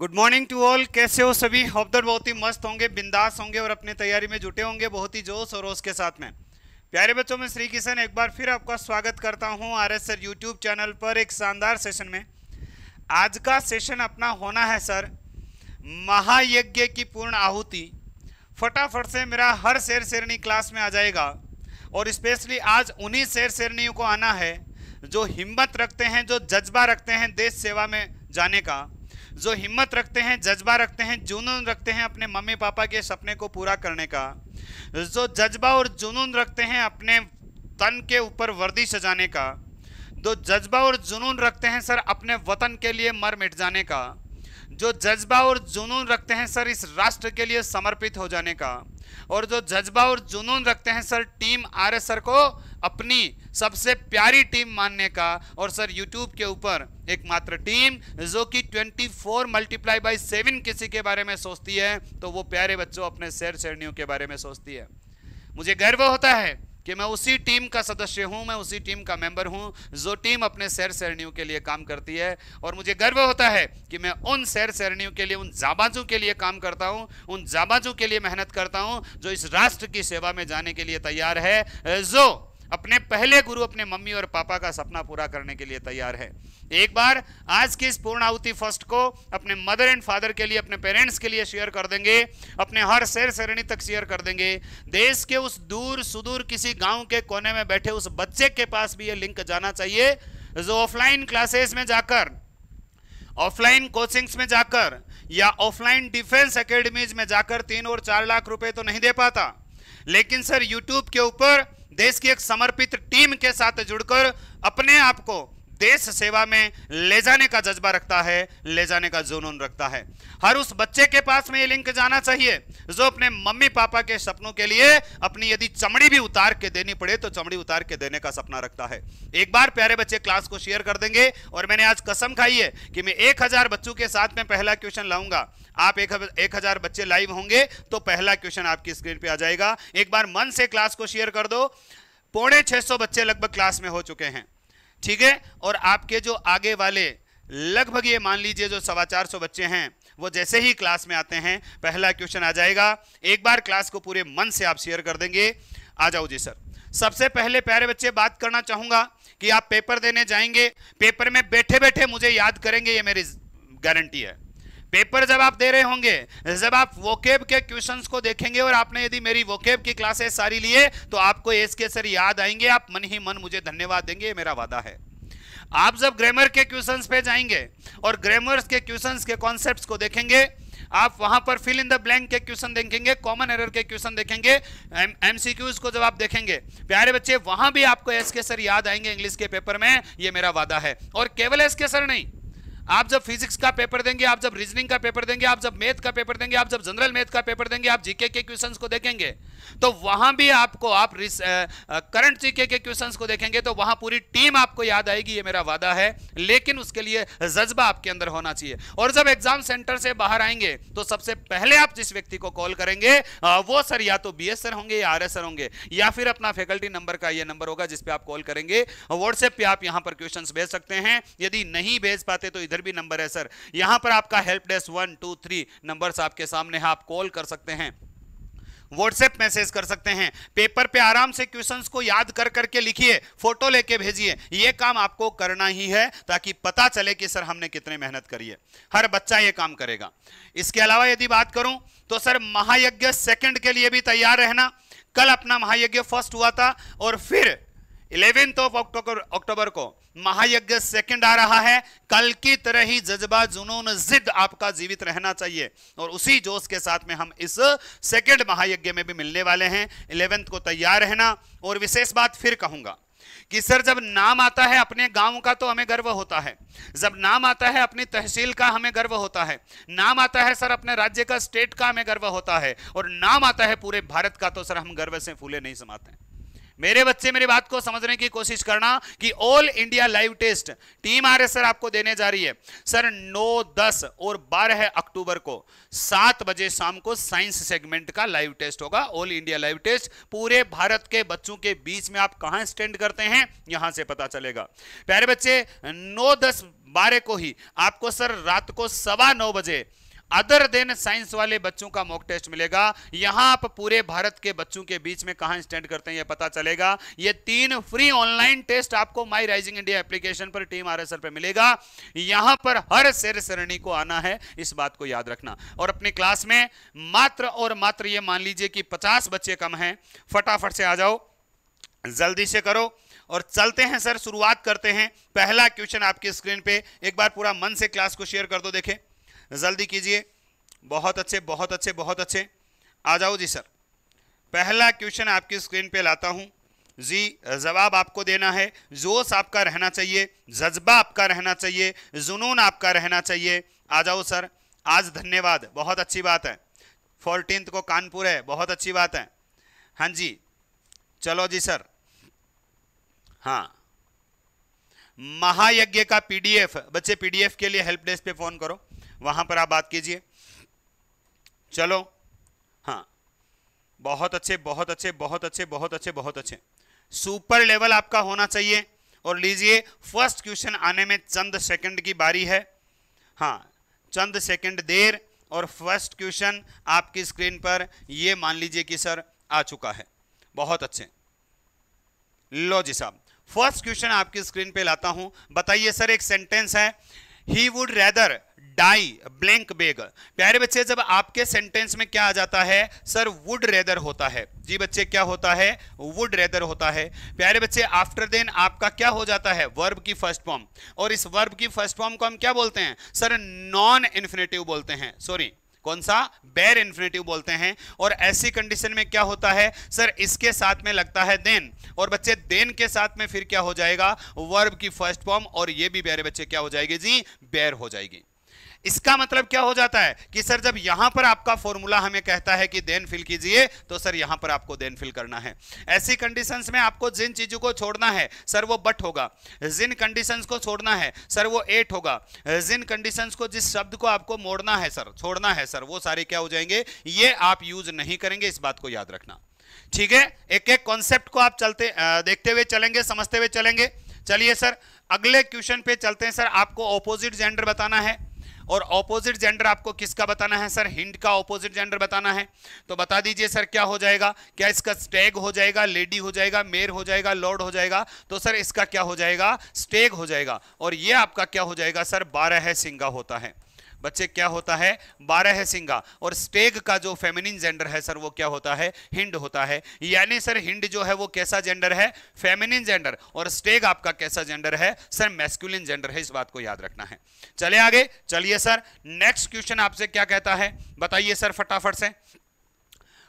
Good morning to all कैसे हो सभी हॉपदर तो बहुत ही मस्त होंगे बिंदास होंगे और अपने तैयारी में जुटे होंगे बहुत ही जोश और रोश के साथ में प्यारे बच्चों में श्री किशन एक बार फिर आपका स्वागत करता हूं R S sir YouTube channel पर एक शानदार सेशन में आज का सेशन अपना होना है सर महायज्ञ की पूर्ण आहुति फटाफट से मेरा हर शेर शेरणी क्लास में आ जाएगा और स्पेशली आज उन्हीं शेर शेरणियों को आना है जो हिम्मत रखते हैं जो जज्बा रखते हैं देश सेवा में जाने का जो हिम्मत रखते हैं जज्बा रखते हैं जुनून रखते हैं अपने मम्मी पापा के सपने को पूरा करने का जो जज्बा और जुनून रखते हैं अपने तन के ऊपर वर्दी सजाने का जो जज्बा और जुनून रखते हैं सर अपने वतन के लिए मर मिट जाने का जो जज्बा और जुनून रखते हैं सर इस राष्ट्र के लिए समर्पित हो जाने का और जो जज्बा और जुनून रखते हैं सर टीम आर सर को अपनी सबसे प्यारी टीम मानने का और सर यूट्यूब के ऊपर एकमात्र टीम जो कि 24 फोर मल्टीप्लाई बाई सेवन किसी के बारे में सोचती है तो वो प्यारे बच्चों अपने शेर शेरणियों के बारे में सोचती है मुझे गर्व होता है कि मैं उसी टीम का सदस्य हूं मैं उसी टीम का मेंबर हूं जो टीम अपने सैर सैरणियों के लिए काम करती है और मुझे गर्व होता है कि मैं उन सैर सैरणियों के लिए उन जाबाजों के लिए काम करता हूं उन जाबाजों के लिए मेहनत करता हूं जो इस राष्ट्र की सेवा में जाने के लिए तैयार है जो अपने पहले गुरु अपने मम्मी और पापा का सपना पूरा करने के लिए तैयार है एक बार आज की इस पूर्ण आहुति फर्स्ट को अपने मदर एंड फादर के लिए अपने पेरेंट्स के लिए शेयर कर देंगे अपने हर शेर शेरणी तक शेयर कर देंगे देश के उस दूर सुदूर किसी गांव के कोने में बैठे उस बच्चे के पास भी ये लिंक जाना चाहिए जो ऑफलाइन क्लासेस में जाकर ऑफलाइन कोचिंग्स में जाकर या ऑफलाइन डिफेंस अकेडमीज में जाकर तीन और चार लाख रुपए तो नहीं दे पाता लेकिन सर यूट्यूब के ऊपर देश की एक समर्पित टीम के साथ जुड़कर अपने आप को देश सेवा में ले जाने का जज्बा रखता है ले जाने का जुनून रखता है हर उस बच्चे के पास में ये लिंक जाना चाहिए जो अपने मम्मी पापा के सपनों के लिए अपनी यदि चमड़ी भी उतार के देनी पड़े तो चमड़ी उतार के देने का सपना रखता है एक बार प्यारे बच्चे क्लास को शेयर कर देंगे और मैंने आज कसम खाई है कि मैं एक हजार बच्चों के साथ में पहला क्वेश्चन लाऊंगा आप एक, एक हजार बच्चे लाइव होंगे तो पहला क्वेश्चन आपकी स्क्रीन पे आ जाएगा एक बार मन से क्लास को शेयर कर दो पौने 600 बच्चे लगभग क्लास में हो चुके हैं ठीक है और आपके जो आगे वाले लगभग ये मान लीजिए जो सवा चार सौ बच्चे हैं वो जैसे ही क्लास में आते हैं पहला क्वेश्चन आ जाएगा एक बार क्लास को पूरे मन से आप शेयर कर देंगे आ जाओ जी सर सबसे पहले प्यारे बच्चे बात करना चाहूंगा कि आप पेपर देने जाएंगे पेपर में बैठे बैठे मुझे याद करेंगे ये मेरी गारंटी है पेपर जब आप दे रहे होंगे जब आप वोकेब के क्वेश्चंस को देखेंगे और आपने यदि मेरी वोकेब की क्लासेस सारी लिए तो आपको एस के सर याद आएंगे आप मन ही मन मुझे धन्यवाद देंगे ये मेरा वादा है आप जब ग्रामर के क्वेश्चंस पे जाएंगे और ग्रामर्स के क्वेश्चंस के कॉन्सेप्ट को देखेंगे आप वहां पर फिल इन द ब्लैंक के क्वेश्चन देखेंगे कॉमन एरर के क्वेश्चन देखेंगे एमसीक्यूज को जब आप देखेंगे प्यारे बच्चे वहां भी आपको एस के सर याद आएंगे इंग्लिश के पेपर में ये मेरा वादा है और केवल एस के सर नहीं आप जब फिजिक्स का पेपर देंगे आप जब रीजनिंग का पेपर देंगे आप जब मैथ का पेपर देंगे आप जब जनरल मैथ का पेपर देंगे आप जीके के क्वेश्चंस को देखेंगे तो वहां भी आपको आप करंट जीके के क्वेश्चंस को देखेंगे तो वहां पूरी टीम आपको याद आएगी ये मेरा वादा है लेकिन उसके लिए जज्बा आपके अंदर होना चाहिए और जब एग्जाम सेंटर से बाहर आएंगे तो सबसे पहले आप जिस व्यक्ति को कॉल करेंगे वो सर या तो बी सर होंगे या आर सर होंगे या फिर अपना फैकल्टी नंबर का यह नंबर होगा जिसपे आप कॉल करेंगे व्हाट्सएप पर आप यहां पर क्वेश्चन भेज सकते हैं यदि नहीं भेज पाते तो इधर भी नंबर है सर यहां पर आपका help desk one two three number आपके सामने है आप कॉल कर सकते हैं व्हाट्सएप मैसेज कर सकते हैं पेपर पे आराम से क्वेश्चंस को याद कर करके लिखिए फोटो लेके भेजिए ये काम आपको करना ही है ताकि पता चले कि सर हमने कितने मेहनत करी है हर बच्चा ये काम करेगा इसके अलावा यदि बात करूं तो सर महायज्ञ सेकंड के लिए भी तैयार रहना कल अपना महायज्ञ फर्स्ट हुआ था और फिर इलेवेंथ ऑफ अक्टोबर अक्टूबर को महायज्ञ सेकंड आ रहा है कल की तरह ही जज्बा जुनून जिद आपका जीवित रहना चाहिए और उसी जोश के साथ में हम इस सेकंड महायज्ञ में भी मिलने वाले हैं इलेवेंथ को तैयार रहना और विशेष बात फिर कहूंगा कि सर जब नाम आता है अपने गांव का तो हमें गर्व होता है जब नाम आता है अपनी तहसील का हमें गर्व होता है नाम आता है सर अपने राज्य का स्टेट का हमें गर्व होता है और नाम आता है पूरे भारत का तो सर हम गर्व से फूले नहीं समाते हैं मेरे बच्चे मेरी बात को समझने की कोशिश करना कि all India live test team R sir आपको देने जा रही है सर नौ दस और बारह अक्टूबर को सात बजे शाम को साइंस सेगमेंट का लाइव टेस्ट होगा ऑल इंडिया लाइव टेस्ट पूरे भारत के बच्चों के बीच में आप कहां स्टैंड करते हैं यहां से पता चलेगा प्यारे बच्चे नौ दस बारह को ही आपको सर रात को सवा नौ बजे अदर देन साइंस वाले बच्चों का मॉक टेस्ट मिलेगा यहां आप पूरे भारत के बच्चों के बीच में कहां स्टैंड करते हैं यह पता चलेगा यह तीन फ्री ऑनलाइन टेस्ट आपको माई राइजिंग इंडिया एप्लीकेशन पर टीम आर पर मिलेगा यहां पर हर शेर सरणी को आना है इस बात को याद रखना और अपनी क्लास में मात्र और मात्र ये मान लीजिए कि पचास बच्चे कम हैं फटाफट से आ जाओ जल्दी से करो और चलते हैं सर शुरुआत करते हैं पहला क्वेश्चन आपकी स्क्रीन पे एक बार पूरा मन से क्लास को शेयर कर दो देखें जल्दी कीजिए बहुत अच्छे बहुत अच्छे बहुत अच्छे आ जाओ जी सर पहला क्वेश्चन आपकी स्क्रीन पे लाता हूँ जी जवाब आपको देना है जोश आपका रहना चाहिए जज्बा आपका रहना चाहिए जुनून आपका रहना चाहिए आ जाओ सर आज धन्यवाद बहुत अच्छी बात है फोर्टीन को कानपुर है बहुत अच्छी बात है हाँ जी चलो जी सर हाँ महायज्ञ का पीडीएफ बच्चे पीडीएफ के लिए हेल्प डेस्क पे फोन करो वहां पर आप बात कीजिए चलो हाँ बहुत अच्छे बहुत अच्छे बहुत अच्छे बहुत अच्छे बहुत अच्छे सुपर लेवल आपका होना चाहिए और लीजिए फर्स्ट क्वेश्चन आने में चंद सेकंड की बारी है हाँ चंद सेकंड देर और फर्स्ट क्वेश्चन आपकी स्क्रीन पर यह मान लीजिए कि सर आ चुका है बहुत अच्छे लो जी साहब फर्स्ट क्वेश्चन आपकी स्क्रीन पे लाता हूं बताइए सर एक सेंटेंस है he would rather die blank beg प्यारे बच्चे जब आपके सेंटेंस में क्या आ जाता है सर वुड रेदर होता है जी बच्चे क्या होता है वुड रेदर होता है प्यारे बच्चे आफ्टर देन आपका क्या हो जाता है वर्ब की फर्स्ट फॉर्म और इस वर्ब की फर्स्ट फॉर्म को हम क्या बोलते हैं सर नॉन इन्फिनेटिव बोलते हैं सॉरी कौन सा बैर इन्फिनेटिव बोलते हैं और ऐसी कंडीशन में क्या होता है सर इसके साथ में लगता है देन और बच्चे देन के साथ में फिर क्या हो जाएगा वर्ब की फर्स्ट फॉर्म और ये भी प्यारे बच्चे क्या हो जाएगी जी बैर हो जाएगी इसका मतलब क्या हो जाता है कि सर जब यहां पर आपका फॉर्मूला हमें कहता है कि देन फिल कीजिए तो सर यहां पर आपको देन फिल करना है ऐसी कंडीशन में आपको जिन चीजों को छोड़ना है सर वो बट होगा जिन कंडीशन को छोड़ना है सर वो एट होगा जिन कंडीशन को जिस शब्द को आपको मोड़ना है सर छोड़ना है सर वो सारे क्या हो जाएंगे ये आप यूज नहीं करेंगे इस बात को याद रखना ठीक है एक एक कॉन्सेप्ट को आप चलते देखते हुए चलेंगे समझते हुए चलेंगे चलिए सर अगले क्वेश्चन पे चलते हैं सर आपको ऑपोजिट जेंडर बताना है और ऑपोजिट जेंडर आपको किसका बताना है सर हिंड का ऑपोजिट जेंडर बताना है तो बता दीजिए सर क्या हो जाएगा क्या इसका स्टेग हो जाएगा लेडी हो जाएगा मेयर हो जाएगा लॉर्ड हो जाएगा तो सर इसका क्या हो जाएगा स्टेग हो जाएगा और ये आपका क्या हो जाएगा सर बारह है सिंगा होता है बच्चे क्या होता है बारह है सिंगा और स्टेग का जो फेमिनिन जेंडर है सर वो क्या होता है हिंड होता है यानी सर हिंड जो है वो कैसा जेंडर है फेमिनिन जेंडर और स्टेग आपका कैसा जेंडर है सर मेस्कुलिन जेंडर है इस बात को याद रखना है चले आगे चलिए सर नेक्स्ट क्वेश्चन आपसे क्या कहता है बताइए सर फटाफट से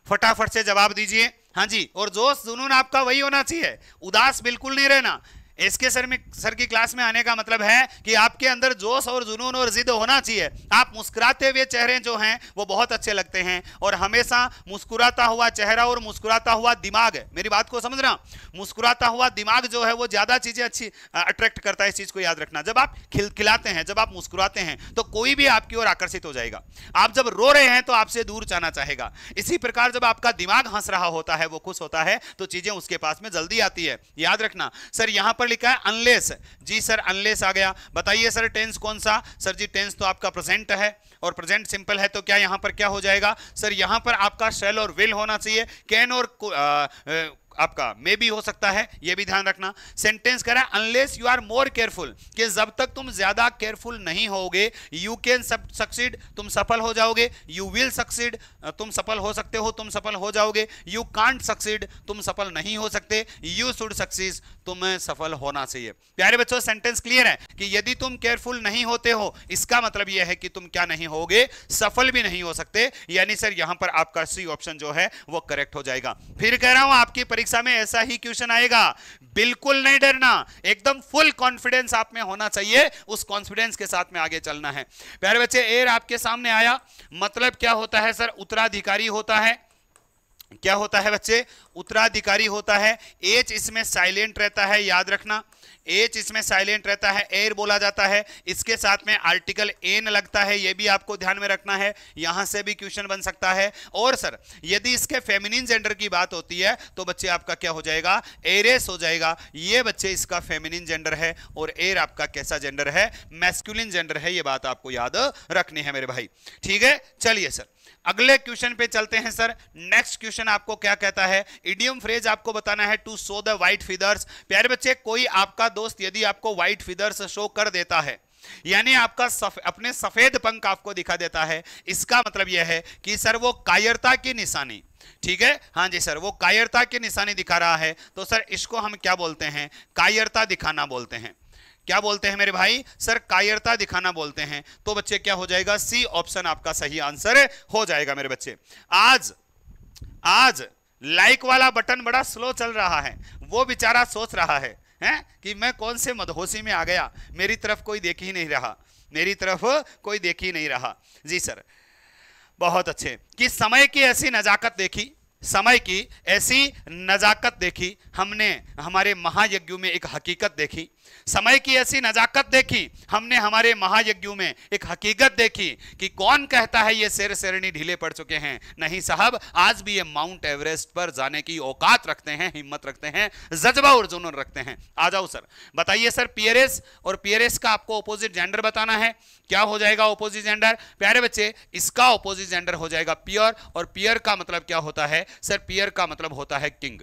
फटाफट से जवाब दीजिए हाँ जी और जोश जुनून आपका वही होना चाहिए उदास बिल्कुल नहीं रहना इसके सर में सर की क्लास में आने का मतलब है कि आपके अंदर जोश और जुनून और जिद होना चाहिए आप मुस्कुराते हुए चेहरे जो हैं वो बहुत अच्छे लगते हैं और हमेशा मुस्कुराता हुआ चेहरा और मुस्कुराता हुआ दिमाग है मेरी बात को समझ रहा मुस्कुराता हुआ दिमाग जो है वो ज़्यादा चीज़ें अच्छी अट्रैक्ट करता है इस चीज़ को याद रखना जब आप खिलखिलाते हैं जब आप मुस्कुराते हैं तो कोई भी आपकी ओर आकर्षित हो जाएगा आप जब रो रहे हैं तो आपसे दूर जाना चाहेगा इसी प्रकार जब आपका दिमाग हंस रहा होता है वो खुश होता है तो चीज़ें उसके पास में जल्दी आती है याद रखना सर यहाँ पर लिखा है अनलेस जी सर अनलेस आ गया बताइए सर टेंस कौन सा सर जी टेंस तो आपका प्रेजेंट है और प्रेजेंट सिंपल है तो क्या यहां पर क्या हो जाएगा सर यहां पर आपका शेल और विल होना चाहिए कैन और आ, आपका मे भी हो सकता है यह भी ध्यान रखना सेंटेंस कह रहा है unless you are more careful कि जब तक तुम ज्यादा केयरफुल नहीं होगे यू कैन सक्सीड तुम सफल हो जाओगे यू विल सक्सीड तुम सफल हो सकते हो तुम सफल हो जाओगे यू कांट सक्सीड तुम सफल नहीं हो सकते यू शुड सक्सीड तुम्हें सफल होना चाहिए प्यारे बच्चों सेंटेंस क्लियर है कि यदि तुम केयरफुल नहीं होते हो इसका मतलब यह है कि तुम क्या नहीं होगे सफल भी नहीं हो सकते यानी सर यहां पर आपका सी ऑप्शन जो है वो करेक्ट हो जाएगा फिर कह रहा हूं आपकी परीक्षा में ऐसा ही क्वेश्चन आएगा बिल्कुल नहीं डरना एकदम फुल कॉन्फिडेंस आप में होना चाहिए उस कॉन्फिडेंस के साथ में आगे चलना है प्यारे बच्चे एयर आपके सामने आया मतलब क्या होता है सर उत्तराधिकारी होता है क्या होता है बच्चे उत्तराधिकारी होता है एच इसमें साइलेंट रहता है याद रखना एच इसमें साइलेंट रहता है एयर बोला जाता है इसके साथ में आर्टिकल एन लगता है ये भी आपको ध्यान में रखना है यहां से भी क्वेश्चन बन सकता है और सर यदि इसके फेमिनिन जेंडर की बात होती है तो बच्चे आपका क्या हो जाएगा एरेस हो जाएगा ये बच्चे इसका फेमिनिन जेंडर है और एयर आपका कैसा जेंडर है मैस्कुलिन जेंडर है ये बात आपको याद रखनी है मेरे भाई ठीक है चलिए सर अगले क्वेश्चन पे चलते हैं सर नेक्स्ट क्वेश्चन आपको क्या कहता है इडियम फ्रेज आपको बताना है to show the white feathers प्यारे बच्चे कोई आपका दोस्त यदि आपको व्हाइट फिदर्स शो कर देता है यानी आपका सफ, अपने सफेद पंख आपको दिखा देता है इसका मतलब यह है कि सर वो कायरता की निशानी ठीक है हाँ जी सर वो कायरता की निशानी दिखा रहा है तो सर इसको हम क्या बोलते हैं कायरता दिखाना बोलते हैं क्या बोलते हैं मेरे भाई सर कायरता दिखाना बोलते हैं तो बच्चे क्या हो जाएगा सी ऑप्शन आपका सही आंसर हो जाएगा मेरे बच्चे आज आज लाइक वाला बटन बड़ा स्लो चल रहा है वो बेचारा सोच रहा है हैं कि मैं कौन से मदहोशी में आ गया मेरी तरफ कोई देख ही नहीं रहा मेरी तरफ कोई देख ही नहीं रहा जी सर बहुत अच्छे कि समय की ऐसी नजाकत देखी समय की ऐसी नजाकत देखी हमने हमारे महायज्ञों में एक हकीकत देखी समय की ऐसी नजाकत देखी हमने हमारे महायज्ञों में एक हकीकत देखी कि कौन कहता है ये शेर शेरणी ढीले पड़ चुके हैं नहीं साहब आज भी ये माउंट एवरेस्ट पर जाने की औकात रखते हैं हिम्मत रखते हैं जज्बा और जुनून रखते हैं आ जाओ सर बताइए सर पीएरएस और पीएरएस का आपको ओपोजिट जेंडर बताना है क्या हो जाएगा ओपोजिट जेंडर प्यारे बच्चे इसका ओपोजिट जेंडर हो जाएगा पियर और पियर का मतलब क्या होता है सर पियर का मतलब होता है किंग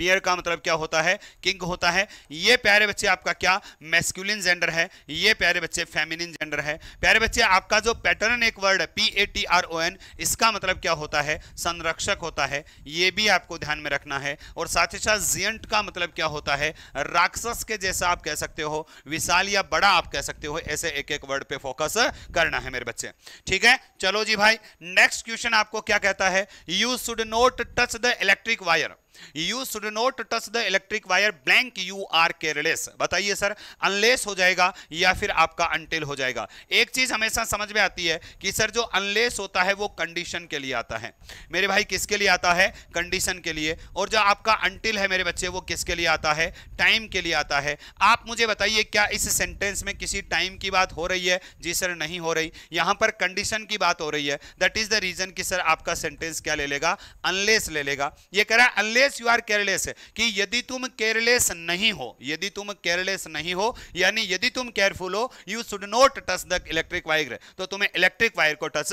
पियर का मतलब क्या होता है किंग होता है ये प्यारे बच्चे आपका क्या मेस्कुलिन जेंडर है ये प्यारे बच्चे फेमिनिन जेंडर है प्यारे बच्चे आपका जो पैटर्न एक वर्ड है P A T R O N इसका मतलब क्या होता है संरक्षक होता है ये भी आपको ध्यान में रखना है और साथ ही साथ जियंट का मतलब क्या होता है राक्षस के जैसा आप कह सकते हो विशाल या बड़ा आप कह सकते हो ऐसे एक एक वर्ड पे फोकस करना है मेरे बच्चे ठीक है चलो जी भाई नेक्स्ट क्वेश्चन आपको क्या कहता है you should not touch the electric wire you should not touch the electric wire blank you are careless बताइए सर अनलेस हो जाएगा या फिर आपका अनटिल हो जाएगा एक चीज हमेशा समझ में आती है कि सर जो अनलेस होता है वो कंडीशन के लिए आता है मेरे भाई किसके लिए आता है कंडीशन के लिए और जो आपका अनटिल है मेरे बच्चे वो किसके लिए आता है टाइम के लिए आता है आप मुझे बताइए क्या इस सेंटेंस में किसी टाइम की बात हो रही है जी सर नहीं हो रही यहां पर कंडीशन की बात हो रही है दैट इज द रीजन कि सर आपका सेंटेंस क्या ले लेगा अनलेस ले लेगा ये कह रहा है unless careless you are careless कि यदि तुम केयरलेस नहीं हो यदि तुम केयरलेस नहीं हो यानी यदि तुम केयरफुल हो you should not touch the electric wire तो तुम्हें इलेक्ट्रिक वायर को टच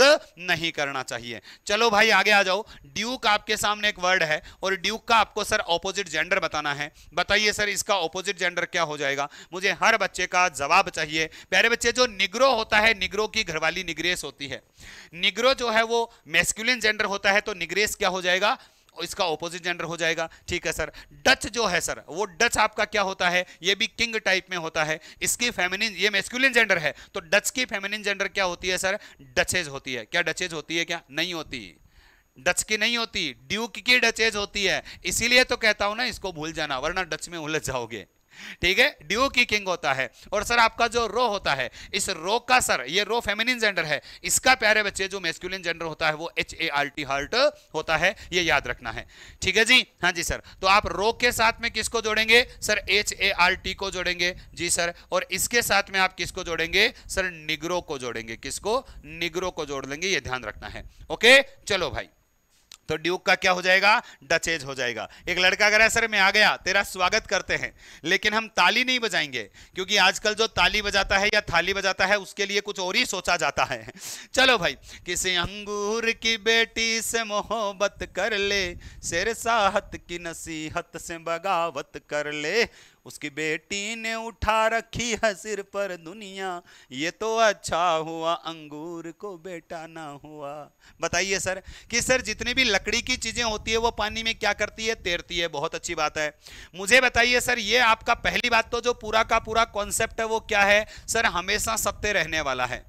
नहीं करना चाहिए चलो भाई आगे आ जाओ ड्यूक आपके सामने एक वर्ड है और ड्यूक का आपको सर ऑपोजिट जेंडर बताना है बताइए सर इसका ऑपोजिट जेंडर क्या हो जाएगा मुझे हर बच्चे का जवाब चाहिए प्यारे बच्चे जो निग्रो होता है निग्रो की घरवाली निग्रेस होती है निग्रो जो है वो मेस्कुलिन जेंडर होता है तो निग्रेस क्या हो जाएगा इसका ऑपोजिट जेंडर हो जाएगा ठीक है सर डच जो है सर वो डच आपका क्या होता है ये भी किंग टाइप में होता है इसकी फेमिनिन ये मेस्कुलिन जेंडर है तो डच की फेमिनिन जेंडर क्या होती है सर डचेज होती है क्या डचेज होती है क्या नहीं होती डच की नहीं होती ड्यूक की डचेज होती है इसीलिए तो कहता हूं ना इसको भूल जाना वरना डच में उलझ जाओगे ठीक है ड्यू की किंग होता है और सर आपका जो रो होता है इस रो का सर ये रो फेमिनिन जेंडर है इसका प्यारे बच्चे जो मेस्कुलिन जेंडर होता है वो H A R T hart होता है ये याद रखना है ठीक है जी हाँ जी सर तो आप रो के साथ में किसको जोड़ेंगे sir H A R T को जोड़ेंगे जी सर और इसके साथ में आप किसको जोड़ेंगे सर निगरो को जोड़ेंगे किसको निगरो को जोड़ लेंगे ये ध्यान रखना है ओके चलो भाई तो ड्यूक का क्या हो जाएगा डचेज हो जाएगा एक लड़का कह रहा है सर मैं आ गया तेरा स्वागत करते हैं लेकिन हम ताली नहीं बजाएंगे क्योंकि आजकल जो ताली बजाता है या थाली बजाता है उसके लिए कुछ और ही सोचा जाता है चलो भाई किसी अंगूर की बेटी से मोहब्बत कर ले शेर साहत की नसीहत से बगावत कर ले उसकी बेटी ने उठा रखी है सिर पर दुनिया ये तो अच्छा हुआ अंगूर को बेटा ना हुआ बताइए सर कि सर जितनी भी लकड़ी की चीज़ें होती है वो पानी में क्या करती है तैरती है बहुत अच्छी बात है मुझे बताइए सर ये आपका पहली बात तो जो पूरा का पूरा कॉन्सेप्ट है वो क्या है सर हमेशा सत्य रहने वाला है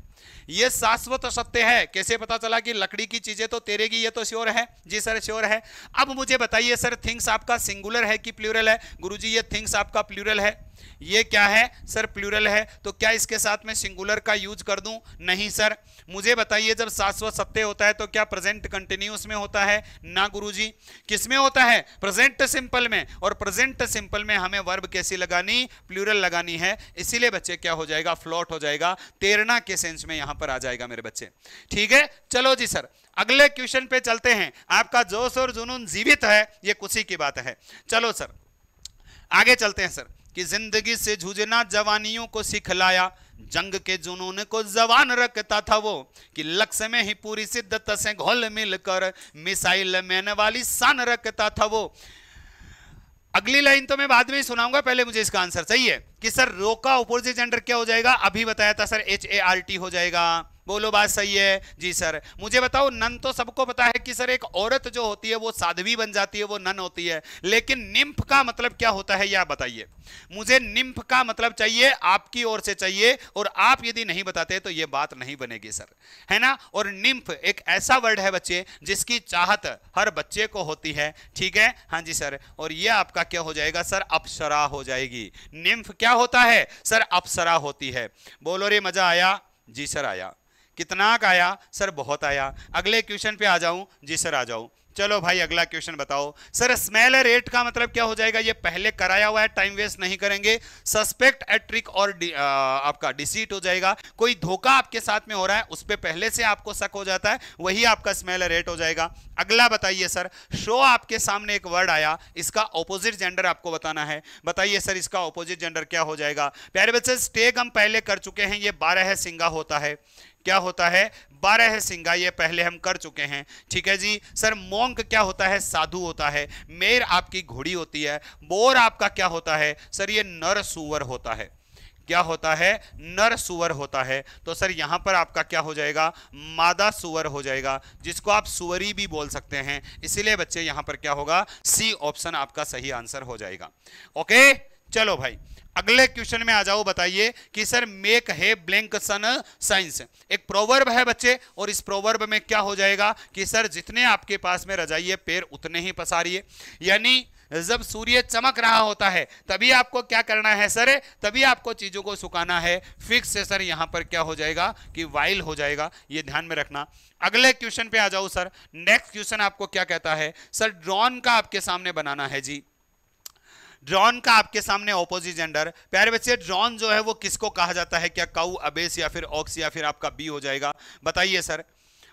ये शाश्वत सत्य है कैसे पता चला कि लकड़ी की चीजें तो तेरेगी ये तो श्योर है जी सर श्योर है अब मुझे बताइए सर थिंग्स आपका सिंगुलर है कि प्लूरल है गुरुजी ये थिंग्स आपका प्लूरल है ये क्या है सर प्लूरल है तो क्या इसके साथ में सिंगुलर का यूज कर दूं नहीं सर मुझे बताइए जब शाश्वत सत्य होता है तो क्या प्रेजेंट कंटिन्यूस में होता है ना गुरुजी किसमें होता है प्रेजेंट सिंपल में और प्रेजेंट सिंपल में हमें वर्ब कैसी लगानी प्लूरल लगानी है इसीलिए बच्चे क्या हो जाएगा फ्लॉट हो जाएगा तेरना के सेंस में यहां पर आ जाएगा मेरे बच्चे ठीक है चलो जी सर अगले क्वेश्चन पे चलते हैं आपका जोश और जुनून जीवित है ये खुशी की बात है चलो सर आगे चलते हैं सर कि जिंदगी से जूझना जवानियों को सिखलाया जंग के जुनून को जवान रखता था वो कि लक्ष्य में ही पूरी सिद्धत से घोल मिलकर मिसाइल मैन वाली शान रखता था वो अगली लाइन तो मैं बाद में ही सुनाऊंगा पहले मुझे इसका आंसर चाहिए कि सर रोका का जेंडर क्या हो जाएगा अभी बताया था sir H A R T हो जाएगा बोलो बात सही है जी सर मुझे बताओ नन तो सबको पता है कि सर एक औरत जो होती है वो साध्वी बन जाती है वो नन होती है लेकिन निम्फ का मतलब क्या होता है यह बताइए मुझे निम्फ का मतलब चाहिए आपकी ओर से चाहिए और आप यदि नहीं बताते तो यह बात नहीं बनेगी सर है ना और निम्फ एक ऐसा वर्ड है बच्चे जिसकी चाहत हर बच्चे को होती है ठीक है हाँ जी सर और यह आपका क्या हो जाएगा सर अप्सरा हो जाएगी निम्फ क्या होता है सर अप्सरा होती है बोलो रे मजा आया जी सर आया कितना का आया सर बहुत आया अगले क्वेश्चन पे आ जाऊं जी सर आ जाऊं चलो भाई अगला क्वेश्चन बताओ सर स्मेल रेट का मतलब क्या हो जाएगा ये पहले कराया हुआ है टाइम वेस्ट नहीं करेंगे सस्पेक्ट एट्रिक और डि, आ, आपका डिसीट हो जाएगा कोई धोखा आपके साथ में हो रहा है उस पर पहले से आपको शक हो जाता है वही आपका स्मेल रेट हो जाएगा अगला बताइए सर शो आपके सामने एक वर्ड आया इसका ऑपोजिट जेंडर आपको बताना है बताइए सर इसका ऑपोजिट जेंडर क्या हो जाएगा प्यारे बच्चे स्टेग हम पहले कर चुके हैं ये बारह है सिंगा होता है क्या होता है बारह सिंगा ये पहले हम कर चुके हैं ठीक है जी सर मोंक क्या होता है साधु होता है मेर आपकी घोड़ी होती है बोर आपका क्या होता है सर ये नर सुअर होता है क्या होता है नर सुअर होता है तो सर यहां पर आपका क्या हो जाएगा मादा सुअर हो जाएगा जिसको आप सुअरी भी बोल सकते हैं इसीलिए बच्चे यहां पर क्या होगा सी ऑप्शन आपका सही आंसर हो जाएगा ओके चलो भाई अगले क्वेश्चन में आ जाओ बताइए कि sir make hay blank sun shines एक प्रोवर्ब है बच्चे और इस प्रोवर्ब में क्या हो जाएगा कि सर जितने आपके पास में रजाइए पेड़ उतने ही पसारिए यानी जब सूर्य चमक रहा होता है तभी आपको क्या करना है सर तभी आपको चीज़ों को सुखाना है फिक्स है सर यहां पर क्या हो जाएगा कि वाइल हो जाएगा ये ध्यान में रखना अगले क्वेश्चन पे आ जाओ सर नेक्स्ट क्वेश्चन आपको क्या कहता है सर ड्रॉन का आपके सामने बनाना है जी ड्रॉन का आपके सामने ऑपोजिट जेंडर प्यारे बच्चे ड्रॉन जो है वो किसको कहा जाता है क्या काउ अबेस या फिर ऑक्स या फिर आपका बी हो जाएगा बताइए सर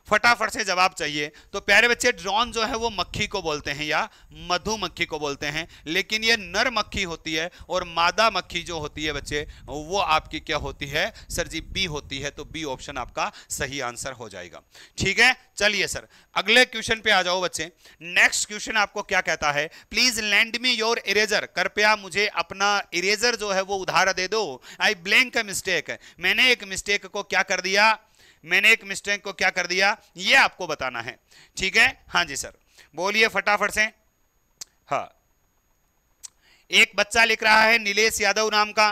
फटाफट से जवाब चाहिए तो प्यारे बच्चे ड्रॉन जो है वो मक्खी को बोलते हैं या मधुमक्खी को बोलते हैं लेकिन ये नर मक्खी होती है और मादा मक्खी जो होती है बच्चे वो आपकी क्या होती है सर जी बी होती है तो बी ऑप्शन आपका सही आंसर हो जाएगा ठीक है चलिए सर अगले क्वेश्चन पे आ जाओ बच्चे नेक्स्ट क्वेश्चन आपको क्या कहता है please lend me your eraser कृपया मुझे अपना इरेजर जो है वो उधार दे दो आई ब्लैंक मिस्टेक मैंने एक मिस्टेक को क्या कर दिया मैंने एक मिस्टेक को क्या कर दिया ये आपको बताना है ठीक है हाँ जी सर बोलिए फटाफट से हाँ एक बच्चा लिख रहा है नीलेश यादव नाम का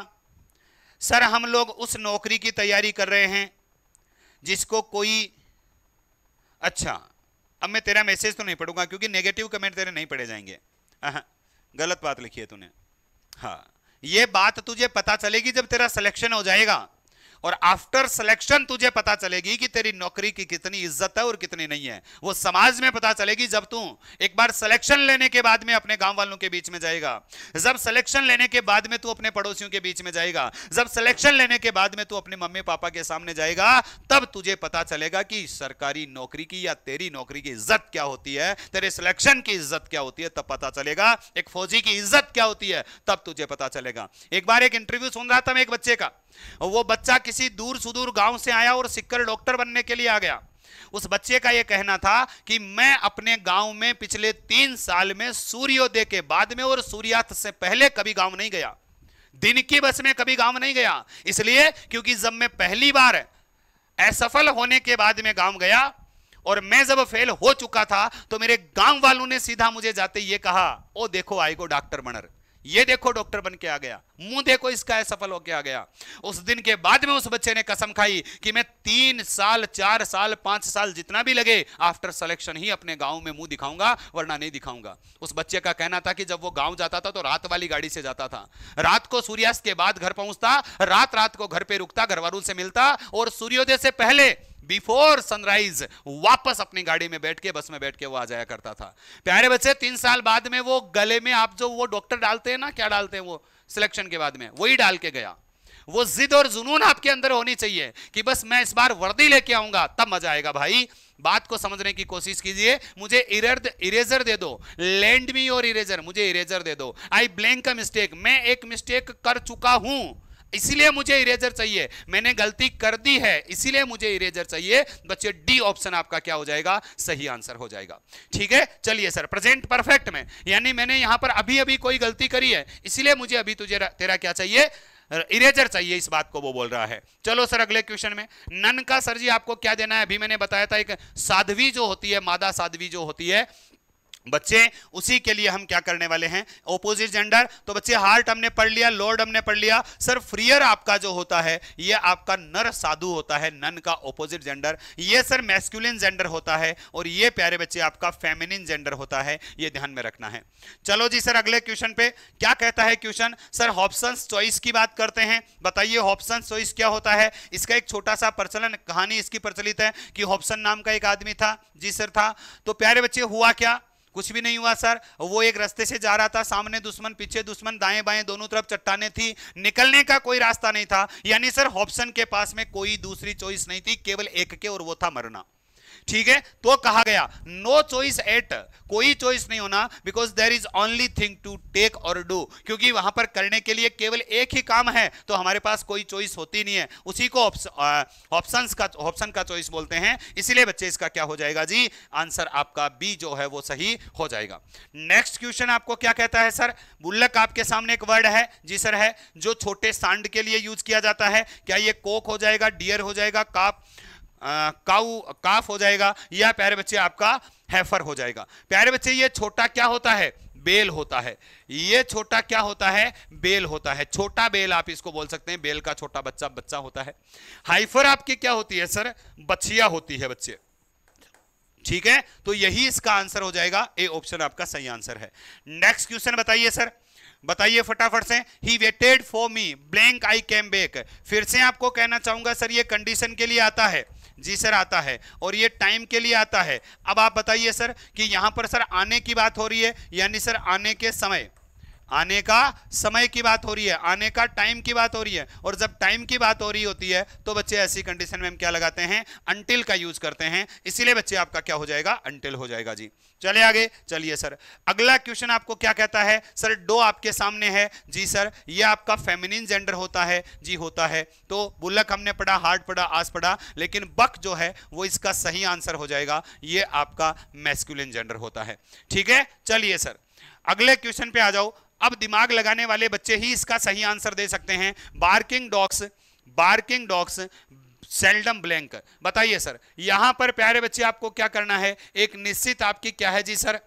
सर हम लोग उस नौकरी की तैयारी कर रहे हैं जिसको कोई अच्छा अब मैं तेरा मैसेज तो नहीं पढ़ूंगा क्योंकि नेगेटिव कमेंट तेरे नहीं पढ़े जाएंगे गलत बात लिखी है तूने हाँ ये बात तुझे पता चलेगी जब तेरा सिलेक्शन हो जाएगा और आफ्टर सिलेक्शन तुझे पता चलेगी कि तेरी नौकरी की कितनी इज्जत है और कितनी नहीं है वो समाज में पता चलेगी जब तू एक बार सिलेक्शन लेने के बाद में अपने गांव वालों के बीच में जाएगा जब सिलेक्शन लेने के बाद में तू अपने पड़ोसियों के बीच में जाएगा जब सिलेक्शन लेने के बाद में तू अपने मम्मी पापा के सामने जाएगा तब तुझे पता चलेगा कि सरकारी नौकरी की या तेरी नौकरी की इज्जत क्या होती है तेरे सिलेक्शन की इज्जत क्या होती है तब पता चलेगा एक फौजी की इज्जत क्या होती है तब तुझे पता चलेगा एक बार एक इंटरव्यू सुन रहा था मैं एक बच्चे का वो बच्चा किसी दूर सुदूर गांव से आया और सिक्कर डॉक्टर बनने के लिए आ गया उस बच्चे का यह कहना था कि मैं अपने गांव में पिछले तीन साल में सूर्योदय के बाद में और सूर्यास्त से पहले कभी गांव नहीं गया दिन की बस में कभी गांव नहीं गया इसलिए क्योंकि जब मैं पहली बार असफल होने के बाद में गांव गया और मैं जब फेल हो चुका था तो मेरे गांव वालों ने सीधा मुझे जाते ये कहा ओ देखो आई को डॉक्टर बनर ये देखो डॉक्टर बन के आ गया मुंह देखो इसका है सफल होके आ गया उस दिन के बाद में उस बच्चे ने कसम खाई कि मैं तीन साल चार साल पांच साल जितना भी लगे आफ्टर सिलेक्शन ही अपने गांव में मुंह दिखाऊंगा वरना नहीं दिखाऊंगा उस बच्चे का कहना था कि जब वो गांव जाता था तो रात वाली गाड़ी से जाता था रात को सूर्यास्त के बाद घर पहुंचता रात रात को घर पर रुकता घर वालों से मिलता और सूर्योदय से पहले बिफोर सनराइज वापस अपनी गाड़ी में बैठ के बस में बैठ के वो आ जाया करता था प्यारे बच्चे तीन साल बाद में वो गले में आप जो वो डॉक्टर डालते हैं ना क्या डालते हैं वो सिलेक्शन के बाद में वही डाल के गया वो जिद और जुनून आपके अंदर होनी चाहिए कि बस मैं इस बार वर्दी लेके आऊंगा तब मजा आएगा भाई बात को समझने की कोशिश कीजिए मुझे इरर्द इरेजर दे दो लैंड मी और इरेजर मुझे इरेजर दे दो आई ब्लैंक का मिस्टेक मैं एक मिस्टेक कर चुका हूं इसीलिए मुझे इरेजर चाहिए मैंने गलती कर दी है इसीलिए मुझे इरेजर चाहिए बच्चे डी ऑप्शन आपका क्या हो जाएगा सही आंसर हो जाएगा ठीक है चलिए सर प्रेजेंट परफेक्ट में यानी मैंने यहां पर अभी अभी कोई गलती करी है इसीलिए मुझे अभी तुझे तेरा क्या चाहिए इरेजर चाहिए इस बात को वो बोल रहा है चलो सर अगले क्वेश्चन में नन का सर जी आपको क्या देना है अभी मैंने बताया था एक साध्वी जो होती है मादा साध्वी जो होती है बच्चे उसी के लिए हम क्या करने वाले हैं ओपोजिट जेंडर तो बच्चे हार्ट हमने पढ़ लिया लॉर्ड हमने पढ़ लिया सर फ्रियर आपका जो होता है ये आपका नर साधु होता है नन का ओपोजिट जेंडर ये सर मैस्कुलिन जेंडर होता है और ये प्यारे बच्चे आपका फेमिनिन जेंडर होता है ये ध्यान में रखना है चलो जी सर अगले क्वेश्चन पे क्या कहता है क्वेश्चन सर हॉप्सन चॉइस की बात करते हैं बताइए हॉप्सन चॉइस क्या होता है इसका एक छोटा सा प्रचलन कहानी इसकी प्रचलित है कि हॉप्सन नाम का एक आदमी था जी सर था तो प्यारे बच्चे हुआ क्या कुछ भी नहीं हुआ सर वो एक रास्ते से जा रहा था सामने दुश्मन पीछे दुश्मन दाएं बाएं दोनों तरफ चट्टाने थी निकलने का कोई रास्ता नहीं था यानी सर ऑप्शन के पास में कोई दूसरी चॉइस नहीं थी केवल एक के और वो था मरना ठीक है तो कहा गया नो चॉइस एट कोई चॉइस नहीं होना because there is only thing to take or do क्योंकि वहां पर करने के लिए केवल एक ही काम है तो हमारे पास कोई चॉइस होती नहीं है उसी को ऑप्शन का ऑप्शन का चॉइस बोलते हैं इसीलिए बच्चे इसका क्या हो जाएगा जी आंसर आपका बी जो है वो सही हो जाएगा नेक्स्ट क्वेश्चन आपको क्या कहता है सर बुल्लक आपके सामने एक वर्ड है जी सर है जो छोटे सांड के लिए यूज किया जाता है क्या ये कोक हो जाएगा डियर हो जाएगा काप काऊ काफ हो जाएगा या प्यारे बच्चे आपका हैफर हो जाएगा प्यारे बच्चे ये छोटा क्या होता है बेल होता है ये छोटा क्या होता है बेल होता है छोटा बेल आप इसको बोल सकते हैं बेल का छोटा बच्चा बच्चा होता है हाइफर आपकी क्या होती है सर बछिया होती है बच्चे ठीक है तो यही इसका आंसर हो जाएगा ए ऑप्शन आपका सही आंसर है नेक्स्ट क्वेश्चन बताइए सर बताइए फटाफट से he waited for me blank I came back फिर से आपको कहना चाहूंगा सर ये कंडीशन के लिए आता है जी सर आता है और ये टाइम के लिए आता है अब आप बताइए सर कि यहाँ पर सर आने की बात हो रही है यानी सर आने के समय आने का समय की बात हो रही है आने का टाइम की बात हो रही है और जब टाइम की बात हो रही होती है तो बच्चे ऐसी कंडीशन में हम क्या लगाते हैं अंटिल का यूज करते हैं इसीलिए बच्चे आपका क्या हो जाएगा अंटिल हो जाएगा जी चले आगे चलिए सर अगला क्वेश्चन आपको क्या कहता है सर डो आपके सामने है जी सर यह आपका फेमिनिन जेंडर होता है जी होता है तो बुलक हमने पढ़ा हार्ड पढ़ा आस पढ़ा लेकिन बक जो है वो इसका सही आंसर हो जाएगा ये आपका मैस्कुलिन जेंडर होता है ठीक है चलिए सर अगले क्वेश्चन पे आ जाओ अब दिमाग लगाने वाले बच्चे ही इसका सही आंसर दे सकते हैं barking dogs barking dogs seldom blank बताइए सर यहां पर प्यारे बच्चे आपको क्या करना है एक निश्चित आपकी क्या है जी सर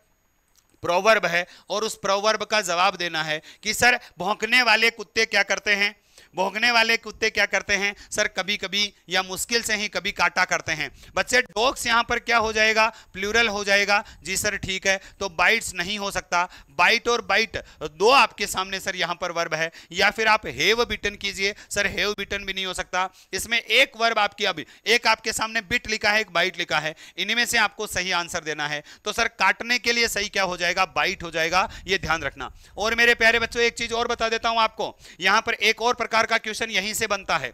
प्रोवर्ब है और उस प्रोवर्ब का जवाब देना है कि सर भौंकने वाले कुत्ते क्या करते हैं भोगने वाले कुत्ते क्या करते हैं सर कभी कभी या मुश्किल से ही कभी काटा करते हैं बच्चे डॉग्स यहाँ पर क्या हो जाएगा प्लूरल हो जाएगा जी सर ठीक है तो बाइट्स नहीं हो सकता बाइट और बाइट दो आपके सामने सर यहाँ पर वर्ब है या फिर आप हेव बिटन कीजिए सर हेव बिटन भी नहीं हो सकता इसमें एक वर्ब आपकी अभी एक आपके सामने बिट लिखा है एक बाइट लिखा है इनमें से आपको सही आंसर देना है तो सर काटने के लिए सही क्या हो जाएगा बाइट हो जाएगा ये ध्यान रखना और मेरे प्यारे बच्चों एक चीज और बता देता हूं आपको यहां पर एक और प्रकार प्रकार का क्वेश्चन यहीं से बनता है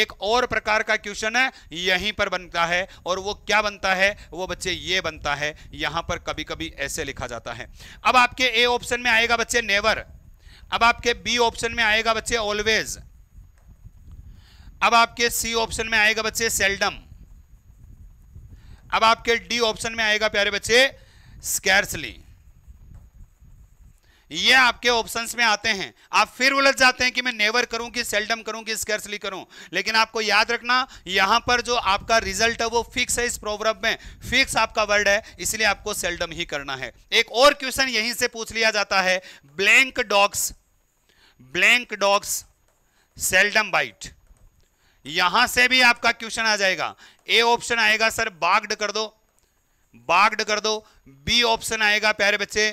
एक और प्रकार का क्वेश्चन है यहीं पर बनता है और वो क्या बनता है वो बच्चे ये बनता है यहां पर कभी कभी ऐसे लिखा जाता है अब आपके ए ऑप्शन में आएगा बच्चे नेवर अब आपके बी ऑप्शन में आएगा बच्चे ऑलवेज अब आपके सी ऑप्शन में आएगा बच्चे सेल्डम अब आपके डी ऑप्शन में आएगा प्यारे बच्चे स्कैर्सली ये आपके ऑप्शंस में आते हैं आप फिर उलझ जाते हैं कि मैं नेवर करूं कि सेल्डम करूं कि स्कर्सली करूं लेकिन आपको याद रखना यहां पर जो आपका रिजल्ट है वो फिक्स है इस प्रोग्राम में फिक्स आपका वर्ड है इसलिए आपको सेल्डम ही करना है एक और क्वेश्चन यहीं से पूछ लिया जाता है blank dogs blank dogs seldom bite यहां से भी आपका क्वेश्चन आ जाएगा ए ऑप्शन आएगा सर बाग्ड कर दो बाग्ड कर दो बी ऑप्शन आएगा प्यारे बच्चे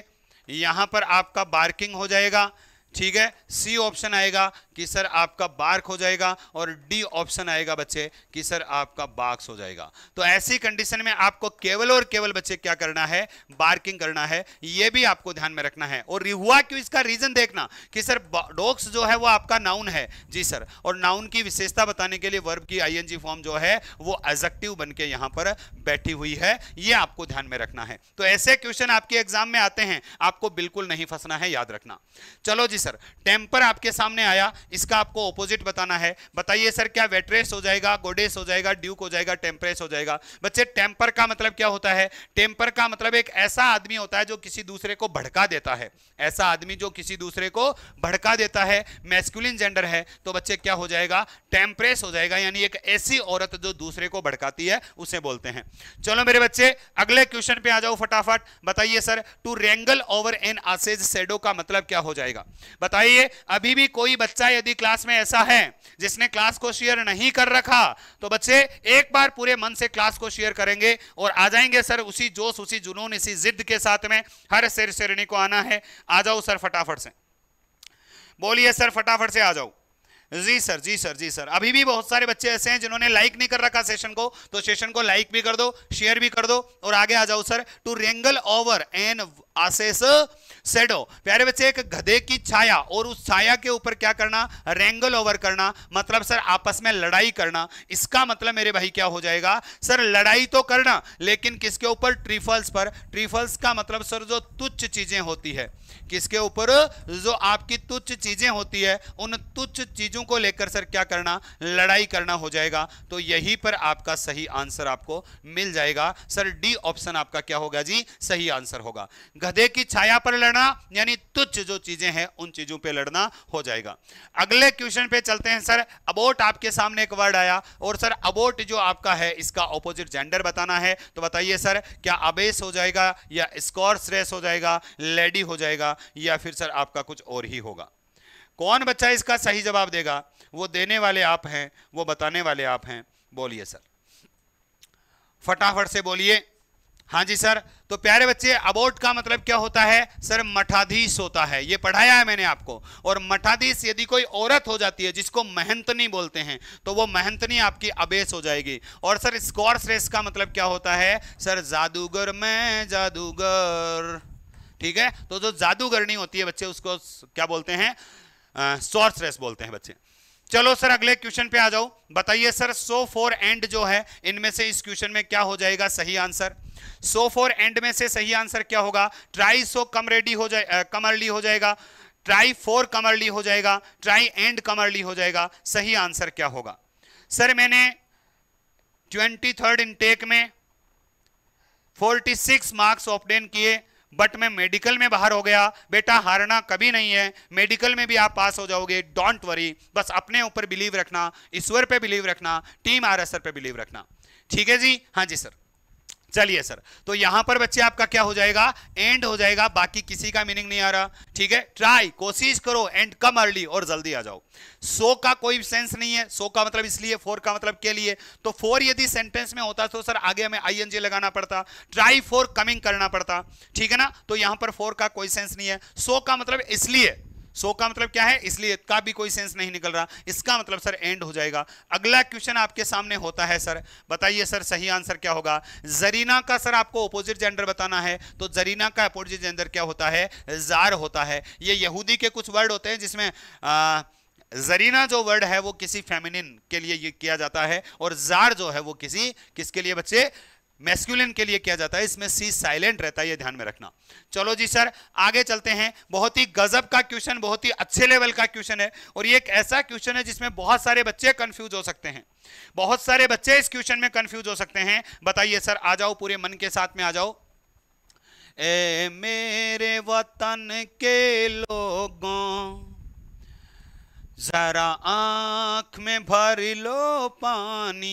यहाँ पर आपका बार्किंग हो जाएगा ठीक है सी ऑप्शन आएगा कि सर आपका बार्क हो जाएगा और डी ऑप्शन आएगा बच्चे कि सर आपका बाक्स हो जाएगा तो ऐसी कंडीशन में आपको केवल और केवल बच्चे क्या करना है बार्किंग करना है ये भी आपको ध्यान में रखना है और हुआ क्यों इसका रीजन देखना कि सर डॉक्स जो है वो आपका नाउन है जी सर और नाउन की विशेषता बताने के लिए वर्ब की आई फॉर्म जो है वो एजेक्टिव बन के यहां पर बैठी हुई है ये आपको ध्यान में रखना है तो ऐसे क्वेश्चन आपके एग्जाम में आते हैं आपको बिल्कुल नहीं फंसना है याद रखना चलो जी सर टेम्पर आपके सामने आया इसका आपको ऑपोजिट बताना है बताइए सर क्या वेट्रेस हो जाएगा गोडेस हो जाएगा ड्यूक हो जाएगा टेम्परेस हो जाएगा बच्चे टेम्पर का मतलब क्या होता है टेम्पर का मतलब एक ऐसा आदमी होता है जो किसी दूसरे को भड़का देता है ऐसा आदमी जो किसी दूसरे को भड़का देता है मैस्कुलिन जेंडर है तो बच्चे क्या हो जाएगा टेम्परेस हो जाएगा यानी एक ऐसी औरत जो दूसरे को भड़काती है उसे बोलते हैं चलो मेरे बच्चे अगले क्वेश्चन पे आ जाओ फटाफट बताइए sir to wrangle over an ass's shadow का मतलब क्या हो जाएगा बताइए अभी भी कोई बच्चा यदि क्लास में ऐसा है जिसने क्लास को शेयर नहीं कर रखा तो बच्चे एक बार पूरे मन से क्लास को शेयर करेंगे और आ जाएंगे सर उसी जोश उसी जुनून इसी जिद के साथ में हर शेर शेरणी को आना है आ जाओ सर फटाफट से बोलिए सर फटाफट से आ जाओ जी सर जी सर जी सर अभी भी बहुत सारे बच्चे ऐसे हैं जिन्होंने लाइक नहीं कर रखा सेशन को तो सेशन को लाइक भी कर दो शेयर भी कर दो और आगे आ जाओ sir to wrangle over an ass's shadow प्यारे बच्चे एक गधे की छाया और उस छाया के ऊपर क्या करना रेंगल ओवर करना मतलब सर आपस में लड़ाई करना इसका मतलब मेरे भाई क्या हो जाएगा सर लड़ाई तो करना लेकिन किसके ऊपर ट्रीफल्स पर ट्रीफल्स का मतलब सर जो तुच्छ चीजें होती है किसके ऊपर जो आपकी तुच्छ चीजें होती है उन तुच्छ चीजों को लेकर सर क्या करना लड़ाई करना हो जाएगा तो यही पर आपका सही आंसर आपको मिल जाएगा सर डी ऑप्शन आपका क्या होगा जी सही आंसर होगा गधे की छाया पर लड़ना यानी तुच्छ जो चीजें हैं उन चीजों पर लड़ना हो जाएगा अगले क्वेश्चन पे चलते हैं सर अबोट आपके सामने एक वर्ड आया और सर अबोट जो आपका है इसका ऑपोजिट जेंडर बताना है तो बताइए सर क्या अबेस हो जाएगा या स्कॉर्स रेस हो जाएगा लेडी हो जाएगा देगा या फिर सर आपका कुछ और ही होगा कौन बच्चा इसका सही जवाब देगा वो देने वाले आप हैं वो बताने वाले आप हैं बोलिए सर फटाफट से बोलिए हाँ जी सर तो प्यारे बच्चे अबोट का मतलब क्या होता है सर मठाधीश होता है ये पढ़ाया है मैंने आपको और मठाधीश यदि कोई औरत हो जाती है जिसको महंतनी बोलते हैं तो वो महंतनी आपकी अबेस हो जाएगी और सर स्कॉर्स रेस का मतलब क्या होता है सर जादूगर मैं जादूगर ठीक है तो जो जादूगरनी होती है बच्चे उसको क्या बोलते हैं सॉर्सरेस बोलते हैं बच्चे चलो सर अगले क्वेश्चन पे आ जाओ बताइए सर सो फोर एंड जो है इनमें से इस क्वेश्चन में क्या हो जाएगा सही आंसर सो फोर एंड में से सही आंसर क्या होगा ट्राई सो कम रेडी हो जाए कमरली हो जाएगा ट्राई फोर कमरली हो जाएगा ट्राई एंड कमरली हो जाएगा सही आंसर क्या होगा सर मैंने ट्वेंटी थर्ड इनटेक में फोर्टी सिक्स मार्क्स ऑप्टेन किए बट मैं मेडिकल में बाहर हो गया बेटा हारना कभी नहीं है मेडिकल में भी आप पास हो जाओगे डोंट वरी बस अपने ऊपर बिलीव रखना ईश्वर पे बिलीव रखना टीम आर पे बिलीव रखना ठीक है जी हाँ जी सर चलिए सर तो यहां पर बच्चे आपका क्या हो जाएगा एंड हो जाएगा बाकी किसी का मीनिंग नहीं आ रहा ठीक है ट्राई कोशिश करो एंड कम अर्ली और जल्दी आ जाओ सो का कोई सेंस नहीं है सो का मतलब इसलिए फोर का मतलब के लिए तो फोर यदि सेंटेंस में होता तो सर आगे हमें आईएनजी लगाना पड़ता ट्राई फोर कमिंग करना पड़ता ठीक है ना तो यहां पर फोर का कोई सेंस नहीं है सो का मतलब इसलिए सो का मतलब क्या है इसलिए का भी कोई सेंस नहीं निकल रहा इसका मतलब सर एंड हो जाएगा अगला क्वेश्चन आपके सामने होता है सर बताइए सर सही आंसर क्या होगा जरीना का सर आपको अपोजिट जेंडर बताना है तो जरीना का अपोजिट जेंडर क्या होता है जार होता है ये यहूदी के कुछ वर्ड होते हैं जिसमें आ, जरीना जो वर्ड है वो किसी फेमिनिन के लिए ये किया जाता है और जार जो है वो किसी किसके लिए बच्चे मैस्कुलिन के लिए किया जाता है इसमें सी साइलेंट रहता है ये ध्यान में रखना चलो जी सर आगे चलते हैं बहुत ही गजब का क्वेश्चन बहुत ही अच्छे लेवल का क्वेश्चन है और ये एक ऐसा क्वेश्चन है जिसमें बहुत सारे बच्चे कंफ्यूज हो सकते हैं बहुत सारे बच्चे इस क्वेश्चन में कंफ्यूज हो सकते हैं बताइए सर आ जाओ पूरे मन के साथ में आ जाओ ए मेरे वतन के लोगों जरा आंख में भर लो पानी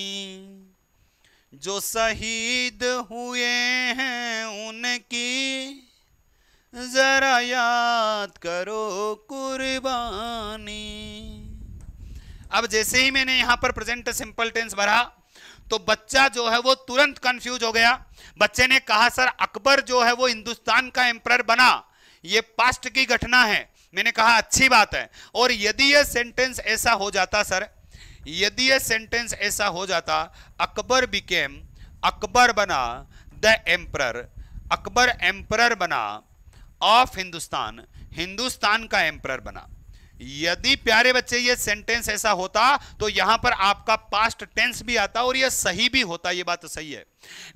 जो शहीद हुए हैं उनकी ज़रा याद करो कुर्बानी अब जैसे ही मैंने यहां पर प्रेजेंट सिंपल टेंस भरा तो बच्चा जो है वो तुरंत कंफ्यूज हो गया बच्चे ने कहा सर अकबर जो है वो हिंदुस्तान का एम्प्रर बना ये पास्ट की घटना है मैंने कहा अच्छी बात है और यदि यह सेंटेंस ऐसा हो जाता सर यदि यह सेंटेंस ऐसा हो जाता अकबर बिकेम अकबर बना द एम्प्रर अकबर एम्प्रर बना ऑफ हिंदुस्तान हिंदुस्तान का एम्प्रर बना यदि प्यारे बच्चे ये सेंटेंस ऐसा होता तो यहां पर आपका पास्ट टेंस भी आता और यह सही भी होता ये बात तो सही है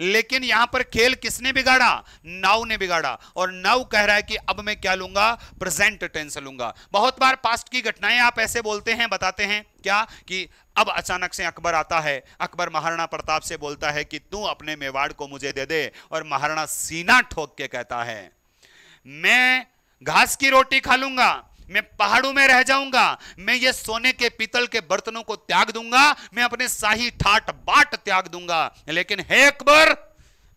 लेकिन यहां पर खेल किसने बिगाड़ा नाउ ने बिगाड़ा और नाउ कह रहा है कि अब मैं क्या लूंगा प्रेजेंट टेंस लूंगा बहुत बार पास्ट की घटनाएं आप ऐसे बोलते हैं बताते हैं क्या कि अब अचानक से अकबर आता है अकबर महाराणा प्रताप से बोलता है कि तू अपने मेवाड़ को मुझे दे दे और महाराणा सीना ठोक के कहता है मैं घास की रोटी खा लूंगा मैं पहाड़ों में रह जाऊंगा मैं ये सोने के पीतल के बर्तनों को त्याग दूंगा मैं अपने शाही ठाट बाट त्याग दूंगा लेकिन हे अकबर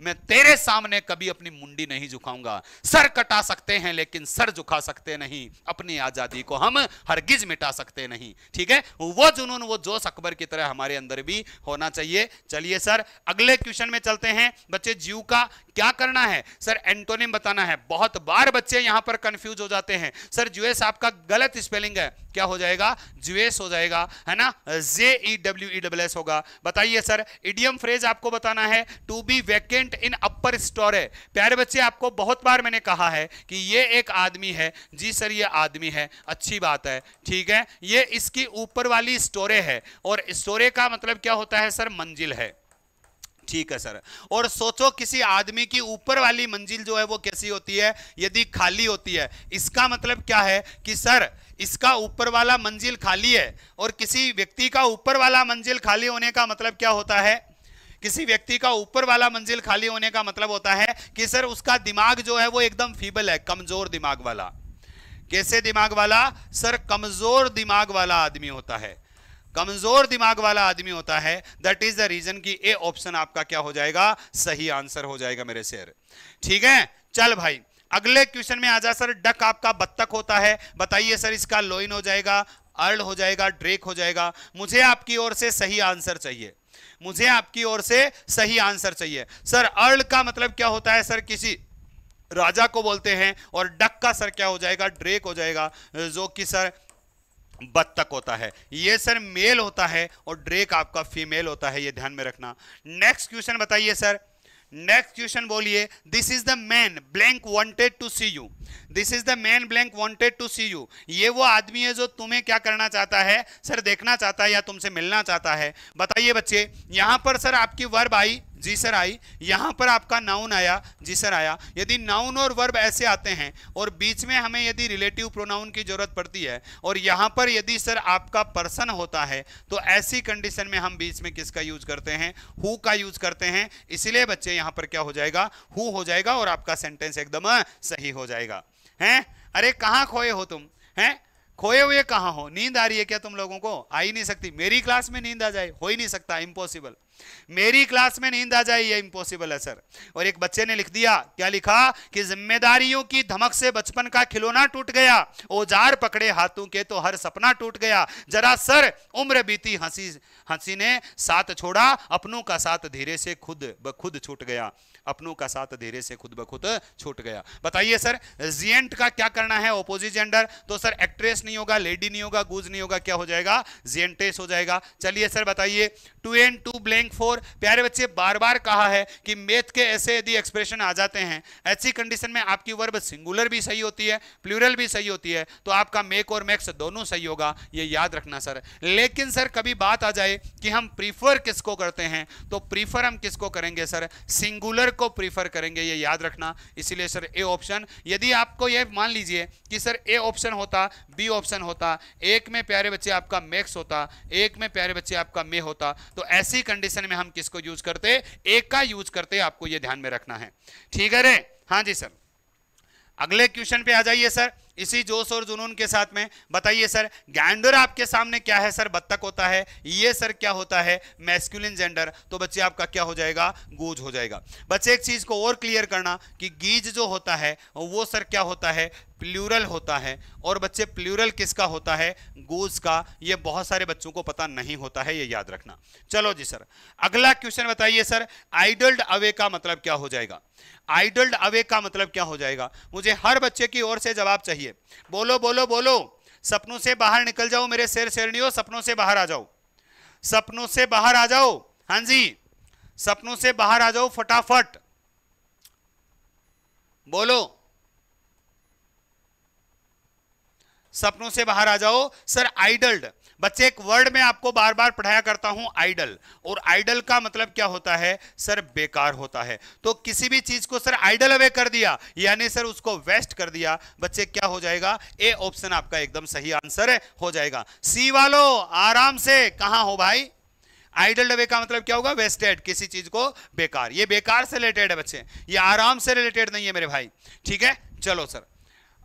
मैं तेरे सामने कभी अपनी मुंडी नहीं झुकाऊंगा सर कटा सकते हैं लेकिन सर झुका सकते नहीं अपनी आजादी को हम हरगिज मिटा सकते नहीं ठीक है वो जुनून वो जोश अकबर की तरह हमारे अंदर भी होना चाहिए चलिए सर अगले क्वेश्चन में चलते हैं बच्चे जीव का क्या करना है सर एंटोनिम बताना है बहुत बार बच्चे यहां पर कंफ्यूज हो जाते हैं सर जुएस आपका गलत स्पेलिंग है क्या हो जाएगा जुएस हो जाएगा है ना J E W E W S होगा बताइए सर इडियम फ्रेज आपको बताना है to be vacant present in upper storey प्यारे बच्चे आपको बहुत बार मैंने कहा है कि ये एक आदमी है जी सर ये आदमी है अच्छी बात है ठीक है ये इसकी ऊपर वाली स्टोरे है और स्टोरे का मतलब क्या होता है सर मंजिल है ठीक है सर और सोचो किसी आदमी की ऊपर वाली मंजिल जो है वो कैसी होती है यदि खाली होती है इसका मतलब क्या है कि सर इसका ऊपर वाला मंजिल खाली है और किसी व्यक्ति का ऊपर वाला मंजिल खाली होने का मतलब क्या होता है किसी व्यक्ति का ऊपर वाला मंजिल खाली होने का मतलब होता है कि सर उसका दिमाग जो है वो एकदम फीबल है कमजोर दिमाग वाला कैसे दिमाग वाला सर कमजोर दिमाग वाला आदमी होता है कमजोर दिमाग वाला आदमी होता है दैट इज द रीजन कि ए ऑप्शन आपका क्या हो जाएगा सही आंसर हो जाएगा मेरे शेर ठीक है चल भाई अगले क्वेश्चन में आ जा सर डक आपका बत्तख होता है बताइए सर इसका लोइन हो जाएगा अर्ल हो जाएगा ड्रेक हो जाएगा मुझे आपकी ओर से सही आंसर चाहिए मुझे आपकी ओर से सही आंसर चाहिए सर अर्ल का मतलब क्या होता है सर किसी राजा को बोलते हैं और डक का सर क्या हो जाएगा ड्रेक हो जाएगा जो कि सर बत्तक होता है ये सर मेल होता है और ड्रेक आपका फीमेल होता है ये ध्यान में रखना नेक्स्ट क्वेश्चन बताइए सर नेक्स्ट क्वेश्चन बोलिए this is the man blank wanted to see you this is the man blank wanted to see you ये वो आदमी है जो तुम्हें क्या करना चाहता है सर देखना चाहता है या तुमसे मिलना चाहता है बताइए बच्चे यहां पर सर आपकी वर्ब आई जी सर आई यहाँ पर आपका नाउन आया जी सर आया यदि नाउन और वर्ब ऐसे आते हैं और बीच में हमें यदि रिलेटिव प्रोनाउन की ज़रूरत पड़ती है और यहाँ पर यदि सर आपका पर्सन होता है तो ऐसी कंडीशन में हम बीच में किसका यूज करते हैं हु का यूज करते हैं इसलिए बच्चे यहाँ पर क्या हो जाएगा हु हो जाएगा और आपका सेंटेंस एकदम सही हो जाएगा हैं अरे कहाँ खोए हो तुम हैं खोए हुए कहाँ हो नींद आ रही है क्या तुम लोगों को आ ही नहीं सकती मेरी क्लास में नींद आ जाए हो ही नहीं सकता इम्पॉसिबल मेरी क्लास में नींद आ जाए ये इम्पॉसिबल है सर और एक बच्चे ने लिख दिया क्या लिखा कि जिम्मेदारियों की धमक से बचपन का खिलौना टूट गया औजार पकड़े हाथों के तो हर सपना टूट गया जरा सर उम्र बीती हंसी हंसी ने साथ छोड़ा अपनों का साथ धीरे से खुद ब खुद छूट गया अपनों का साथ धीरे से खुद ब खुद छूट गया बताइए सर जियंट का क्या करना है ऑपोजिट जेंडर तो सर एक्ट्रेस नहीं होगा लेडी नहीं होगा गूज नहीं होगा क्या हो जाएगा जियंटेस हो जाएगा चलिए सर बताइए to an to blank four प्यारे बच्चे बार बार कहा है कि मेथ के ऐसे यदि एक्सप्रेशन आ जाते हैं ऐसी कंडीशन में आपकी वर्ब सिंगुलर भी सही होती है प्लूरल भी सही होती है तो आपका मेक और मैक्स दोनों सही होगा ये याद रखना सर लेकिन सर कभी बात आ जाए कि हम प्रीफर किसको करते हैं तो प्रीफर हम किसको करेंगे सर सिंगुलर को प्रीफर करेंगे ये याद रखना इसीलिए सर ए ऑप्शन यदि आपको ये मान लीजिए कि सर ए ऑप्शन होता बी ऑप्शन होता एक में प्यारे बच्चे आपका मैक्स होता एक में प्यारे बच्चे आपका मे होता तो ऐसी कंडीशन में हम किसको यूज करते एक का यूज करते आपको ये ध्यान में रखना है ठीक है रे हाँ जी सर अगले क्वेश्चन पे आ जाइए सर इसी जोश और जुनून के साथ में बताइए सर गैंडर आपके सामने क्या है सर बत्तक होता है ये सर क्या होता है मैस्कुलिन जेंडर तो बच्चे आपका क्या हो जाएगा गूज हो जाएगा बच्चे एक चीज को और क्लियर करना कि गीज जो होता है वो सर क्या होता है प्लूरल होता है और बच्चे प्लूरल किसका होता है गूज का ये बहुत सारे बच्चों को पता नहीं होता है ये याद रखना चलो जी सर अगला क्वेश्चन बताइए सर आइडल्ड अवे का मतलब क्या हो जाएगा आइडल्ड अवे का मतलब क्या हो जाएगा मुझे हर बच्चे की ओर से जवाब चाहिए लीजिए बोलो बोलो बोलो सपनों से बाहर निकल जाओ मेरे शेर शेरणियों सपनों से बाहर आ जाओ सपनों से बाहर आ जाओ हां जी सपनों से बाहर आ जाओ फटाफट बोलो सपनों से बाहर आ जाओ सर आइडल्ड बच्चे एक वर्ड में आपको बार बार पढ़ाया करता हूं आइडल और आइडल का मतलब क्या होता है सर बेकार होता है तो किसी भी चीज को सर आइडल अवे कर दिया यानी सर उसको वेस्ट कर दिया बच्चे क्या हो जाएगा ए ऑप्शन आपका एकदम सही आंसर है हो जाएगा सी वालो आराम से कहा हो भाई आइडल अवे का मतलब क्या होगा वेस्टेड किसी चीज को बेकार ये बेकार से रिलेटेड है बच्चे ये आराम से रिलेटेड नहीं है मेरे भाई ठीक है चलो सर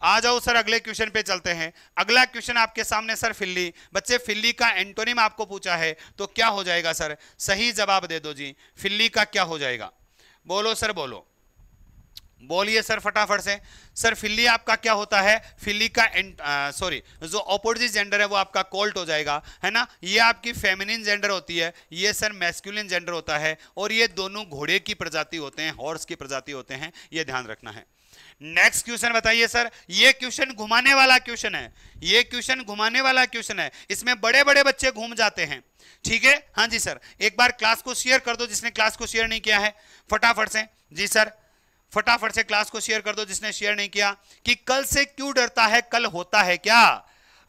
आ जाओ सर अगले क्वेश्चन पे चलते हैं अगला क्वेश्चन आपके सामने सर फिल्ली बच्चे फिल्ली का एंटोनिम आपको पूछा है तो क्या हो जाएगा सर सही जवाब दे दो जी फिल्ली का क्या हो जाएगा बोलो सर बोलो बोलिए सर फटाफट से सर फिल्ली आपका क्या होता है फिल्ली का सॉरी जो ऑपोजिट जेंडर है वो आपका कोल्ट हो जाएगा है ना ये आपकी फेमिनिन जेंडर होती है ये सर मैस्कुलिन जेंडर होता है और ये दोनों घोड़े की प्रजाति होते हैं हॉर्स की प्रजाति होते हैं ये ध्यान रखना है नेक्स्ट क्वेश्चन बताइए सर ये क्वेश्चन घुमाने वाला क्वेश्चन है ये क्वेश्चन घुमाने वाला क्वेश्चन है इसमें बड़े बड़े बच्चे घूम जाते हैं ठीक है हाँ जी सर एक बार क्लास को शेयर कर दो जिसने क्लास को शेयर नहीं किया है फटाफट से जी सर फटाफट से क्लास को शेयर कर दो जिसने शेयर नहीं किया कि कल से क्यों डरता है कल होता है क्या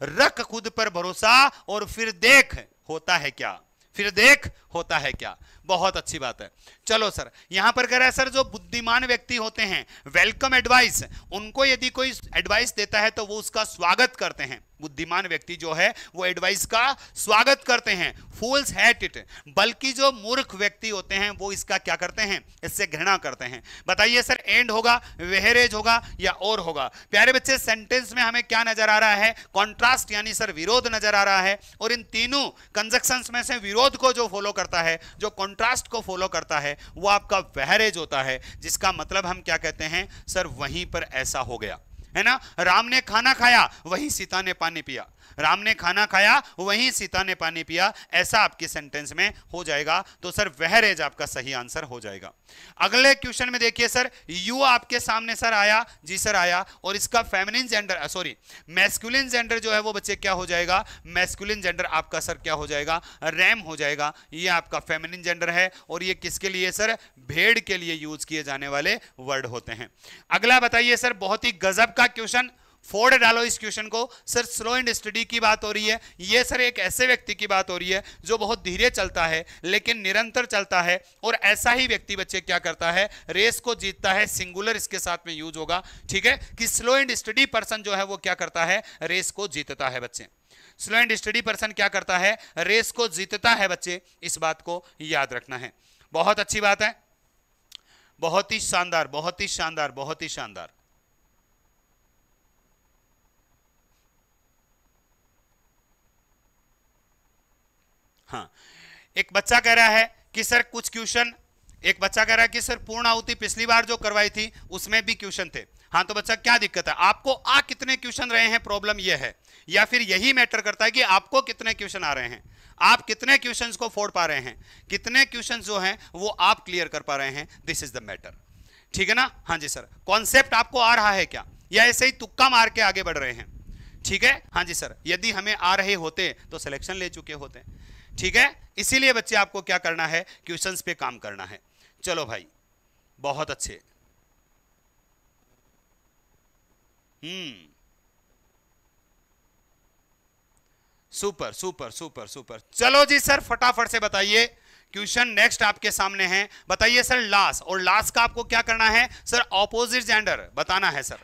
रख खुद पर भरोसा और फिर देख होता है क्या फिर देख होता है क्या बहुत अच्छी बात है चलो सर यहां पर कह रहा है सर जो बुद्धिमान व्यक्ति होते हैं वेलकम एडवाइस उनको यदि कोई एडवाइस देता है तो वो उसका स्वागत करते हैं बुद्धिमान व्यक्ति जो है वो एडवाइस का स्वागत करते हैं फूल्स हैट इट बल्कि जो मूर्ख व्यक्ति होते हैं वो इसका क्या करते हैं इससे घृणा करते हैं बताइए सर एंड होगा वेहरेज होगा या और होगा प्यारे बच्चे सेंटेंस में हमें क्या नजर आ रहा है कॉन्ट्रास्ट यानी सर विरोध नजर आ रहा है और इन तीनों कंजक्शन में से विरोध को जो फॉलो करता है जो कॉन्ट्रास्ट को फॉलो करता है वो आपका वेहरेज होता है जिसका मतलब हम क्या कहते हैं सर वहीं पर ऐसा हो गया है ना राम ने खाना खाया वहीं सीता ने पानी पिया राम ने खाना खाया वहीं सीता ने पानी पिया ऐसा आपके सेंटेंस में हो जाएगा तो सर वहरेज आपका सही आंसर हो जाएगा अगले क्वेश्चन में देखिए सर यू आपके सामने सर आया जी सर आया और इसका feminine gender sorry masculine gender जो है वो बच्चे क्या हो जाएगा मैस्कुलिन जेंडर आपका सर क्या हो जाएगा रैम हो जाएगा ये आपका फेमिनिन जेंडर है और ये किसके लिए सर भेड़ के लिए यूज किए जाने वाले वर्ड होते हैं अगला बताइए सर बहुत ही गजब का क्वेश्चन फोड़ डालो इस क्वेश्चन को सर स्लो एंड स्टडी की बात हो रही है ये सर एक ऐसे व्यक्ति की बात हो रही है जो बहुत धीरे चलता है लेकिन निरंतर चलता है और ऐसा ही व्यक्ति बच्चे क्या करता है रेस को जीतता है सिंगुलर इसके साथ में यूज होगा ठीक है कि स्लो एंड स्टडी पर्सन जो है वो क्या करता है रेस को जीतता है बच्चे स्लो एंड स्टडी पर्सन क्या करता है रेस को जीतता है बच्चे इस बात को याद रखना है बहुत अच्छी बात है बहुत ही शानदार बहुत ही शानदार बहुत ही शानदार हाँ एक बच्चा कह रहा है कि सर कुछ क्वेश्चन एक बच्चा कह रहा है कि सर पूर्ण आहुति पिछली बार जो करवाई थी उसमें भी क्वेश्चन थे हाँ तो बच्चा क्या दिक्कत है आपको आ कितने क्वेश्चन रहे हैं प्रॉब्लम यह है या फिर यही मैटर करता है कि आपको कितने क्वेश्चन आ रहे हैं आप कितने क्वेश्चन को फोड़ पा रहे हैं कितने क्वेश्चन जो हैं वो आप क्लियर कर पा रहे हैं दिस इज द मैटर ठीक है ना हाँ जी सर कॉन्सेप्ट आपको आ रहा है क्या या ऐसे ही तुक्का मार के आगे बढ़ रहे हैं ठीक है हाँ जी सर यदि हमें आ रहे होते तो सिलेक्शन ले चुके होते हैं ठीक है इसीलिए बच्चे आपको क्या करना है क्वेश्चंस पे काम करना है चलो भाई बहुत अच्छे हम्म सुपर सुपर सुपर सुपर चलो जी सर फटाफट से बताइए क्वेश्चन नेक्स्ट आपके सामने है बताइए सर लास्ट और लास्ट का आपको क्या करना है सर ऑपोजिट जेंडर बताना है सर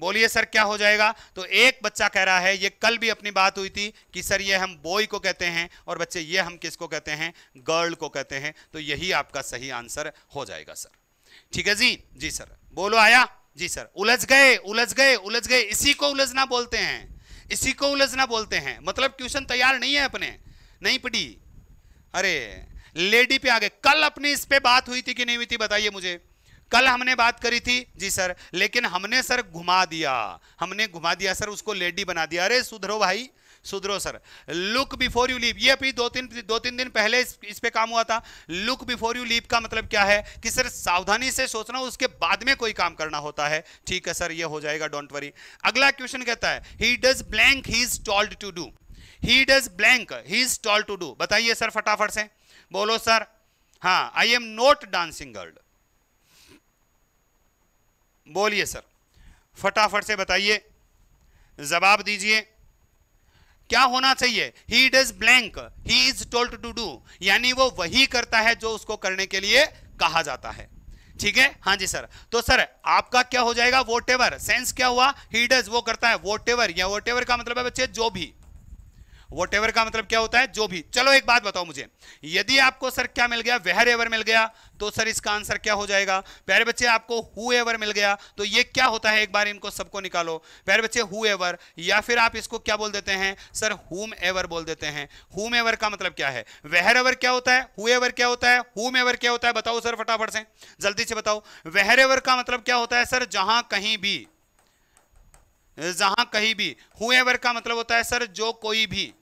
बोलिए सर क्या हो जाएगा तो एक बच्चा कह रहा है ये कल भी अपनी बात हुई थी कि सर ये हम बॉय को कहते हैं और बच्चे ये हम किसको कहते हैं गर्ल को कहते हैं तो यही आपका सही आंसर हो जाएगा सर ठीक है जी जी सर बोलो आया जी सर उलझ गए उलझ गए उलझ गए इसी को उलझना बोलते हैं इसी को उलझना बोलते हैं मतलब ट्यूशन तैयार नहीं है अपने नहीं पढ़ी अरे लेडी पे आ गए कल अपनी इस पे बात हुई थी कि नहीं हुई थी बताइए मुझे कल हमने बात करी थी जी सर लेकिन हमने सर घुमा दिया हमने घुमा दिया सर उसको लेडी बना दिया अरे सुधरो भाई सुधरो sir look before you leave ये अभी दो तीन दो तीन दिन पहले इस, इस पे काम हुआ था लुक बिफोर यू लीव का मतलब क्या है कि सर सावधानी से सोचना उसके बाद में कोई काम करना होता है ठीक है सर ये हो जाएगा डोंट वरी अगला क्वेश्चन कहता है he does blank he is told to do he does blank he is told to do बताइए सर फटाफट से बोलो सर हाँ I am not dancing girled बोलिए सर फटाफट से बताइए जवाब दीजिए क्या होना चाहिए he does blank he is told to do यानी वो वही करता है जो उसको करने के लिए कहा जाता है ठीक है हाँ जी सर तो सर आपका क्या हो जाएगा वोट सेंस क्या हुआ ही डज वो करता है वोट या वोट का मतलब है बच्चे जो भी वट का मतलब क्या होता है जो भी चलो एक बात बताओ मुझे यदि आपको सर क्या मिल गया वेहर एवर मिल गया तो सर इसका आंसर क्या हो जाएगा प्यारे बच्चे आपको हु एवर मिल गया तो ये क्या होता है एक बार इनको सबको निकालो प्यारे बच्चे हु एवर या फिर आप इसको क्या बोल देते हैं सर हुम एवर बोल देते हैं हुम एवर का मतलब क्या है वेहर एवर क्या होता है हु एवर क्या होता है हुम एवर क्या होता है बताओ सर फटाफट से जल्दी से बताओ वेहर एवर का मतलब क्या होता है सर जहां कहीं भी जहां कहीं भी हुएवर का मतलब होता है सर जो कोई भी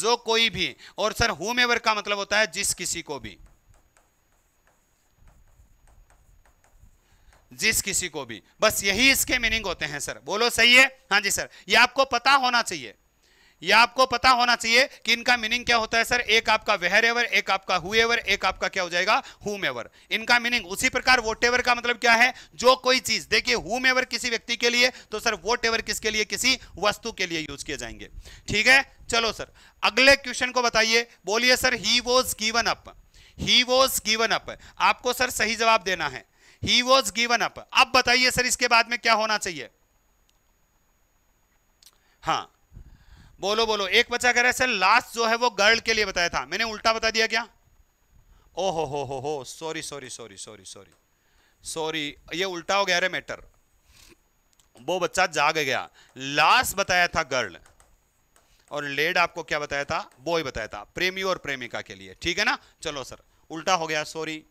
जो कोई भी और सर हुमेवर का मतलब होता है जिस किसी को भी जिस किसी को भी बस यही इसके मीनिंग होते हैं सर बोलो सही है हाँ जी सर ये आपको पता होना चाहिए यह आपको पता होना चाहिए कि इनका मीनिंग क्या होता है सर एक आपका वेहर एवर एक आपका हुएवर एक आपका क्या हो जाएगा हुम एवर इनका मीनिंग उसी प्रकार वोट एवर का मतलब क्या है जो कोई चीज देखिए हुम एवर किसी व्यक्ति के लिए तो सर वोट एवर किसके लिए किसी वस्तु के लिए यूज किए जाएंगे ठीक है चलो सर अगले क्वेश्चन को बताइए बोलिए sir he was given up he was given up आपको सर सही जवाब देना है ही वॉज गिवन अप अब बताइए सर इसके बाद में क्या होना चाहिए हाँ बोलो बोलो एक बच्चा कह रहा है सर लास्ट जो है वो गर्ल के लिए बताया था मैंने उल्टा बता दिया क्या ओ हो हो हो हो sorry sorry sorry sorry sorry sorry ये उल्टा हो गया रे मैटर वो बच्चा जाग गया लास्ट बताया था गर्ल और लेड आपको क्या बताया था बॉय बताया था प्रेमी और प्रेमिका के लिए ठीक है ना चलो सर उल्टा हो गया सॉरी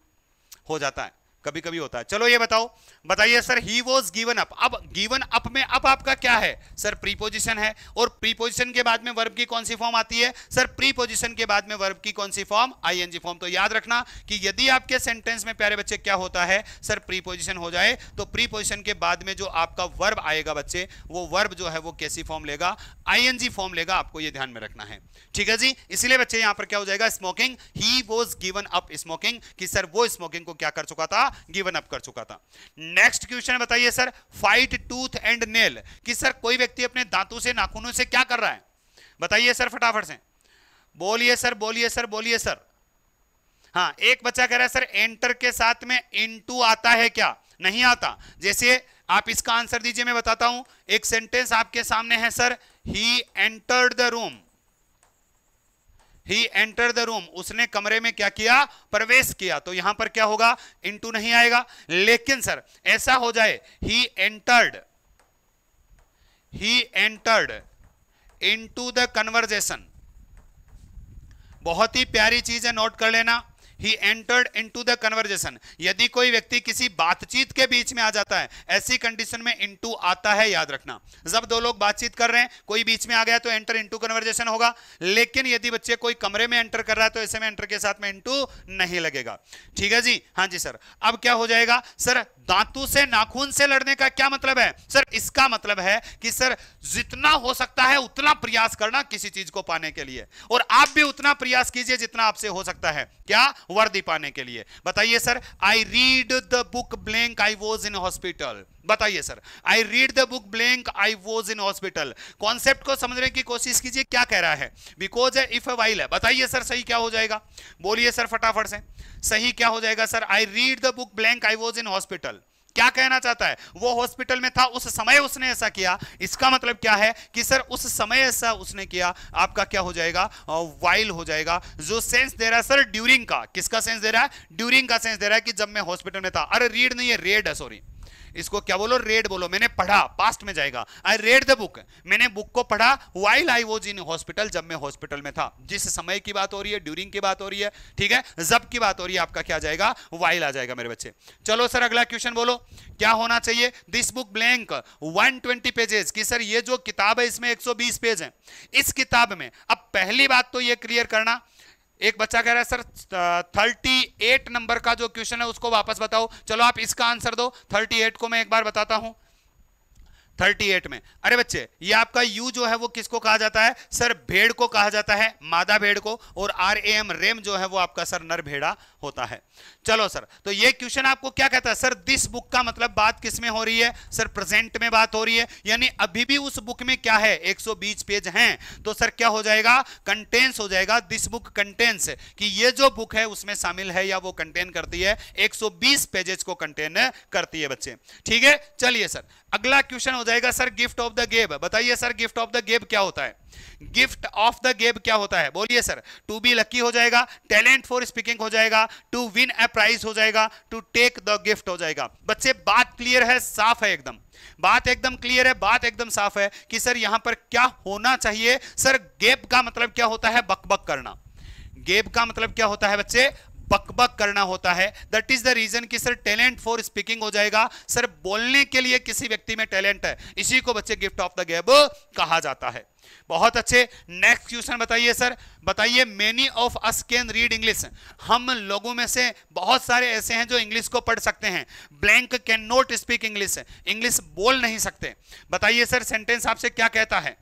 हो जाता है कभी कभी होता है चलो ये बताओ बताइए sir he was given up अब गिवन अप में अब आपका क्या है सर प्रीपोजिशन है और प्रीपोजिशन के बाद में वर्ब की कौन सी फॉर्म आती है सर प्रीपोजिशन के बाद में वर्ब की कौन सी फॉर्म आईएनजी फॉर्म तो याद रखना कि यदि आपके सेंटेंस में प्यारे बच्चे क्या होता है सर प्रीपोजिशन हो जाए तो प्रीपोजिशन के बाद में जो आपका वर्ब आएगा बच्चे वो वर्ब जो है वो कैसी फॉर्म लेगा एनजी फॉर्म लेगा आपको यह ध्यान में रखना है ठीक है जी इसलिए बच्चे यहां पर क्या हो जाएगा smoking he was given up smoking कि सर वो स्मोकिंग को क्या कर चुका था था गिवन अप कर चुका था नेक्स्ट क्वेश्चन बताइए sir fight tooth and nail कि सर कोई व्यक्ति अपने दांतों से नाखूनों से क्या कर रहा है बताइए सर फटाफट से बोलिए सर बोलिए सर बोलिए सर हाँ एक बच्चा कह रहा है सर एंटर के साथ में इनटू आता है क्या नहीं आता जैसे आप इसका आंसर दीजिए मैं बताता हूं एक सेंटेंस आपके सामने है sir he entered the room he enter the room उसने कमरे में क्या किया प्रवेश किया तो यहां पर क्या होगा इंटू नहीं आएगा लेकिन सर ऐसा हो जाए he entered he entered into the conversation बहुत ही प्यारी चीज है नोट कर लेना he entered to the conversation यदि कोई व्यक्ति किसी बातचीत के बीच में आ जाता है ऐसी कंडीशन में इंटू आता है याद रखना जब दो लोग बातचीत कर रहे हैं कोई बीच में आ गया तो एंटर इंटू कन्वर्जेशन होगा लेकिन यदि बच्चे कोई कमरे में एंटर कर रहा है तो ऐसे में एंटर के साथ में इंटू नहीं लगेगा ठीक है जी हाँ जी सर अब क्या हो जाएगा सर दांतों से नाखून से लड़ने का क्या मतलब है सर इसका मतलब है कि सर जितना हो सकता है उतना प्रयास करना किसी चीज को पाने के लिए और आप भी उतना प्रयास कीजिए जितना आपसे हो सकता है क्या वर्दी पाने के लिए बताइए sir I read the book blank I was in hospital बताइए sir I read the book blank I was in hospital concept को समझने की कोशिश कीजिए क्या कह रहा है बिकॉज इफ ए वाइल है बताइए सर सही क्या हो जाएगा बोलिए सर फटाफट से सही क्या हो जाएगा sir I read the book blank I was in hospital क्या कहना चाहता है वो हॉस्पिटल में था उस समय उसने ऐसा किया इसका मतलब क्या है कि सर उस समय ऐसा उसने किया आपका क्या हो जाएगा वाइल हो जाएगा जो सेंस दे रहा है सर ड्यूरिंग का किसका सेंस दे रहा है ड्यूरिंग का सेंस दे रहा है कि जब मैं हॉस्पिटल में था अरे रीड नहीं है रेड है सॉरी इसको क्या बोलो रेड बोलो मैंने पढ़ा पास्ट में जाएगा आई रेड द बुक मैंने बुक को पढ़ा while I was in hospital जब मैं हॉस्पिटल में था जिस समय की बात हो रही है ड्यूरिंग की बात हो रही है ठीक है जब की बात हो रही है आपका क्या जाएगा वाइल आ जाएगा मेरे बच्चे चलो सर अगला क्वेश्चन बोलो क्या होना चाहिए this book blank one twenty pages की सर ये जो किताब है इसमें एक पेज है इस किताब में अब पहली बात तो यह क्लियर करना एक बच्चा कह रहा है सर थर्टी एट नंबर का जो क्वेश्चन है उसको वापस बताओ चलो आप इसका आंसर दो थर्टी एट को मैं एक बार बताता हूं थर्टी एट में अरे बच्चे ये आपका यू जो है वो किसको कहा जाता है सर भेड़ को कहा जाता है मादा भेड़ को और आर ए एम रेम जो है वो आपका सर नर भेड़ा होता है चलो सर तो ये क्वेश्चन आपको क्या कहता है सर दिस बुक का मतलब बात किस में हो रही है सर प्रेजेंट में बात हो रही है यानी अभी भी उस बुक में क्या है 120 पेज हैं तो सर क्या हो जाएगा कंटेंस हो जाएगा दिस बुक कंटेंस कि ये जो बुक है उसमें शामिल है या वो कंटेन करती है 120 पेजेस को कंटेन करती है बच्चे ठीक है चलिए सर अगला क्वेश्चन हो जाएगा सर गिफ्ट ऑफ द गेब बताइए सर गिफ्ट ऑफ द गेब क्या होता है गिफ्ट ऑफ द गेब क्या होता है बोलिए सर टू बी लकी हो जाएगा टैलेंट फॉर स्पीकिंग हो जाएगा टू विन ए प्राइज हो जाएगा टू टेक द गिफ्ट हो जाएगा बच्चे बात क्लियर है साफ है एकदम बात एकदम क्लियर है बात एकदम साफ है कि सर यहां पर क्या होना चाहिए सर गेप का मतलब क्या होता है बकबक करना गेप का मतलब क्या होता है बच्चे बकबक -बक करना होता है दैट इज द रीजन कि सर टैलेंट फॉर स्पीकिंग हो जाएगा सर बोलने के लिए किसी व्यक्ति में टैलेंट है इसी को बच्चे गिफ्ट ऑफ द गैब कहा जाता है बहुत अच्छे नेक्स्ट क्वेश्चन बताइए सर बताइए many of us can read English हम लोगों में से बहुत सारे ऐसे हैं जो इंग्लिश को पढ़ सकते हैं blank can not speak English English बोल नहीं सकते बताइए सर सेंटेंस आपसे क्या कहता है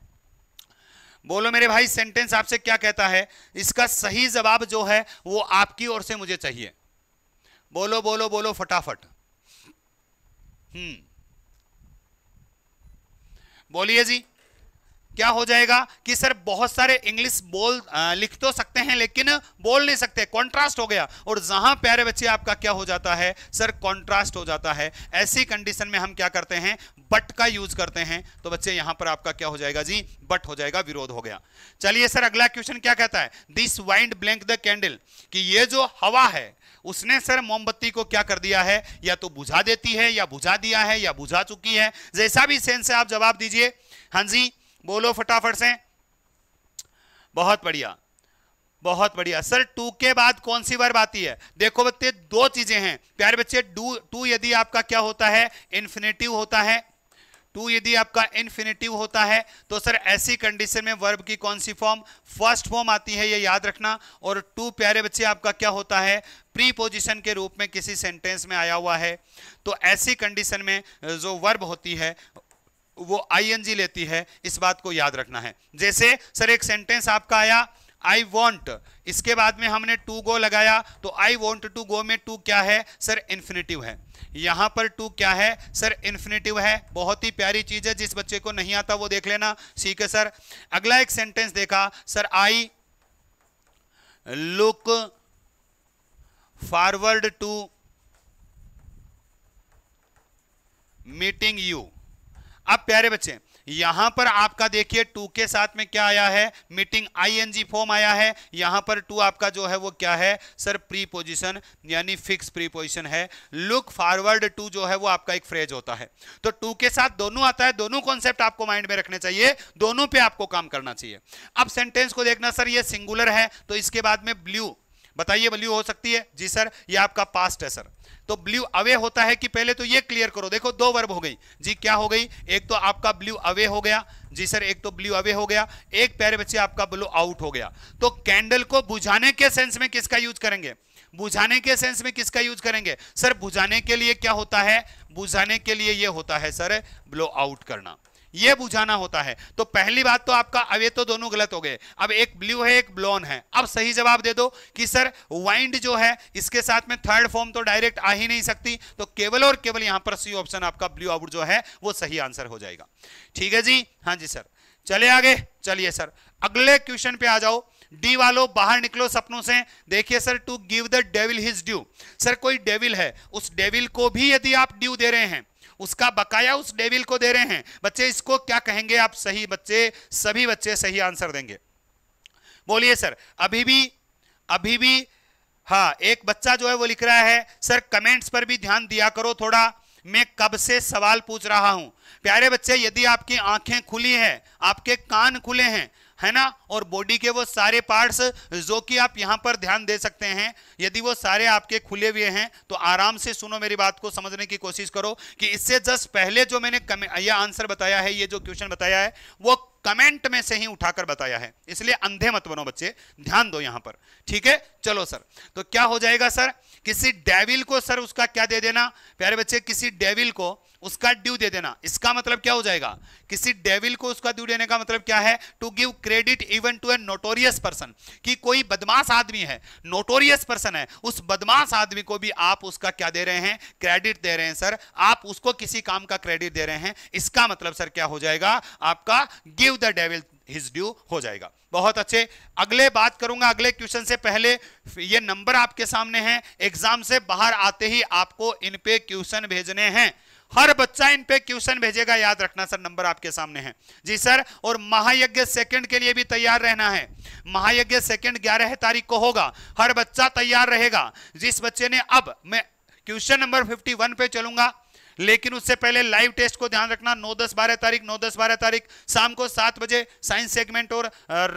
बोलो मेरे भाई सेंटेंस आपसे क्या कहता है इसका सही जवाब जो है वो आपकी ओर से मुझे चाहिए बोलो बोलो बोलो फटाफट हम्म बोलिए जी क्या हो जाएगा कि सर बहुत सारे इंग्लिश बोल लिख तो सकते हैं लेकिन बोल नहीं सकते कॉन्ट्रास्ट हो गया और जहां प्यारे बच्चे आपका क्या हो जाता है सर कॉन्ट्रास्ट हो जाता है ऐसी कंडीशन में हम क्या करते हैं बट का यूज करते हैं तो बच्चे यहां पर आपका क्या हो जाएगा जी बट हो जाएगा विरोध हो गया चलिए सर अगला क्वेश्चन क्या कहता है this wind blank the candle कि ये जो हवा है उसने सर मोमबत्ती को क्या कर दिया है या तो बुझा देती है या बुझा दिया है या बुझा चुकी है जैसा भी सेंस से आप जवाब दीजिए हाँ जी बोलो फटाफट से बहुत बढ़िया बहुत बढ़िया सर टू के बाद कौन सी वर्ब आती है देखो बच्चे दो चीजें हैं प्यारे बच्चे डू टू यदि आपका क्या होता है इन्फिनेटिव होता है टू यदि आपका इन्फिनेटिव होता है तो सर ऐसी कंडीशन में वर्ब की कौन सी फॉर्म फर्स्ट फॉर्म आती है ये याद रखना और टू प्यारे बच्चे आपका क्या होता है प्रीपोजिशन के रूप में किसी सेंटेंस में आया हुआ है तो ऐसी कंडीशन में जो वर्ब होती है वो आईएनजी लेती है इस बात को याद रखना है जैसे सर एक सेंटेंस आपका आया आई वॉन्ट इसके बाद में हमने टू गो लगाया तो आई वॉन्ट टू गो में टू क्या है सर इन्फिनेटिव है यहाँ पर टू क्या है सर इन्फिनेटिव है बहुत ही प्यारी चीज़ है जिस बच्चे को नहीं आता वो देख लेना ठीक है सर अगला एक सेंटेंस देखा sir I look forward to meeting you अब प्यारे बच्चे यहां पर आपका देखिए टू के साथ में क्या आया है मीटिंग आईएनजी फॉर्म आया है यहां पर टू आपका जो है वो क्या है सर प्री पोजिशन यानी फिक्स प्री पोजिशन है लुक फॉरवर्ड टू जो है वो आपका एक फ्रेज होता है तो टू के साथ दोनों आता है दोनों कॉन्सेप्ट आपको माइंड में रखने चाहिए दोनों पे आपको काम करना चाहिए अब सेंटेंस को देखना सर ये सिंगुलर है तो इसके बाद में ब्लू बताइए ब्लू हो सकती है जी सर ये आपका पास्ट है सर तो ब्लू अवे होता है कि पहले तो ये क्लियर करो देखो दो वर्ब हो गई जी क्या हो गई एक तो आपका ब्लू अवे हो गया जी सर एक तो ब्लू अवे हो गया एक प्यारे बच्चे आपका ब्लू आउट हो गया तो कैंडल को बुझाने के सेंस में किसका यूज करेंगे बुझाने के सेंस में किसका यूज करेंगे सर बुझाने के लिए क्या होता है बुझाने के लिए यह होता है सर ब्लो आउट करना ये बुझाना होता है तो पहली बात तो आपका अब ये तो दोनों गलत हो गए अब एक ब्लू है एक ब्लॉन है अब सही जवाब दे दो कि सर वाइंड जो है इसके साथ में थर्ड फॉर्म तो डायरेक्ट आ ही नहीं सकती तो केवल और केवल यहां पर सी ऑप्शन आपका ब्लू आउट जो है वो सही आंसर हो जाएगा ठीक है जी हाँ जी सर चले आगे चलिए सर अगले क्वेश्चन पे आ जाओ डी वालों बाहर निकलो सपनों से देखिए sir to give the devil his due sir कोई डेविल है उस डेविल को भी यदि आप ड्यू दे रहे हैं उसका बकाया उस डेविल को दे रहे हैं बच्चे इसको क्या कहेंगे आप सही बच्चे सभी बच्चे सही आंसर देंगे बोलिए सर अभी भी अभी भी हाँ एक बच्चा जो है वो लिख रहा है सर कमेंट्स पर भी ध्यान दिया करो थोड़ा मैं कब से सवाल पूछ रहा हूं प्यारे बच्चे यदि आपकी आंखें खुली हैं आपके कान खुले हैं है ना और बॉडी के वो सारे पार्ट्स जो कि आप यहां पर ध्यान दे सकते हैं यदि वो सारे आपके खुले हुए हैं तो आराम से सुनो मेरी बात को समझने की कोशिश करो कि इससे जस्ट पहले जो मैंने यह आंसर बताया है ये जो क्वेश्चन बताया है वो कमेंट में से ही उठाकर बताया है इसलिए अंधे मत बनो बच्चे ध्यान दो यहां पर ठीक है चलो सर तो क्या हो जाएगा सर किसी डेविल को सर उसका क्या दे देना प्यारे बच्चे किसी डेविल को उसका ड्यू दे देना इसका मतलब क्या हो जाएगा किसी डेविल को उसका ड्यू देने का मतलब क्या है to give credit even to a notorious person कि कोई बदमाश आदमी है नोटोरियस पर्सन है उस बदमाश आदमी को भी आप उसका क्या दे रहे हैं क्रेडिट दे रहे हैं सर आप उसको किसी काम का क्रेडिट दे रहे हैं इसका मतलब सर क्या हो जाएगा आपका give the devil his due हो जाएगा बहुत अच्छे अगले बात करूंगा अगले क्वेश्चन से पहले ये नंबर आपके सामने हैं एग्जाम से बाहर आते ही आपको इन पे क्वेश्चन भेजने हैं हर बच्चा इन पे क्वेश्चन भेजेगा याद रखना सर नंबर आपके सामने है जी सर और महायज्ञ सेकंड के लिए भी तैयार रहना है महायज्ञ सेकंड ग्यारह तारीख को होगा हर बच्चा तैयार रहेगा जिस बच्चे ने अब मैं क्वेश्चन नंबर 51 पे चलूंगा लेकिन उससे पहले लाइव टेस्ट को ध्यान रखना 9 दस 12 तारीख 9 दस 12 तारीख शाम को सात बजे साइंस सेगमेंट और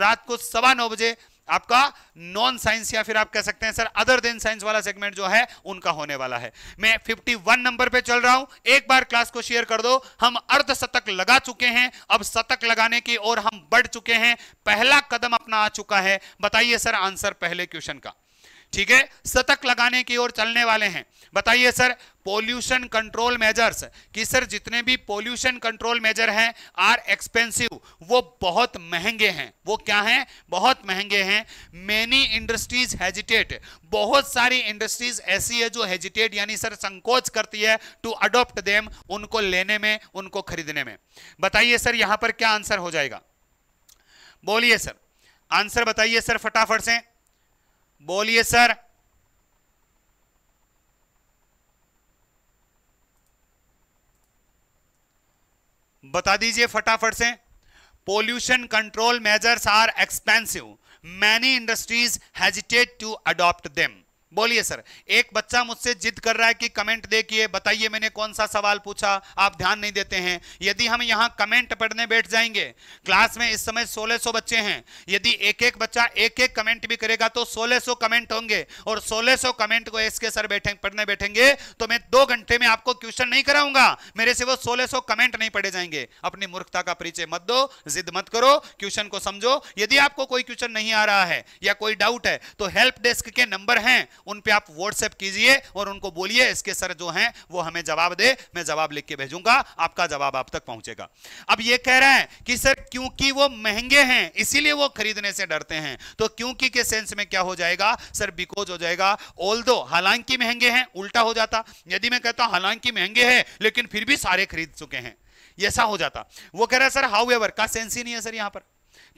रात को सवा नौ बजे आपका नॉन साइंस या फिर आप कह सकते हैं सर अदर देन साइंस वाला सेगमेंट जो है उनका होने वाला है मैं 51 नंबर पे चल रहा हूं एक बार क्लास को शेयर कर दो हम अर्ध शतक लगा चुके हैं अब शतक लगाने की ओर हम बढ़ चुके हैं पहला कदम अपना आ चुका है बताइए सर आंसर पहले क्वेश्चन का ठीक है शतक लगाने की ओर चलने वाले हैं बताइए सर पोल्यूशन कंट्रोल मेजर्स कि सर जितने भी पोल्यूशन कंट्रोल मेजर हैं आर एक्सपेंसिव वो बहुत महंगे हैं वो क्या हैं बहुत महंगे हैं मेनी इंडस्ट्रीज हेजिटेट बहुत सारी इंडस्ट्रीज ऐसी है जो हेजिटेट यानी सर संकोच करती है टू अडोप्ट देम उनको लेने में उनको खरीदने में बताइए सर यहां पर क्या आंसर हो जाएगा बोलिए सर आंसर बताइए सर फटाफट से बोलिए सर बता दीजिए फटाफट से pollution control measures are expensive many industries hesitate to adopt them बोलिए सर एक बच्चा मुझसे जिद कर रहा है कि कमेंट देखिए बताइए मैंने कौन सा सवाल पूछा आप ध्यान नहीं देते हैं यदि हम यहाँ कमेंट पढ़ने बैठ जाएंगे क्लास में इस समय 1600 बच्चे हैं यदि एक एक बच्चा एक एक कमेंट भी करेगा तो 1600 कमेंट होंगे और 1600 कमेंट को एस के सर बैठे पढ़ने बैठेंगे तो मैं दो घंटे में आपको क्वेश्चन नहीं कराऊंगा मेरे से वो सोलह कमेंट नहीं पढ़े जाएंगे अपनी मूर्खता का परिचय मत दो जिद मत करो क्वेश्चन को समझो यदि आपको कोई क्वेश्चन नहीं आ रहा है या कोई डाउट है तो हेल्प डेस्क के नंबर हैं उन पे आप व्हाट्सएप कीजिए और उनको बोलिए इसके सर जो हैं वो हमें जवाब दे मैं जवाब लिख के भेजूंगा आपका जवाब आप तक पहुंचेगा अब ये कह रहे हैं कि सर क्योंकि वो महंगे हैं इसीलिए वो खरीदने से डरते हैं तो क्योंकि के सेंस में क्या हो जाएगा सर बिकोज हो जाएगा दो हालांकि महंगे हैं उल्टा हो जाता यदि मैं कहता हूं हालांकि महंगे हैं लेकिन फिर भी सारे खरीद चुके हैं ऐसा हो जाता वो कह रहा है सर हाउ एवर का सेंस ही नहीं है सर यहां पर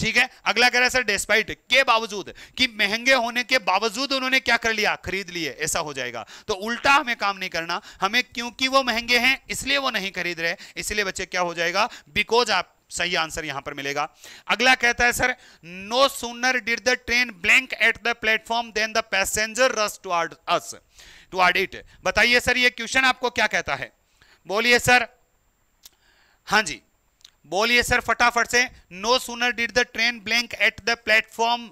ठीक है अगला कह रहा है सर डेस्पाइट के बावजूद कि महंगे होने के बावजूद उन्होंने क्या कर लिया खरीद लिए ऐसा हो जाएगा तो उल्टा हमें काम नहीं करना हमें क्योंकि वो महंगे हैं इसलिए वो नहीं खरीद रहे इसलिए बच्चे क्या हो जाएगा बिकॉज आप सही आंसर यहां पर मिलेगा अगला कहता है sir no sooner did the train blank at the platform than the passenger rushed towards it बताइए सर ये क्वेश्चन आपको क्या कहता है बोलिए सर हाँ जी बोलिए सर फटाफट से no sooner did the train blank at the platform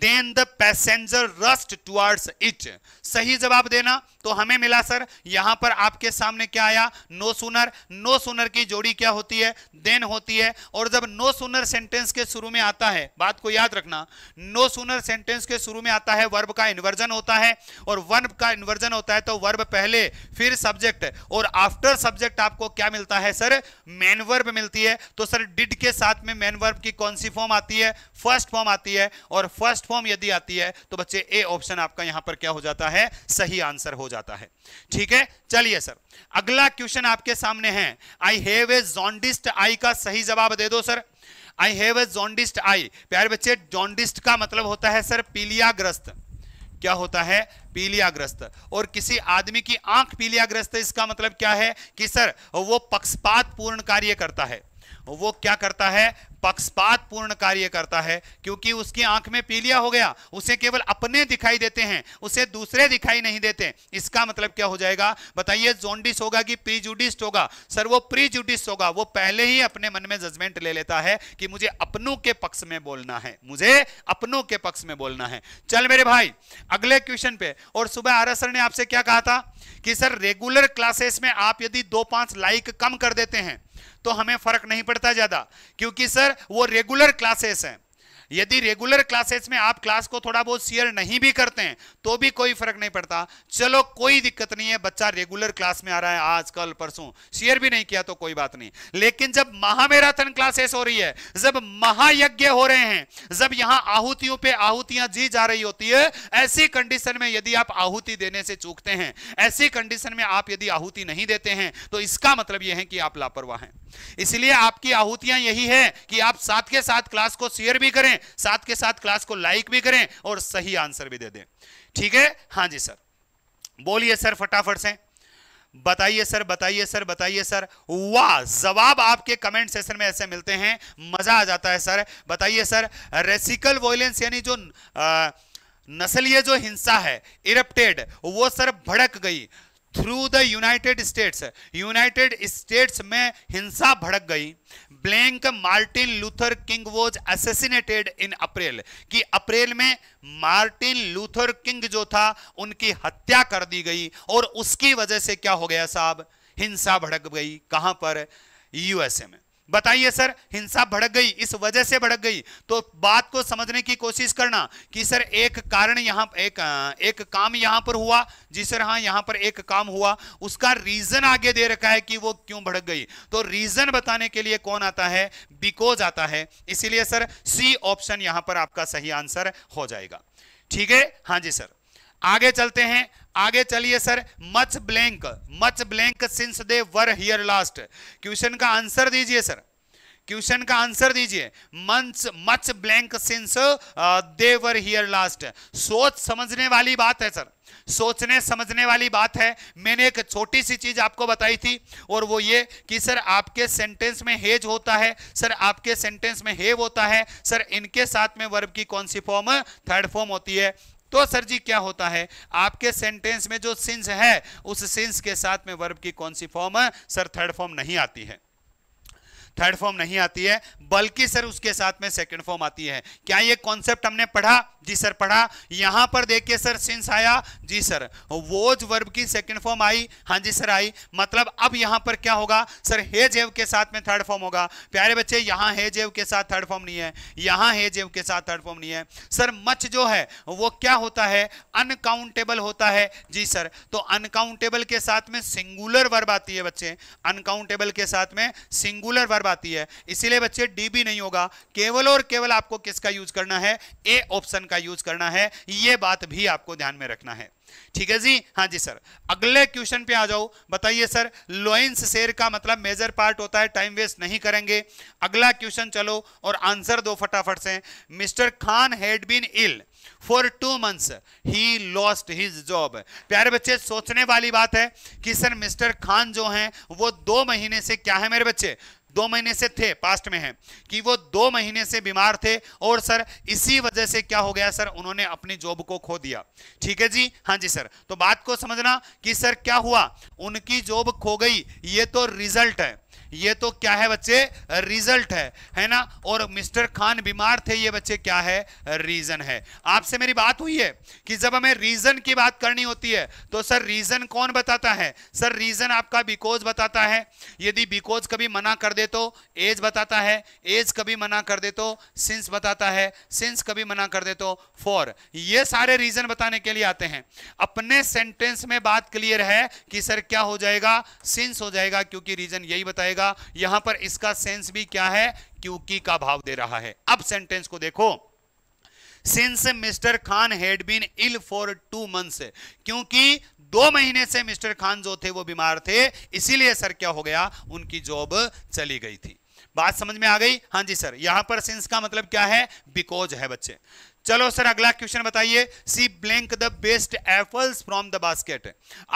than the passenger rushed towards it सही जवाब देना तो हमें मिला सर यहां पर आपके सामने क्या आया नो सुनर नो सुनर की जोड़ी क्या होती है देन होती है और जब नो सुनर सेंटेंस के शुरू में आता है बात को याद रखना नो सुनर सेंटेंस के शुरू में आता है वर्ब का इन्वर्जन होता है और वर्ब का इन्वर्जन होता है तो वर्ब पहले फिर सब्जेक्ट और आफ्टर सब्जेक्ट आपको क्या मिलता है सर मेन वर्ब मिलती है तो सर डिड के साथ में मेन वर्ब की कौन सी फॉर्म आती है फर्स्ट फॉर्म आती है और फर्स्ट फॉर्म यदि आती है तो बच्चे ए ऑप्शन आपका यहां पर क्या हो जाता है सही आंसर हो जाता है ठीक है चलिए सर अगला क्वेश्चन आपके सामने है आई हैव ए जॉन्डिस्ट आई का सही जवाब दे दो सर आई हैव ए जॉन्डिस्ट आई प्यारे बच्चे जॉन्डिस्ट का मतलब होता है सर पीलियाग्रस्त क्या होता है पीलियाग्रस्त और किसी आदमी की आंख पीलियाग्रस्त इसका मतलब क्या है कि सर वो पक्षपात पूर्ण कार्य करता है वो क्या करता है पक्षपातपूर्ण कार्य करता है क्योंकि उसकी आंख में पीलिया हो गया उसे केवल अपने दिखाई देते हैं उसे दूसरे दिखाई नहीं देते इसका मतलब क्या हो जाएगा बताइए जोंडिस होगा कि प्रीजुडिस्ट होगा सर वो प्रीजुडिस्ट होगा वो पहले ही अपने मन में जजमेंट ले लेता है कि मुझे अपनों के पक्ष में बोलना है मुझे अपनों के पक्ष में बोलना है चल मेरे भाई अगले क्वेश्चन पे और सुबह आरा सर ने आपसे क्या कहा था कि सर रेगुलर क्लासेस में आप यदि दो पांच लाइक कम कर देते हैं तो हमें फर्क नहीं पड़ता ज्यादा क्योंकि सर वो रेगुलर क्लासेस हैं यदि रेगुलर क्लासेस में आप क्लास को थोड़ा बहुत शेयर नहीं भी करते हैं तो भी कोई फर्क नहीं पड़ता चलो कोई दिक्कत नहीं है बच्चा रेगुलर क्लास में आ रहा है आज कल परसों शेयर भी नहीं किया तो कोई बात नहीं लेकिन जब महामेराथन क्लासेस हो रही है जब महायज्ञ हो रहे हैं जब यहां आहुतियों पे आहुतियां जी जा रही होती है ऐसी कंडीशन में यदि आप आहुति देने से चूकते हैं ऐसी कंडीशन में आप यदि आहुति नहीं देते हैं तो इसका मतलब यह है कि आप लापरवाह हैं इसलिए आपकी आहुतियां यही है कि आप साथ के साथ क्लास को शेयर भी करें साथ के साथ क्लास को लाइक भी करें और सही आंसर भी दे दें ठीक है हाँ जी सर बोलिए सर फटाफट से बताइए सर बताइए सर बताइए सर वाह जवाब आपके कमेंट सेशन में ऐसे मिलते हैं मजा आ जाता है सर बताइए सर रेसिकल वॉयलेंस यानी जो आ, नस्लीय जो हिंसा है इरप्टेड वो सर भड़क गई through the United States United States में हिंसा भड़क गई blank Martin Luther King was assassinated in April कि अप्रैल में मार्टिन लूथर किंग जो था उनकी हत्या कर दी गई और उसकी वजह से क्या हो गया साहब हिंसा भड़क गई कहां पर यूएसए में बताइए सर हिंसा भड़क गई इस वजह से भड़क गई तो बात को समझने की कोशिश करना कि सर एक कारण यहाँ एक एक काम यहाँ पर हुआ जी सर हाँ यहाँ पर एक काम हुआ उसका रीजन आगे दे रखा है कि वो क्यों भड़क गई तो रीजन बताने के लिए कौन आता है बिकॉज आता है इसीलिए सर सी ऑप्शन यहाँ पर आपका सही आंसर हो जाएगा ठीक है हाँ जी सर आगे चलते हैं आगे चलिए sir much blank much blank since they were here last question का आंसर दीजिए सर क्वेश्चन का आंसर दीजिए much much blank since they were here last सोच समझने वाली बात है सर सोचने समझने वाली बात है मैंने एक छोटी सी चीज आपको बताई थी और वो ये कि सर आपके सेंटेंस में हेज होता है सर आपके सेंटेंस में हेव होता है सर इनके साथ में वर्ब की कौन सी फॉर्म थर्ड फॉर्म होती है तो सर जी क्या होता है आपके सेंटेंस में जो सिंस है उस सिंस के साथ में वर्ब की कौन सी फॉर्म है सर थर्ड फॉर्म नहीं आती है थर्ड फॉर्म नहीं आती है बल्कि सर उसके साथ में सेकंड फॉर्म आती है क्या ये कॉन्सेप्ट हमने पढ़ा जी सर पढ़ा यहां पर देखिए सर सिंस आया जी सर वोज वर्ब की सेकंड फॉर्म आई हाँ जी सर आई मतलब अब यहां पर क्या होगा सर हेजेव के साथ में थर्ड फॉर्म होगा प्यारे बच्चे यहां हेजेव के साथ थर्ड फॉर्म नहीं है यहां हेजेव के साथ थर्ड फॉर्म नहीं है सर मच जो है वो क्या होता है अनकाउंटेबल होता है जी सर तो अनकाउंटेबल के साथ में सिंगुलर वर्ब आती है बच्चे अनकाउंटेबल के साथ में सिंगुलर वर्ब बार आती है इसीलिए बच्चे डी भी नहीं होगा केवल और केवल आपको किसका यूज करना है ए ऑप्शन का यूज करना है ये बात भी आपको ध्यान में रखना है ठीक है जी हाँ जी सर अगले क्वेश्चन पे आ जाओ बताइए सर लोइंस शेर का मतलब मेजर पार्ट होता है टाइम वेस्ट नहीं करेंगे अगला क्वेश्चन चलो और आंसर दो फटाफट से Mister Khan had been ill for two months he lost his job प्यारे बच्चे सोचने वाली बात है कि सर मिस्टर खान जो हैं वो दो महीने से क्या है मेरे बच्चे दो महीने से थे पास्ट में है कि वो दो महीने से बीमार थे और सर इसी वजह से क्या हो गया सर उन्होंने अपनी जॉब को खो दिया ठीक है जी हाँ जी सर तो बात को समझना कि सर क्या हुआ उनकी जॉब खो गई ये तो रिजल्ट है ये तो क्या है बच्चे रिजल्ट है है ना और मिस्टर खान बीमार थे ये बच्चे क्या है रीजन है आपसे मेरी बात हुई है कि जब हमें रीजन की बात करनी होती है तो सर रीजन कौन बताता है सर रीजन आपका बिकॉज बताता है यदि बिकॉज कभी मना कर दे तो एज बताता है एज कभी मना कर दे तो सिंस बताता है सिंस कभी मना कर दे तो फॉर ये सारे रीजन बताने के लिए आते हैं अपने सेंटेंस में बात क्लियर है कि सर क्या हो जाएगा सिंस हो जाएगा क्योंकि रीजन यही बताएगा जाएगा यहां पर इसका सेंस भी क्या है क्योंकि का भाव दे रहा है अब सेंटेंस को देखो since Mister Khan had been ill for two months क्योंकि दो महीने से मिस्टर खान जो थे वो बीमार थे इसीलिए सर क्या हो गया उनकी जॉब चली गई थी बात समझ में आ गई हाँ जी सर यहां पर सिंस का मतलब क्या है बिकॉज है बच्चे चलो सर अगला क्वेश्चन बताइए she blank the best apples from the basket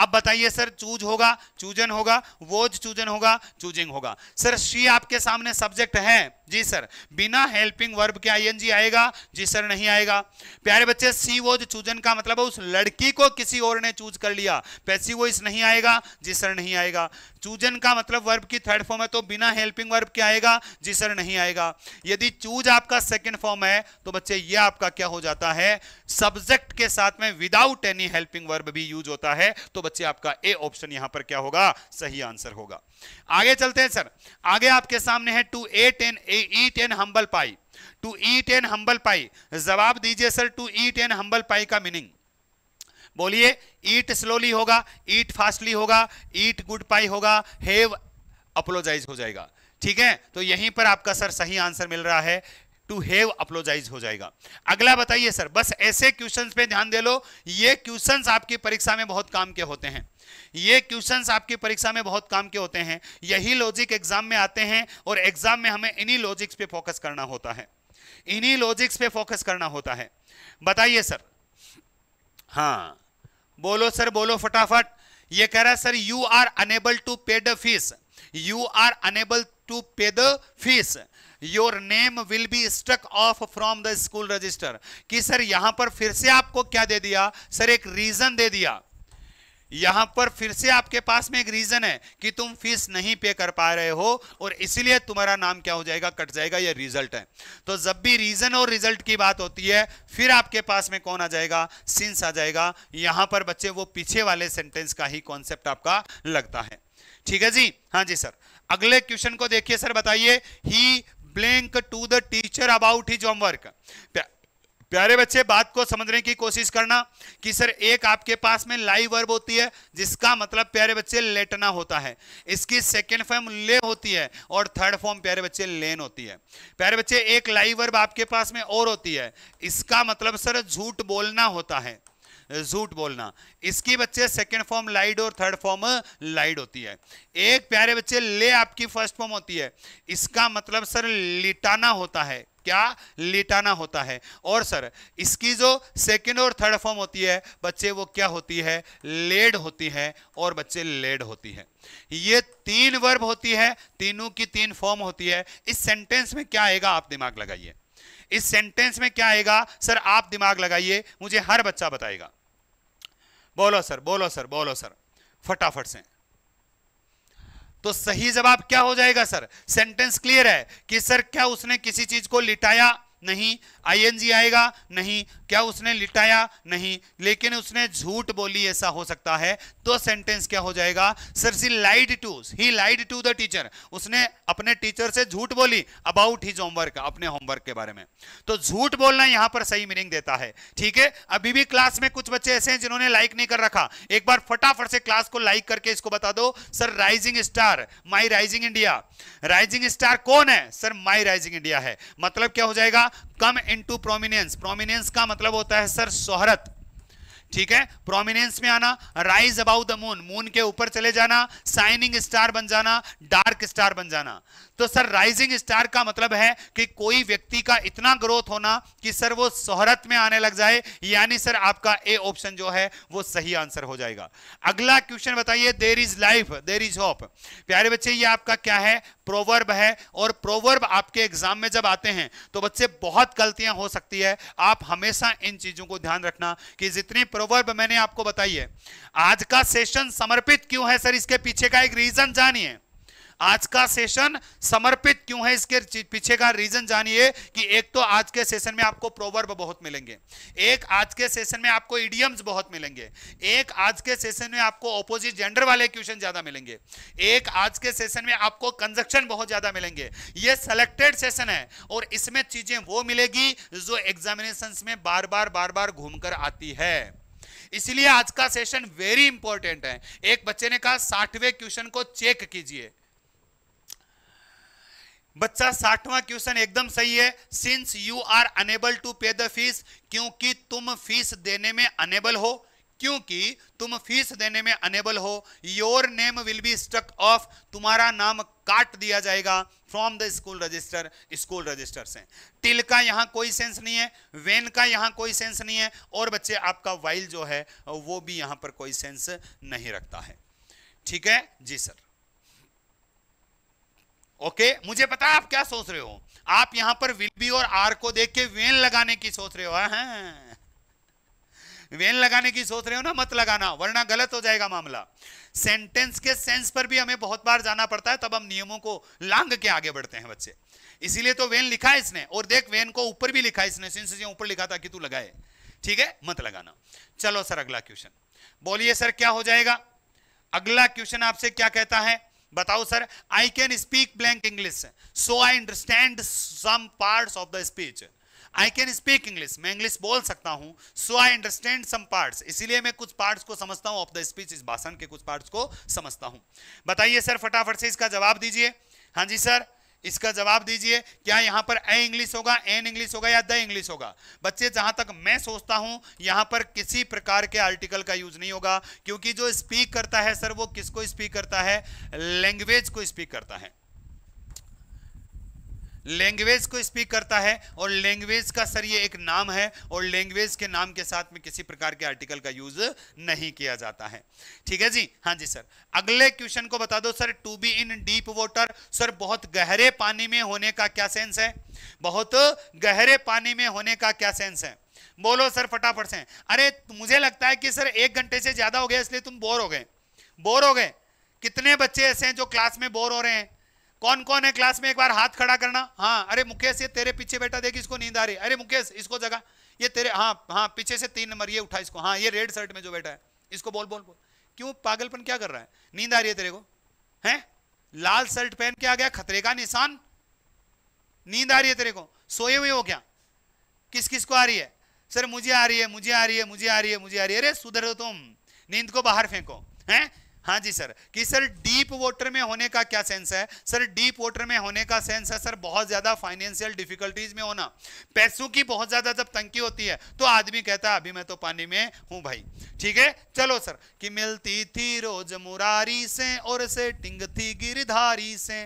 अब बताइए सर चूज होगा चूजन होगा वोज चूजन होगा चूजिंग होगा सर सी आपके सामने सब्जेक्ट है जी सर बिना हेल्पिंग वर्ब के आईएनजी आएगा जी सर नहीं आएगा प्यारे बच्चे सी वोज चूजन का मतलब उस लड़की को किसी और ने चूज कर लिया पैसी वो इस नहीं आएगा जी सर नहीं आएगा चूजन का मतलब वर्ब की थर्ड फॉर्म है तो बिना हेल्पिंग वर्ब के आएगा जी सर नहीं आएगा यदि चूज आपका सेकेंड फॉर्म है तो बच्चे ये आपका क्या हो जाता है सब्जेक्ट के साथ में विदाउट एनी हेल्पिंग वर्ब भी यूज होता है तो बच्चे आपका ए ऑप्शन यहां पर क्या होगा सही आंसर होगा आगे चलते हैं सर आगे आपके सामने है to a ten ate an humble pie to eat an humble pie जवाब दीजिए sir to eat an humble pie का मीनिंग बोलिए ईट स्लोली होगा ईट फास्टली होगा ईट गुड पाई होगा हेव अपोलोजाइज हो जाएगा ठीक है तो यहीं पर आपका सर सही आंसर मिल रहा है टू हैव अपलोजाइज हो जाएगा अगला बताइए सर बस ऐसे क्वेश्चंस पे ध्यान दे लो ये क्वेश्चंस आपकी परीक्षा में बहुत काम के होते हैं ये क्वेश्चंस आपकी परीक्षा में बहुत काम के होते हैं यही लॉजिक एग्जाम में आते हैं और एग्जाम में हमें इन्हीं लॉजिक्स पे फोकस करना होता है इन्हीं लॉजिक्स पे फोकस करना होता है बताइए सर हाँ बोलो सर बोलो फटाफट ये कह रहा है sir you are unable to pay the fees you are unable to pay the fees your name will be stuck off from the school register कि सर यहां पर फिर से आपको क्या दे दिया सर एक रीजन दे दिया यहां पर फिर से आपके पास में एक रीजन है कि तुम फीस नहीं पे कर पा रहे हो और इसलिए तुम्हारा नाम क्या हो जाएगा कट जाएगा यह रिजल्ट है तो जब भी रीजन और रिजल्ट की बात होती है फिर आपके पास में कौन आ जाएगा सिंस आ जाएगा यहां पर बच्चे वो पीछे वाले सेंटेंस का ही कॉन्सेप्ट आपका लगता है ठीक है जी हाँ जी सर अगले क्वेश्चन को देखिए सर बताइए he blank to the teacher about his homework प्यारे बच्चे बात को समझने की कोशिश करना कि सर एक आपके पास में लाइव वर्ब होती है जिसका मतलब प्यारे बच्चे लेटना होता है इसकी सेकेंड फॉर्म ले होती है और थर्ड फॉर्म प्यारे बच्चे लेन होती है प्यारे बच्चे एक लाइव वर्ब आपके पास में और होती है इसका मतलब सर झूठ बोलना होता है झूठ बोलना इसकी बच्चे सेकेंड फॉर्म लाइड और थर्ड फॉर्म लाइड होती है एक प्यारे बच्चे ले आपकी फर्स्ट फॉर्म होती है इसका मतलब सर लिटाना होता है क्या लिटाना होता है और सर इसकी जो सेकेंड और थर्ड फॉर्म होती है बच्चे वो क्या होती है लेड होती है और बच्चे लेड होती है ये तीन वर्ब होती है तीनों की तीन फॉर्म होती है इस सेंटेंस में क्या आएगा आप दिमाग लगाइए इस सेंटेंस में क्या आएगा सर आप दिमाग लगाइए मुझे हर बच्चा बताएगा बोलो सर बोलो सर बोलो सर फटाफट से तो सही जवाब क्या हो जाएगा सर सेंटेंस क्लियर है कि सर क्या उसने किसी चीज को लिटाया नहीं आईएनजी आएगा नहीं क्या उसने लिटाया नहीं लेकिन उसने झूठ बोली ऐसा हो सकता है तो सेंटेंस क्या हो जाएगा sir she lied to he lied to the teacher उसने अपने टीचर से झूठ बोली अबाउट हिज होमवर्क अपने होमवर्क के बारे में तो झूठ बोलना यहां पर सही मीनिंग देता है ठीक है अभी भी क्लास में कुछ बच्चे ऐसे हैं जिन्होंने लाइक नहीं कर रखा एक बार फटाफट से क्लास को लाइक करके इसको बता दो sir rising star my rising India rising star कौन है सर माई राइजिंग इंडिया है मतलब क्या हो जाएगा होगा कम इनटू प्रोमिनेंस प्रोमिनेंस का मतलब होता है सर शोहरत ठीक है प्रोमिनेंस में आना rise about the moon moon के ऊपर चले जाना साइनिंग स्टार बन जाना डार्क स्टार बन जाना तो सर राइजिंग स्टार का मतलब है कि कोई व्यक्ति का इतना ग्रोथ होना कि सर वो शोहरत में आने लग जाए यानी सर आपका ए ऑप्शन जो है वो सही आंसर हो जाएगा अगला क्वेश्चन बताइए there is life there is hope प्यारे बच्चे ये आपका क्या है प्रोवर्ब है और प्रोवर्ब आपके एग्जाम में जब आते हैं तो बच्चे बहुत गलतियां हो सकती है आप हमेशा इन चीजों को ध्यान रखना कि जितनी प्रोवर्ब मैंने आपको बताई है आज का सेशन समर्पित क्यों है सर इसके पीछे का एक रीजन जानिए आज का सेशन समर्पित क्यों है इसके पीछे का रीजन जानिए कि एक तो आज के सेशन में आपको प्रोवर्ब बहुत मिलेंगे एक आज के सेशन में आपको इडियम्स बहुत मिलेंगे एक आज के सेशन में आपको ऑपोजिट जेंडर वाले क्वेश्चन ज्यादा मिलेंगे एक आज के सेशन में आपको कंजक्शन बहुत ज्यादा मिलेंगे ये सेलेक्टेड सेशन है और इसमें चीजें वो मिलेगी जो एग्जामिनेशन में बार बार बार बार घूमकर आती है इसलिए आज का सेशन वेरी इंपॉर्टेंट है एक बच्चे ने कहा साठवें क्वेश्चन को चेक कीजिए बच्चा साठवां क्वेश्चन एकदम सही है since you are unable to pay the fees क्योंकि तुम फीस देने में अनेबल हो क्योंकि तुम फीस देने में अनेबल हो your name will be stuck off तुम्हारा नाम काट दिया जाएगा from the school register school register से टिल का यहां कोई सेंस नहीं है वेन का यहां कोई सेंस नहीं है और बच्चे आपका वाइल जो है वो भी यहां पर कोई सेंस नहीं रखता है ठीक है जी सर ओके मुझे पता है आप क्या सोच रहे हो आप यहां पर विल बी और आर को देख के वेन लगाने की सोच रहे हो हाँ, हाँ, हाँ, हाँ। वेन लगाने की सोच रहे हो ना मत लगाना वरना गलत हो जाएगा मामला सेंटेंस के सेंस पर भी हमें बहुत बार जाना पड़ता है तब हम नियमों को लांग के आगे बढ़ते हैं बच्चे इसीलिए तो वेन लिखा है इसने और देख वेन को ऊपर भी लिखा है इसने सिंस ऊपर लिखा था कि तू लगाए ठीक है मत लगाना चलो सर अगला क्वेश्चन बोलिए सर क्या हो जाएगा अगला क्वेश्चन आपसे क्या कहता है बताओ sir I can speak blank English so I understand some parts of the speech I can speak English मैं इंग्लिश बोल सकता हूं सो आई अंडरस्टैंड सम पार्ट्स इसीलिए मैं कुछ पार्ट्स को समझता हूं ऑफ द स्पीच इस भाषण के कुछ पार्ट्स को समझता हूं बताइए सर फटाफट से इसका जवाब दीजिए हाँ जी सर इसका जवाब दीजिए क्या यहां पर ए इंग्लिश होगा एन इंग्लिश होगा या द इंग्लिश होगा बच्चे जहां तक मैं सोचता हूं यहां पर किसी प्रकार के आर्टिकल का यूज नहीं होगा क्योंकि जो स्पीक करता है सर वो किसको स्पीक करता है लैंग्वेज को स्पीक करता है लैंग्वेज को स्पीक करता है और लैंग्वेज का सर ये एक नाम है और लैंग्वेज के नाम के साथ में किसी प्रकार के आर्टिकल का यूज नहीं किया जाता है ठीक है जी हाँ जी सर अगले क्वेश्चन को बता दो sir to be in deep water sir बहुत गहरे पानी में होने का क्या सेंस है बहुत गहरे पानी में होने का क्या सेंस है बोलो सर फटाफट से अरे मुझे लगता है कि सर एक घंटे से ज्यादा हो गया इसलिए तुम बोर हो गए बोर हो गए कितने बच्चे ऐसे हैं जो क्लास में बोर हो रहे हैं कौन कौन है क्लास में एक बार हाथ खड़ा करना हाँ अरे मुकेश ये तेरे पीछे बैठा देख इसको नींद आ रही अरे मुकेश इसको जगह ये तेरे हाँ हाँ पीछे से तीन नंबर ये उठा इसको हाँ ये रेड शर्ट में जो बैठा है इसको बोल बोल बोल क्यों पागलपन क्या कर रहा है नींद आ रही है तेरे को है लाल शर्ट पहन के आ गया खतरे का निशान नींद आ रही है तेरे को सोए हुए हो क्या किस किस को आ रही है सर मुझे आ रही है मुझे आ रही है मुझे आ रही है मुझे आ रही है अरे सुधर तुम नींद को बाहर फेंको हैं हाँ जी सर कि सर डीप वाटर में होने का क्या सेंस है सर डीप वाटर में होने का सेंस है सर बहुत ज्यादा फाइनेंशियल डिफिकल्टीज में होना पैसों की बहुत ज्यादा जब तंकी होती है तो आदमी कहता है अभी मैं तो पानी में हूं भाई ठीक है चलो सर कि मिलती थी रोज मुरारी से और से टिंगती गिरधारी से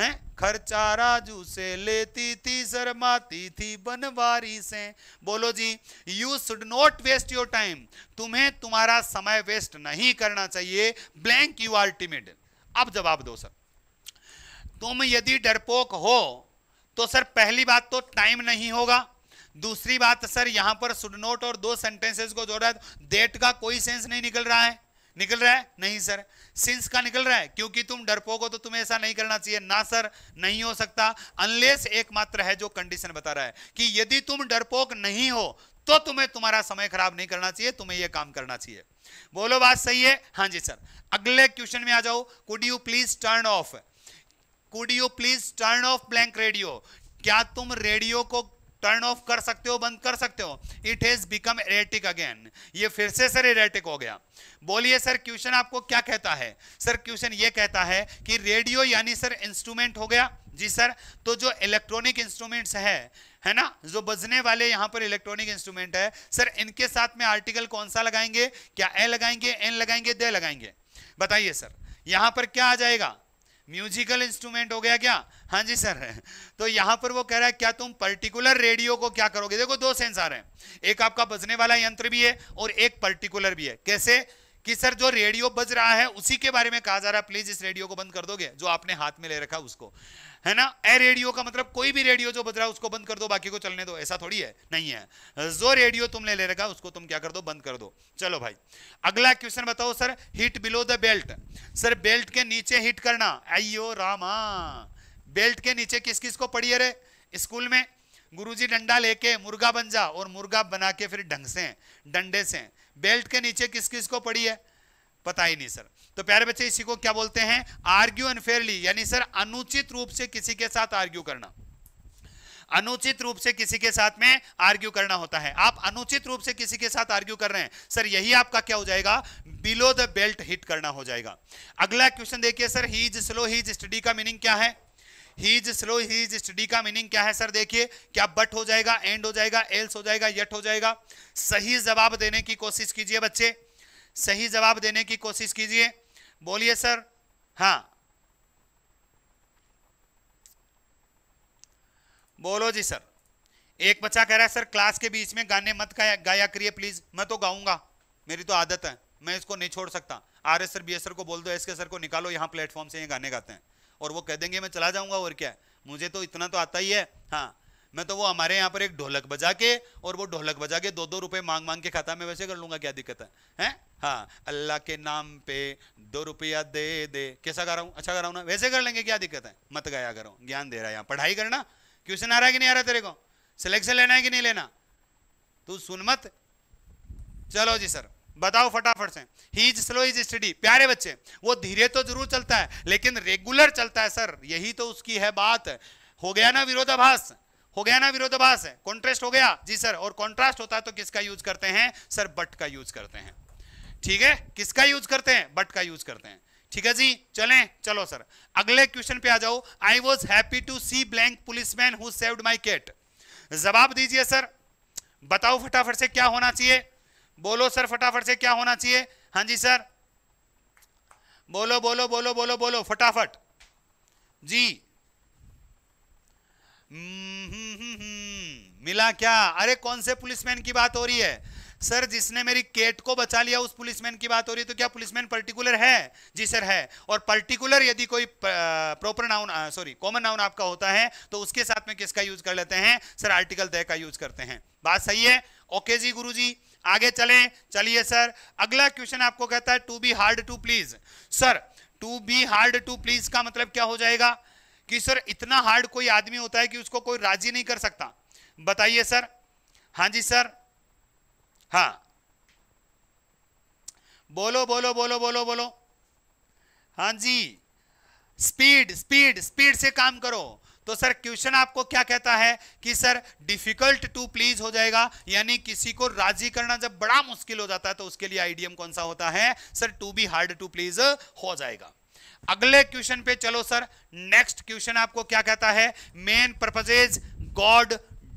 है खर्चा राजू से लेती थी शर्माती थी बनवारी से बोलो जी you should not waste your time तुम्हें तुम्हारा समय वेस्ट नहीं करना चाहिए ब्लैंक यू अल्टीमेट अब जवाब दो सर तुम यदि डरपोक हो तो सर पहली बात तो टाइम नहीं होगा दूसरी बात सर यहां पर सुड नोट और दो सेंटेंसेस को जोड़ा है डेट तो का कोई सेंस नहीं निकल रहा है निकल रहा है नहीं सर सिंस का निकल रहा है क्योंकि तुम डरपोक हो तो तुम्हें ऐसा नहीं करना चाहिए ना सर नहीं हो सकता अनलेस एकमात्र है जो कंडीशन बता रहा है कि यदि तुम डरपोक नहीं हो तो तुम्हें तुम्हारा समय खराब नहीं करना चाहिए तुम्हें यह काम करना चाहिए बोलो बात सही है हाँ जी सर अगले क्वेश्चन में आ जाओ could you please turn off could you please turn off blank radio क्या तुम रेडियो को टर्न ऑफ कर सकते हो बंद कर सकते हो it has become erratic again ये फिर से सर एरेटिक हो गया बोलिए सर क्वेश्चन आपको क्या कहता है सर क्वेश्चन ये कहता है कि रेडियो यानी सर इंस्ट्रूमेंट हो गया जी सर तो जो इलेक्ट्रॉनिक इंस्ट्रूमेंट्स है है ना जो बजने वाले यहां पर इलेक्ट्रॉनिक इंस्ट्रूमेंट है सर इनके साथ में आर्टिकल कौन सा लगाएंगे क्या ए लगाएंगे एन लगाएंगे दे लगाएंगे बताइए सर यहाँ पर क्या आ जाएगा म्यूजिकल इंस्ट्रूमेंट हो गया क्या हाँ जी सर तो यहां पर वो कह रहा है क्या तुम पर्टिकुलर रेडियो को क्या करोगे देखो दो रहे हैं एक आपका बजने वाला यंत्र भी है और एक पर्टिकुलर भी है कैसे कि सर जो रेडियो बज रहा है उसी के बारे में कहा जा रहा है प्लीज इस रेडियो को बंद कर दोगे जो आपने हाथ में ले रखा उसको है ना ए रेडियो का मतलब कोई भी रेडियो जो बज रहा है उसको बंद कर दो बाकी को चलने दो ऐसा थोड़ी है नहीं है जो रेडियो तुमने ले रखा उसको तुम क्या कर दो बंद कर दो चलो भाई अगला क्वेश्चन बताओ sir hit below the belt sir belt के नीचे हिट करना आइयो रामा बेल्ट के नीचे किस किस को पढ़िए रे स्कूल में गुरुजी डंडा लेके मुर्गा बन जा और मुर्गा बना के फिर ढंग से डंडे से बेल्ट के नीचे किस किस को पड़ी है पता ही नहीं सर तो प्यारे बच्चे इसी को क्या बोलते हैं आर्ग्यू अनफेयरली यानी सर अनुचित रूप से किसी के साथ आर्ग्यू करना अनुचित रूप से किसी के साथ में आर्ग्यू करना होता है आप अनुचित रूप से किसी के साथ आर्ग्यू कर रहे हैं सर यही आपका क्या हो जाएगा बिलो द बेल्ट हिट करना हो जाएगा अगला क्वेश्चन देखिए sir he is slow he is study का मीनिंग क्या है he is slow he is study का मीनिंग क्या है सर देखिए क्या बट हो जाएगा एंड हो जाएगा एल्स हो जाएगा यट हो जाएगा सही जवाब देने की कोशिश कीजिए बच्चे सही जवाब देने की कोशिश कीजिए बोलिए सर हाँ बोलो जी सर एक बच्चा कह रहा है सर क्लास के बीच में गाने मत गाया गाया करिए प्लीज मैं तो गाऊंगा मेरी तो आदत है मैं इसको नहीं छोड़ सकता R S sir B S sir को बोल दो एस के सर को निकालो यहाँ प्लेटफॉर्म से ये गाने गाते हैं और वो कह देंगे मैं चला जाऊंगा और क्या मुझे तो इतना तो आता ही है हाँ मैं तो वो हमारे यहाँ पर एक ढोलक बजा के और वो ढोलक बजा के दो दो रुपए मांग मांग के खाता मैं वैसे कर लूंगा क्या दिक्कत है हैं हाँ अल्लाह के नाम पे दो रुपया दे दे कैसा कर रहा हूँ अच्छा कर रहा हूँ ना वैसे कर लेंगे क्या दिक्कत है मत गया करो ज्ञान दे रहा है यहाँ पढ़ाई करना क्वेश्चन आ रहा है कि नहीं आ रहा तेरे को सिलेक्शन लेना है कि नहीं लेना तू सुन मत चलो जी सर बताओ फटाफट से he is slow is study प्यारे बच्चे वो धीरे तो जरूर चलता है लेकिन रेगुलर चलता है सर यही तो उसकी है बात हो गया ना विरोधाभास हो गया ना विरोधाभास है कॉन्ट्रेस्ट हो गया जी सर और कॉन्ट्रास्ट होता है तो किसका यूज करते हैं सर बट का यूज करते हैं ठीक है किसका यूज करते हैं बट का यूज करते हैं ठीक है जी चलें चलो सर अगले क्वेश्चन पे आ जाओ I was happy to see blank policeman who saved my cat जवाब दीजिए सर बताओ फटाफट से क्या होना चाहिए बोलो सर फटाफट से क्या होना चाहिए हाँ जी सर बोलो बोलो बोलो बोलो बोलो फटाफट जी हम्म, मिला क्या अरे कौन से पुलिसमैन की बात हो रही है सर जिसने मेरी केट को बचा लिया उस पुलिसमैन की बात हो रही है तो क्या पुलिसमैन पर्टिकुलर है जी सर है और पर्टिकुलर यदि कोई proper noun sorry common noun आपका होता है तो उसके साथ में किसका यूज कर लेते हैं सर आर्टिकल तय का यूज करते हैं बात सही है ओके जी गुरु जी आगे चले चलिए सर अगला क्वेश्चन आपको कहता है to be hard to please sir to be hard to please का मतलब क्या हो जाएगा कि सर इतना हार्ड कोई आदमी होता है कि उसको कोई राजी नहीं कर सकता बताइए सर हाँ जी सर हाँ बोलो बोलो बोलो बोलो बोलो हाँ जी स्पीड स्पीड स्पीड से काम करो तो सर क्वेश्चन आपको क्या कहता है कि सर डिफिकल्ट टू प्लीज हो जाएगा यानी किसी को राजी करना जब बड़ा मुश्किल हो जाता है तो उसके लिए आइडियम कौन सा होता है sir to be hard to please हो जाएगा अगले क्वेश्चन पे चलो सर नेक्स्ट क्वेश्चन आपको क्या कहता है मेन पर्पजेज गॉड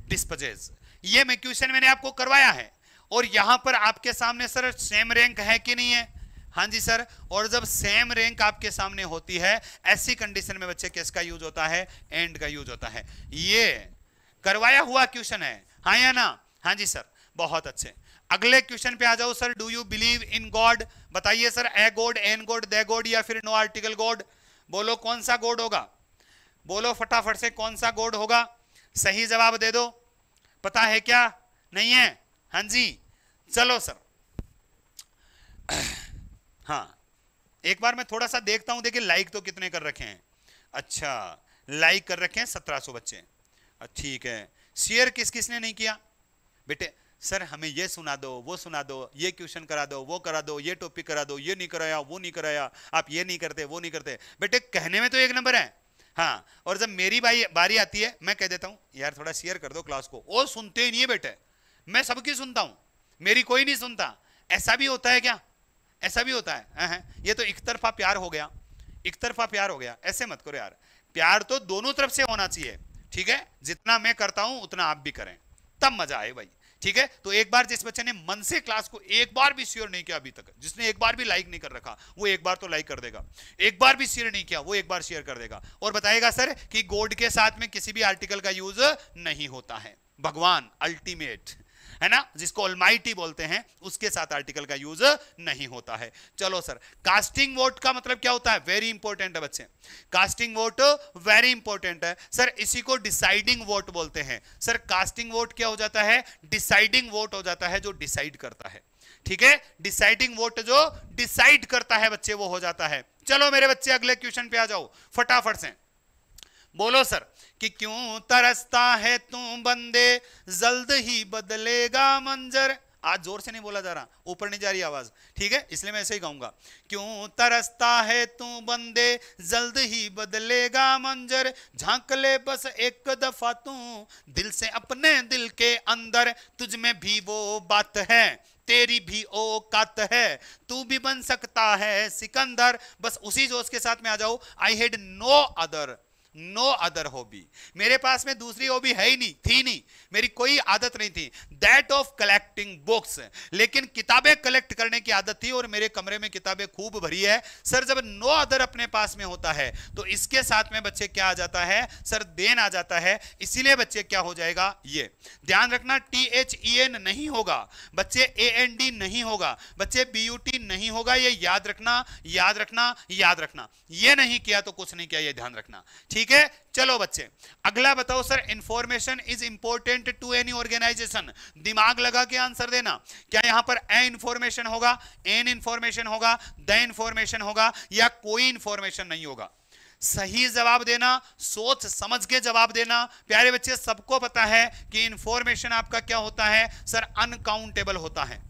डिस्पजेज ये मैं क्वेश्चन मैंने आपको करवाया है और यहां पर आपके सामने सर सेम रैंक है कि नहीं है हाँ जी सर और जब सेम रैंक आपके सामने होती है ऐसी कंडीशन में बच्चे किसका यूज होता है एंड का यूज होता है ये करवाया हुआ क्वेश्चन है हाँ या ना हाँ जी सर बहुत अच्छे अगले क्वेश्चन पे आ जाओ sir do you believe in God बताइए सर ए गोड एन गोड दे गोड या फिर नो आर्टिकल गोड बोलो कौन सा गोड होगा बोलो फटाफट से कौन सा गोड होगा सही जवाब दे दो पता है क्या नहीं है हाँ जी चलो सर हाँ एक बार मैं थोड़ा सा देखता हूं देखिए लाइक तो कितने कर रखे हैं अच्छा लाइक कर रखे हैं सत्रह सौ बच्चे ठीक है शेयर किस किसने नहीं किया बेटे सर हमें ये सुना दो वो सुना दो ये क्वेश्चन करा दो वो करा दो ये टॉपिक करा दो ये नहीं कराया वो नहीं कराया आप ये नहीं करते वो नहीं करते बेटे कहने में तो एक नंबर है हाँ और जब मेरी बारी बारी आती है मैं कह देता हूँ यार थोड़ा शेयर कर दो क्लास को वो सुनते ही नहीं है बेटे मैं सबकी सुनता हूँ मेरी कोई नहीं सुनता ऐसा भी होता है क्या ऐसा भी होता है ये तो एक तरफा प्यार हो गया एक तरफा प्यार हो गया ऐसे मत करो यार प्यार तो दोनों तरफ से होना चाहिए ठीक है जितना मैं करता हूं उतना आप भी करें तब मजा आए भाई ठीक है तो एक बार जिस बच्चे ने मन से क्लास को एक बार भी शेयर नहीं किया अभी तक जिसने एक बार भी लाइक नहीं कर रखा वो एक बार तो लाइक कर देगा एक बार भी शेयर नहीं किया वो एक बार शेयर कर देगा और बताएगा सर कि गोड के साथ में किसी भी आर्टिकल का यूज नहीं होता है भगवान अल्टीमेट है ना जिसको अलमाइटी बोलते हैं उसके साथ आर्टिकल का यूज नहीं होता है चलो सर कास्टिंग वोट का मतलब क्या होता है वेरी इंपॉर्टेंट है बच्चे कास्टिंग वोट वेरी इंपॉर्टेंट है सर इसी को डिसाइडिंग वोट बोलते हैं सर कास्टिंग वोट क्या हो जाता है डिसाइडिंग वोट हो जाता है जो डिसाइड करता है ठीक है डिसाइडिंग वोट जो डिसाइड करता है बच्चे वो हो जाता है चलो मेरे बच्चे अगले क्वेश्चन पे आ जाओ फटाफट से बोलो सर कि क्यों तरसता है तू बंदे जल्द ही बदलेगा मंजर आज जोर से नहीं बोला जा रहा ऊपर नहीं जा रही आवाज ठीक है इसलिए मैं ऐसे ही गाऊंगा क्यों तरसता है तू बंदे जल्द ही बदलेगा मंजर झांक ले बस एक दफा तू दिल से अपने दिल के अंदर तुझ में भी वो बात है तेरी भी औकात है तू भी बन सकता है सिकंदर बस उसी जोश के साथ में आ जाओ I had no other no other hobby मेरे पास में दूसरी हॉबी है ही नहीं थी नहीं मेरी कोई आदत नहीं थी दैट ऑफ कलेक्टिंग बुक्स लेकिन किताबें कलेक्ट करने की आदत थी और मेरे कमरे में किताबें खूब भरी है सर जब नो अदर अपने पास में होता है तो इसके साथ में बच्चे क्या आ जाता है सर देन आ जाता है इसीलिए बच्चे क्या हो जाएगा ये ध्यान रखना टी एच ई एन नहीं होगा बच्चे ए एन डी नहीं होगा बच्चे बी यू टी नहीं होगा ये याद रखना याद रखना याद रखना ये नहीं किया तो कुछ नहीं किया ये ध्यान रखना ठीक है चलो बच्चे अगला बताओ sir information is important to any organization दिमाग लगा के आंसर देना क्या यहां पर ए इंफॉर्मेशन होगा एन इंफॉर्मेशन होगा द इंफॉर्मेशन होगा या कोई इंफॉर्मेशन नहीं होगा सही जवाब देना सोच समझ के जवाब देना प्यारे बच्चे सबको पता है कि इंफॉर्मेशन आपका क्या होता है सर अनकाउंटेबल होता है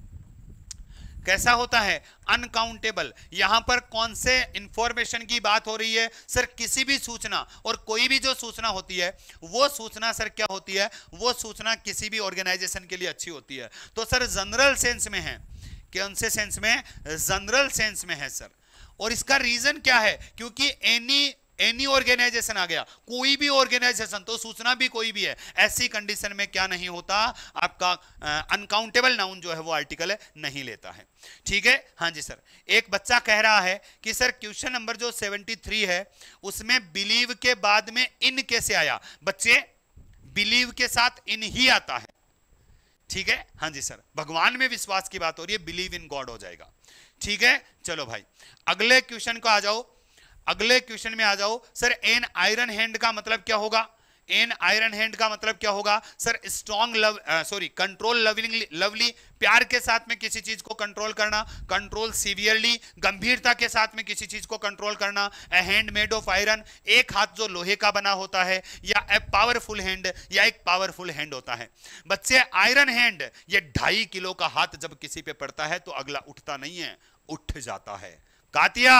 कैसा होता है अनकाउंटेबल यहां पर कौन से इंफॉर्मेशन की बात हो रही है सर किसी भी सूचना और कोई भी जो सूचना होती है वो सूचना सर क्या होती है वो सूचना किसी भी ऑर्गेनाइजेशन के लिए अच्छी होती है तो सर जनरल सेंस में है कौन से सेंस में जनरल सेंस में है सर और इसका रीजन क्या है क्योंकि एनी एनी ऑर्गेनाइजेशन आ गया कोई भी ऑर्गेनाइजेशन तो सूचना भी कोई भी है ऐसी कंडीशन में क्या नहीं होता आपका अनकाउंटेबल uh, नाउन जो है वो आर्टिकल है, नहीं लेता है ठीक है हाँ जी सर एक बच्चा कह रहा है कि सर क्वेश्चन नंबर जो 73 है उसमें बिलीव के बाद में इन कैसे आया बच्चे बिलीव के साथ इन ही आता है ठीक है हाँ जी सर भगवान में विश्वास की बात हो रही है बिलीव इन गॉड हो जाएगा ठीक है चलो भाई अगले क्वेश्चन को आ जाओ अगले क्वेश्चन में आ जाओ सर एन आयरन हैंड का मतलब क्या होगा एन आयरन हैंड का मतलब क्या होगा sir strong love sorry control लवलिंग लवली प्यार के साथ में किसी चीज को कंट्रोल करना कंट्रोल सीवियरली गंभीरता के साथ में किसी चीज को कंट्रोल करना a hand made of iron एक हाथ जो लोहे का बना होता है या ए पावरफुल हैंड या एक पावरफुल हैंड होता है बच्चे आयरन हैंड ये ढाई किलो का हाथ जब किसी पे पड़ता है तो अगला उठता नहीं है उठ जाता है कातिया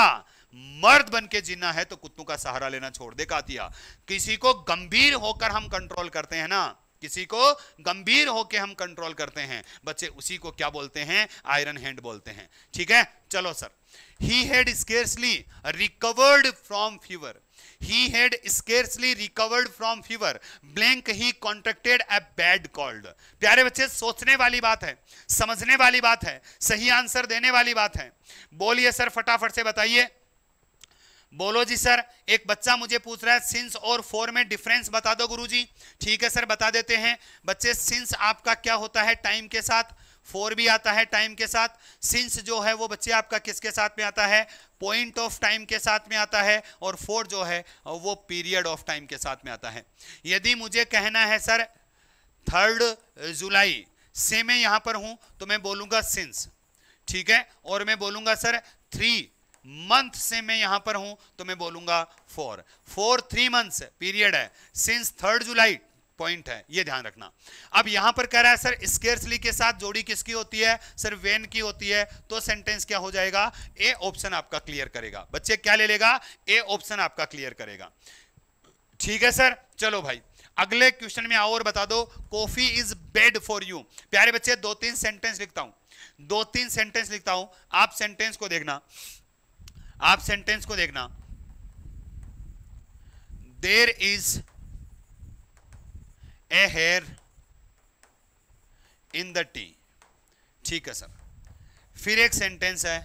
मर्द बन के जीना है तो कुत्तों का सहारा लेना छोड़ दे कातिया किसी को गंभीर होकर हम कंट्रोल करते हैं ना किसी को गंभीर होकर हम कंट्रोल करते हैं बच्चे उसी को क्या बोलते हैं आयरन हैंड बोलते हैं ठीक है चलो sir he had scarcely recovered from fever he had scarcely recovered from fever blank he contracted a bad cold प्यारे बच्चे सोचने वाली बात है समझने वाली बात है सही आंसर देने वाली बात है बोलिए सर फटाफट से बताइए बोलो जी सर एक बच्चा मुझे पूछ रहा है सिंस और फोर में डिफरेंस बता दो गुरुजी ठीक है सर बता देते हैं बच्चे सिंस आपका क्या होता है टाइम के साथ फोर भी आता है टाइम के साथ सिंस जो है वो बच्चे आपका किसके साथ में आता है पॉइंट ऑफ टाइम के साथ में आता है और फोर जो है वो पीरियड ऑफ टाइम के साथ में आता है यदि मुझे कहना है सर थर्ड जुलाई से मैं यहाँ पर हूँ तो मैं बोलूँगा सिंस ठीक है और मैं बोलूँगा सर थ्री मंथ से मैं यहां पर हूं तो मैं बोलूंगा four four three months period है सिंस थर्ड जुलाई पॉइंट है ये ध्यान रखना अब यहां पर कह रहा है सर स्केर्सली के साथ जोड़ी किसकी होती है सर वेन की होती है तो सेंटेंस क्या हो जाएगा ए ऑप्शन आपका क्लियर करेगा बच्चे क्या ले लेगा ए ऑप्शन आपका क्लियर करेगा ठीक है सर चलो भाई अगले क्वेश्चन में आओ और बता दो coffee is bad for you प्यारे बच्चे दो तीन सेंटेंस लिखता हूं दो तीन सेंटेंस लिखता हूं आप सेंटेंस को देखना आप सेंटेंस को देखना there is a hair in the tea ठीक है सर फिर एक सेंटेंस है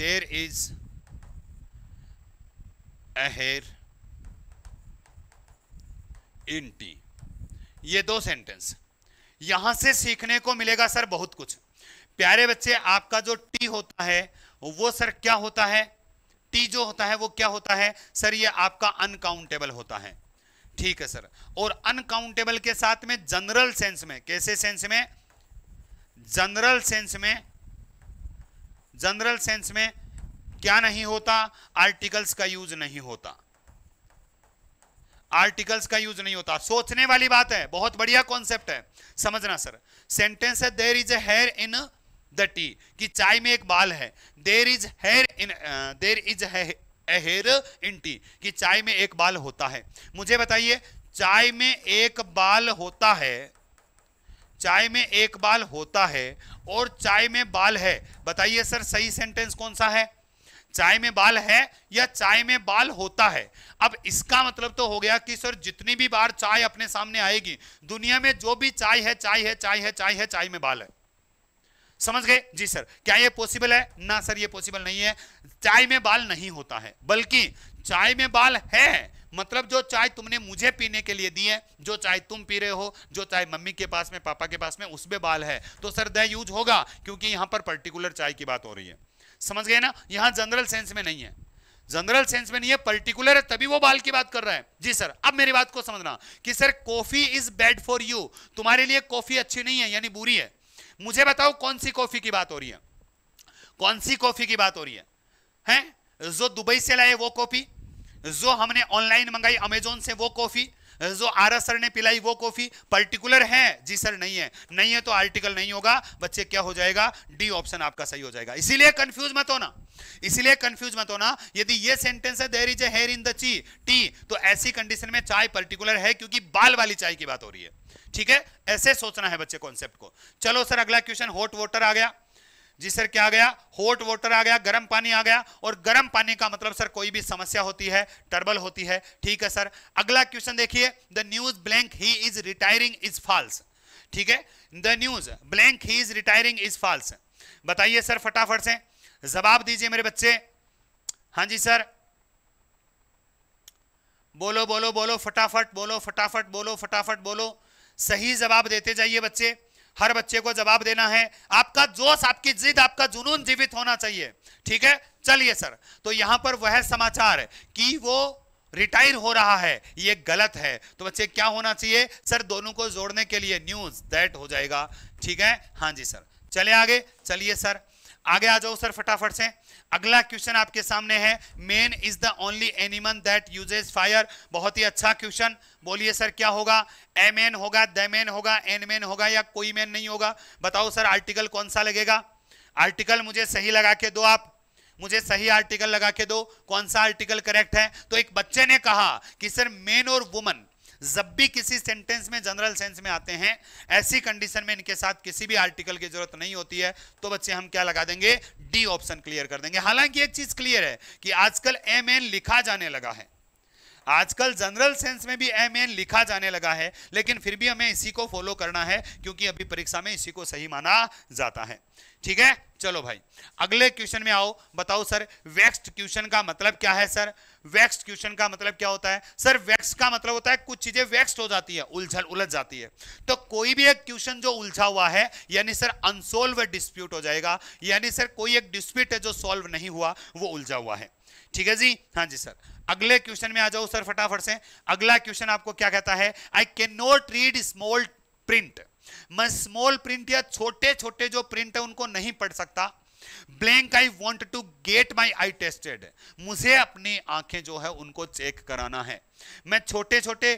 there is a hair in tea ये दो सेंटेंस यहां से सीखने को मिलेगा सर बहुत कुछ प्यारे बच्चे आपका जो टी होता है वो सर क्या होता है टी जो होता है वो क्या होता है सर ये आपका अनकाउंटेबल होता है ठीक है सर और अनकाउंटेबल के साथ में जनरल सेंस में कैसे सेंस में जनरल सेंस में जनरल सेंस में क्या नहीं होता आर्टिकल्स का यूज नहीं होता आर्टिकल्स का यूज नहीं होता सोचने वाली बात है बहुत बढ़िया कॉन्सेप्ट है समझना सर सेंटेंस है there is a hair in the tea कि चाय में एक बाल है there is hair in there is hair in tea कि चाय में एक बाल होता है मुझे बताइए चाय में एक बाल होता है चाय में एक बाल होता है और चाय में बाल है बताइए सर सही सेंटेंस कौन सा है चाय में बाल है या चाय में बाल होता है अब इसका मतलब तो हो गया कि सर जितनी भी बार चाय अपने सामने आएगी दुनिया में जो भी चाय है चाय है चाय है चाय है चाय में बाल है समझ गए जी सर क्या ये पॉसिबल है ना सर ये पॉसिबल नहीं है चाय में बाल नहीं होता है बल्कि चाय में बाल है मतलब जो चाय तुमने मुझे पीने के लिए दी है जो चाय तुम पी रहे हो जो चाय मम्मी के पास में पापा के पास में उसमें बाल है तो सर द यूज होगा क्योंकि यहां पर पर्टिकुलर चाय की बात हो रही है समझ गए ना यहां जनरल सेंस में नहीं है जनरल सेंस में नहीं है पर्टिकुलर है तभी वो बाल की बात कर रहा है जी सर अब मेरी बात को समझना कि sir coffee is bad for you तुम्हारे लिए कॉफी अच्छी नहीं है यानी बुरी है मुझे बताओ कौन सी कॉफी की बात हो रही है कौन सी कॉफी की बात हो रही है हैं जो दुबई से लाए वो कॉफी जो हमने ऑनलाइन मंगाई अमेजोन से वो कॉफी जो आर सर ने पिलाई वो कॉफी पर्टिकुलर है जी सर नहीं है नहीं है तो आर्टिकल नहीं होगा बच्चे क्या हो जाएगा डी ऑप्शन आपका सही हो जाएगा इसीलिए कंफ्यूज मत होना इसीलिए कंफ्यूज मत होना यदि ये सेंटेंस है देर इज ए हेयर इन दी ची टी तो ऐसी कंडीशन में चाय पर्टिकुलर है क्योंकि बाल वाली चाय की बात हो रही है ठीक है ऐसे सोचना है बच्चे कॉन्सेप्ट को चलो सर अगला क्वेश्चन हॉट वाटर आ गया जी सर क्या आ गया हॉट वाटर आ गया गर्म पानी आ गया और गर्म पानी का मतलब सर कोई भी समस्या होती है टर्बल होती है ठीक है सर अगला क्वेश्चन देखिए the news blank he is retiring is false ठीक है the news blank he is retiring is false बताइए सर फटाफट से जवाब दीजिए मेरे बच्चे हाँ जी सर बोलो बोलो बोलो फटाफट बोलो फटाफट बोलो फटाफट बोलो सही जवाब देते जाइए बच्चे हर बच्चे को जवाब देना है आपका जोश आपकी जिद आपका जुनून जीवित होना चाहिए ठीक है चलिए सर तो यहां पर वह समाचार कि वो रिटायर हो रहा है ये गलत है तो बच्चे क्या होना चाहिए सर दोनों को जोड़ने के लिए न्यूज दैट हो जाएगा ठीक है हाँ जी सर चले आगे चलिए सर आगे आ जाओ सर फटाफट से अगला क्वेश्चन आपके सामने है man is the only animal that uses fire बहुत ही अच्छा क्वेश्चन बोलिए सर क्या होगा एन होगा दमेन होगा एनमेन होगा या कोई मैन नहीं होगा बताओ सर आर्टिकल कौन सा लगेगा आर्टिकल मुझे सही लगा के दो आप मुझे सही आर्टिकल लगा के दो कौन सा आर्टिकल करेक्ट है तो एक बच्चे ने कहा कि सर मेन और वुमन जब भी किसी सेंटेंस में जनरल सेंस में आते हैं ऐसी कंडीशन में इनके साथ किसी भी आर्टिकल की जरूरत नहीं होती है तो बच्चे हम क्या लगा देंगे डी ऑप्शन क्लियर कर देंगे हालांकि एक चीज क्लियर है कि आजकल एम एन लिखा जाने लगा है आजकल जनरल सेंस में भी एम एन लिखा जाने लगा है लेकिन फिर भी हमें इसी को फॉलो करना है क्योंकि अभी परीक्षा में इसी को सही माना जाता है ठीक है चलो भाई अगले क्वेश्चन में आओ बताओ सर वेक्स्ट क्वेश्चन का मतलब क्या है सर क्वेश्चन का मतलब क्या होता है सर वैक्स का मतलब होता है कुछ चीजें वैक्सड हो जाती है उलझल उलझ जाती है तो कोई भी एक क्वेश्चन जो उलझा हुआ है यानी सर अनसोल्व डिस्प्यूट हो जाएगा यानी सर कोई एक डिस्प्यूट है जो सोल्व नहीं हुआ वो उलझा हुआ है ठीक है जी हाँ जी सर अगले क्वेश्चन में आ जाओ सर फटाफट से अगला क्वेश्चन आपको क्या कहता है I can not read small print मैं स्मॉल प्रिंट या छोटे छोटे जो प्रिंट है उनको नहीं पढ़ सकता blank I want to get my eye tested मुझे अपनी आंखें जो है उनको चेक कराना है मैं छोटे छोटे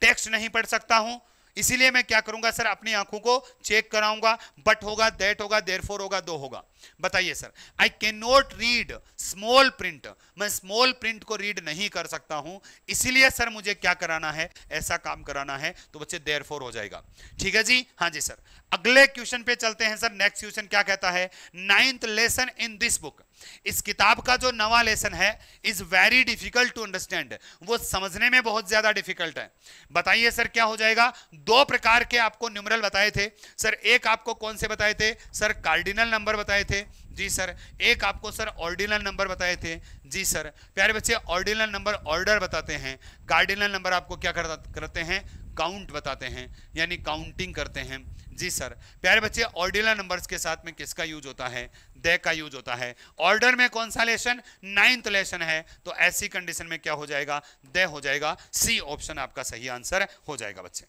टेक्स्ट नहीं पढ़ सकता हूं इसीलिए मैं क्या करूंगा सर अपनी आंखों को चेक कराऊंगा बट होगा दैट होगा देरफोर होगा दो होगा बताइए sir I can not read small print मैं स्मॉल प्रिंट को रीड नहीं कर सकता हूं इसीलिए सर मुझे क्या कराना है ऐसा काम कराना है तो बच्चे देर फोर हो जाएगा ठीक है जी हाँ जी सर अगले क्वेश्चन पे चलते हैं सर नेक्स्ट क्वेश्चन क्या कहता है ninth lesson in this book इस किताब का जो नवा लेसन है is very difficult to understand वो समझने में बहुत ज्यादा डिफिकल्ट है बताइए सर क्या हो जाएगा दो प्रकार के आपको न्यूमरल बताए थे सर एक आपको कौन से बताए थे सर कार्डिनल नंबर बताए थे जी सर एक आपको सर ऑर्डिनल नंबर बताए थे जी सर प्यारे बच्चे ऑर्डिनल नंबर ऑर्डर बताते हैं कार्डिनल नंबर आपको क्या करते हैं काउंट बताते हैं यानी काउंटिंग करते हैं जी सर प्यारे बच्चे ऑर्डिनल नंबर्स के साथ में किसका यूज होता है दे का यूज होता है ऑर्डर में कौन सा लेशन नाइन्थ लेशन है तो ऐसी कंडीशन में क्या हो जाएगा दे हो जाएगा सी ऑप्शन आपका सही आंसर हो जाएगा बच्चे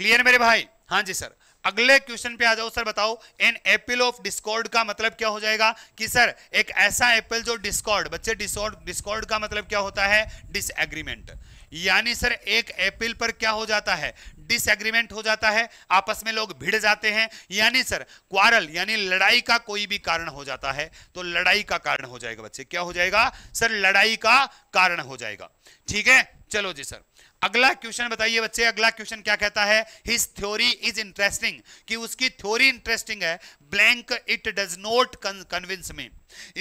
क्लियर मेरे भाई हाँ जी सर अगले क्वेश्चन पे आ जाओ सर बताओ एन एपिल ऑफ डिस्कॉर्ड का मतलब क्या हो जाएगा कि सर एक ऐसा एपिल जो डिस्कॉर्ड बच्चे डिसऑर्ड डिस्कॉर्ड का मतलब क्या होता है डिसएग्रीमेंट यानी सर एक एपिल पर क्या हो जाता है डिसएग्रीमेंट हो जाता है आपस में लोग भिड़ जाते हैं यानी सर क्वारल यानी लड़ाई का कोई भी कारण हो जाता है तो लड़ाई का कारण हो जाएगा बच्चे क्या हो जाएगा सर लड़ाई का कारण हो जाएगा ठीक है चलो जी सर अगला क्वेश्चन बताइए बच्चे अगला क्वेश्चन क्या कहता है हिज थ्योरी इज इंटरेस्टिंग कि उसकी थ्योरी इंटरेस्टिंग है blank it does not convince me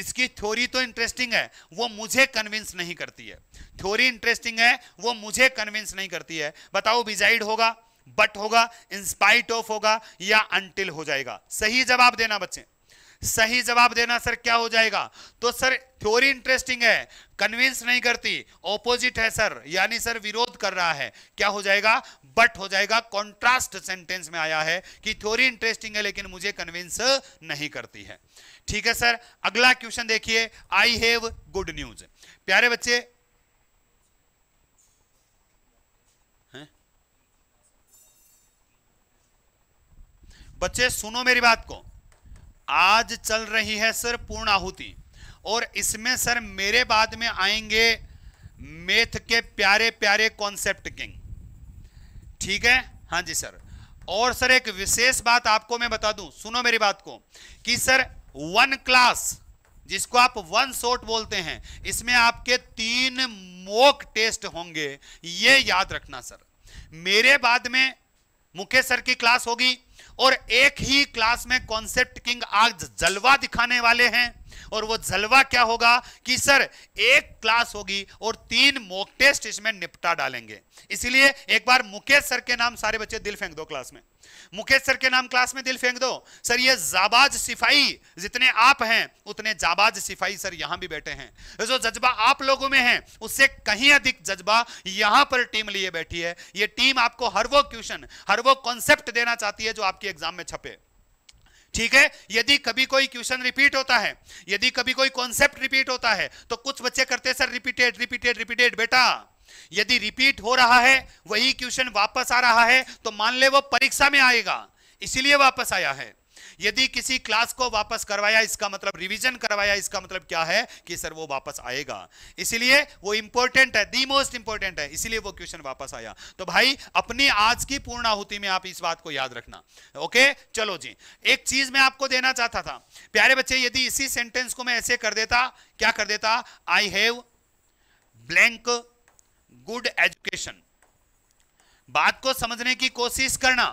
इसकी थ्योरी तो इंटरेस्टिंग है वो मुझे कन्विंस नहीं करती है थ्योरी इंटरेस्टिंग है वो मुझे कन्विंस नहीं करती है बताओ बिजाइड होगा बट होगा इंस्पाइट ऑफ होगा या अनटिल हो जाएगा सही जवाब देना बच्चे सही जवाब देना सर क्या हो जाएगा तो सर थ्योरी इंटरेस्टिंग है कन्विंस नहीं करती ऑपोजिट है सर यानी सर विरोध कर रहा है क्या हो जाएगा बट हो जाएगा कॉन्ट्रास्ट सेंटेंस में आया है कि थ्योरी इंटरेस्टिंग है लेकिन मुझे कन्विंस नहीं करती है ठीक है सर अगला क्वेश्चन देखिए आई हैव गुड न्यूज प्यारे बच्चे बच्चे सुनो मेरी बात को आज चल रही है सर पूर्ण आहुति और इसमें सर मेरे बाद में आएंगे मेथ के प्यारे प्यारे कॉन्सेप्ट किंग ठीक है हाँ जी सर और सर एक विशेष बात आपको मैं बता दूं सुनो मेरी बात को कि सर वन क्लास जिसको आप वन शॉट बोलते हैं इसमें आपके तीन मोक टेस्ट होंगे ये याद रखना सर मेरे बाद में मुकेश सर की क्लास होगी और एक ही क्लास में कॉन्सेप्ट किंग आज जलवा दिखाने वाले हैं और वो जलवा क्या होगा कि सर एक क्लास होगी और तीन मॉक टेस्ट इसमें निपटा डालेंगे इसलिए एक बार मुकेश सर के नाम सारे बच्चे दिल फेंक दो क्लास में मुकेश सर के नाम क्लास में दिल फेंक दो सर ये जाबाज सिफाई जितने आप हैं उतने जाबाज सिफाई सर यहां भी बैठे हैं जो जज्बा आप लोगों में है उससे कहीं अधिक जज्बा यहां पर टीम लिए बैठी है ये टीम आपको हर वो क्वेश्चन हर वो कॉन्सेप्ट देना चाहती है जो आपके एग्जाम में छपे ठीक है यदि कभी कोई क्वेश्चन रिपीट होता है यदि कभी कोई कॉन्सेप्ट रिपीट होता है तो कुछ बच्चे करते हैं सर रिपीटेड रिपीटेड रिपीटेड बेटा यदि रिपीट हो रहा है वही क्वेश्चन वापस आ रहा है तो मान ले वो परीक्षा में आएगा इसीलिए वापस आया है यदि किसी क्लास को वापस करवाया इसका मतलब रिवीजन करवाया इसका मतलब क्या है कि सर वो वापस आएगा इसलिए वो इंपॉर्टेंट है दी मोस्ट इंपॉर्टेंट है इसलिए वो क्वेश्चन वापस आया तो भाई अपनी आज की पूर्णाहुति में आप इस बात को याद रखना ओके चलो जी एक चीज मैं आपको देना चाहता था प्यारे बच्चे यदि इसी सेंटेंस को मैं ऐसे कर देता क्या कर देता I have blank good education बात को समझने की कोशिश करना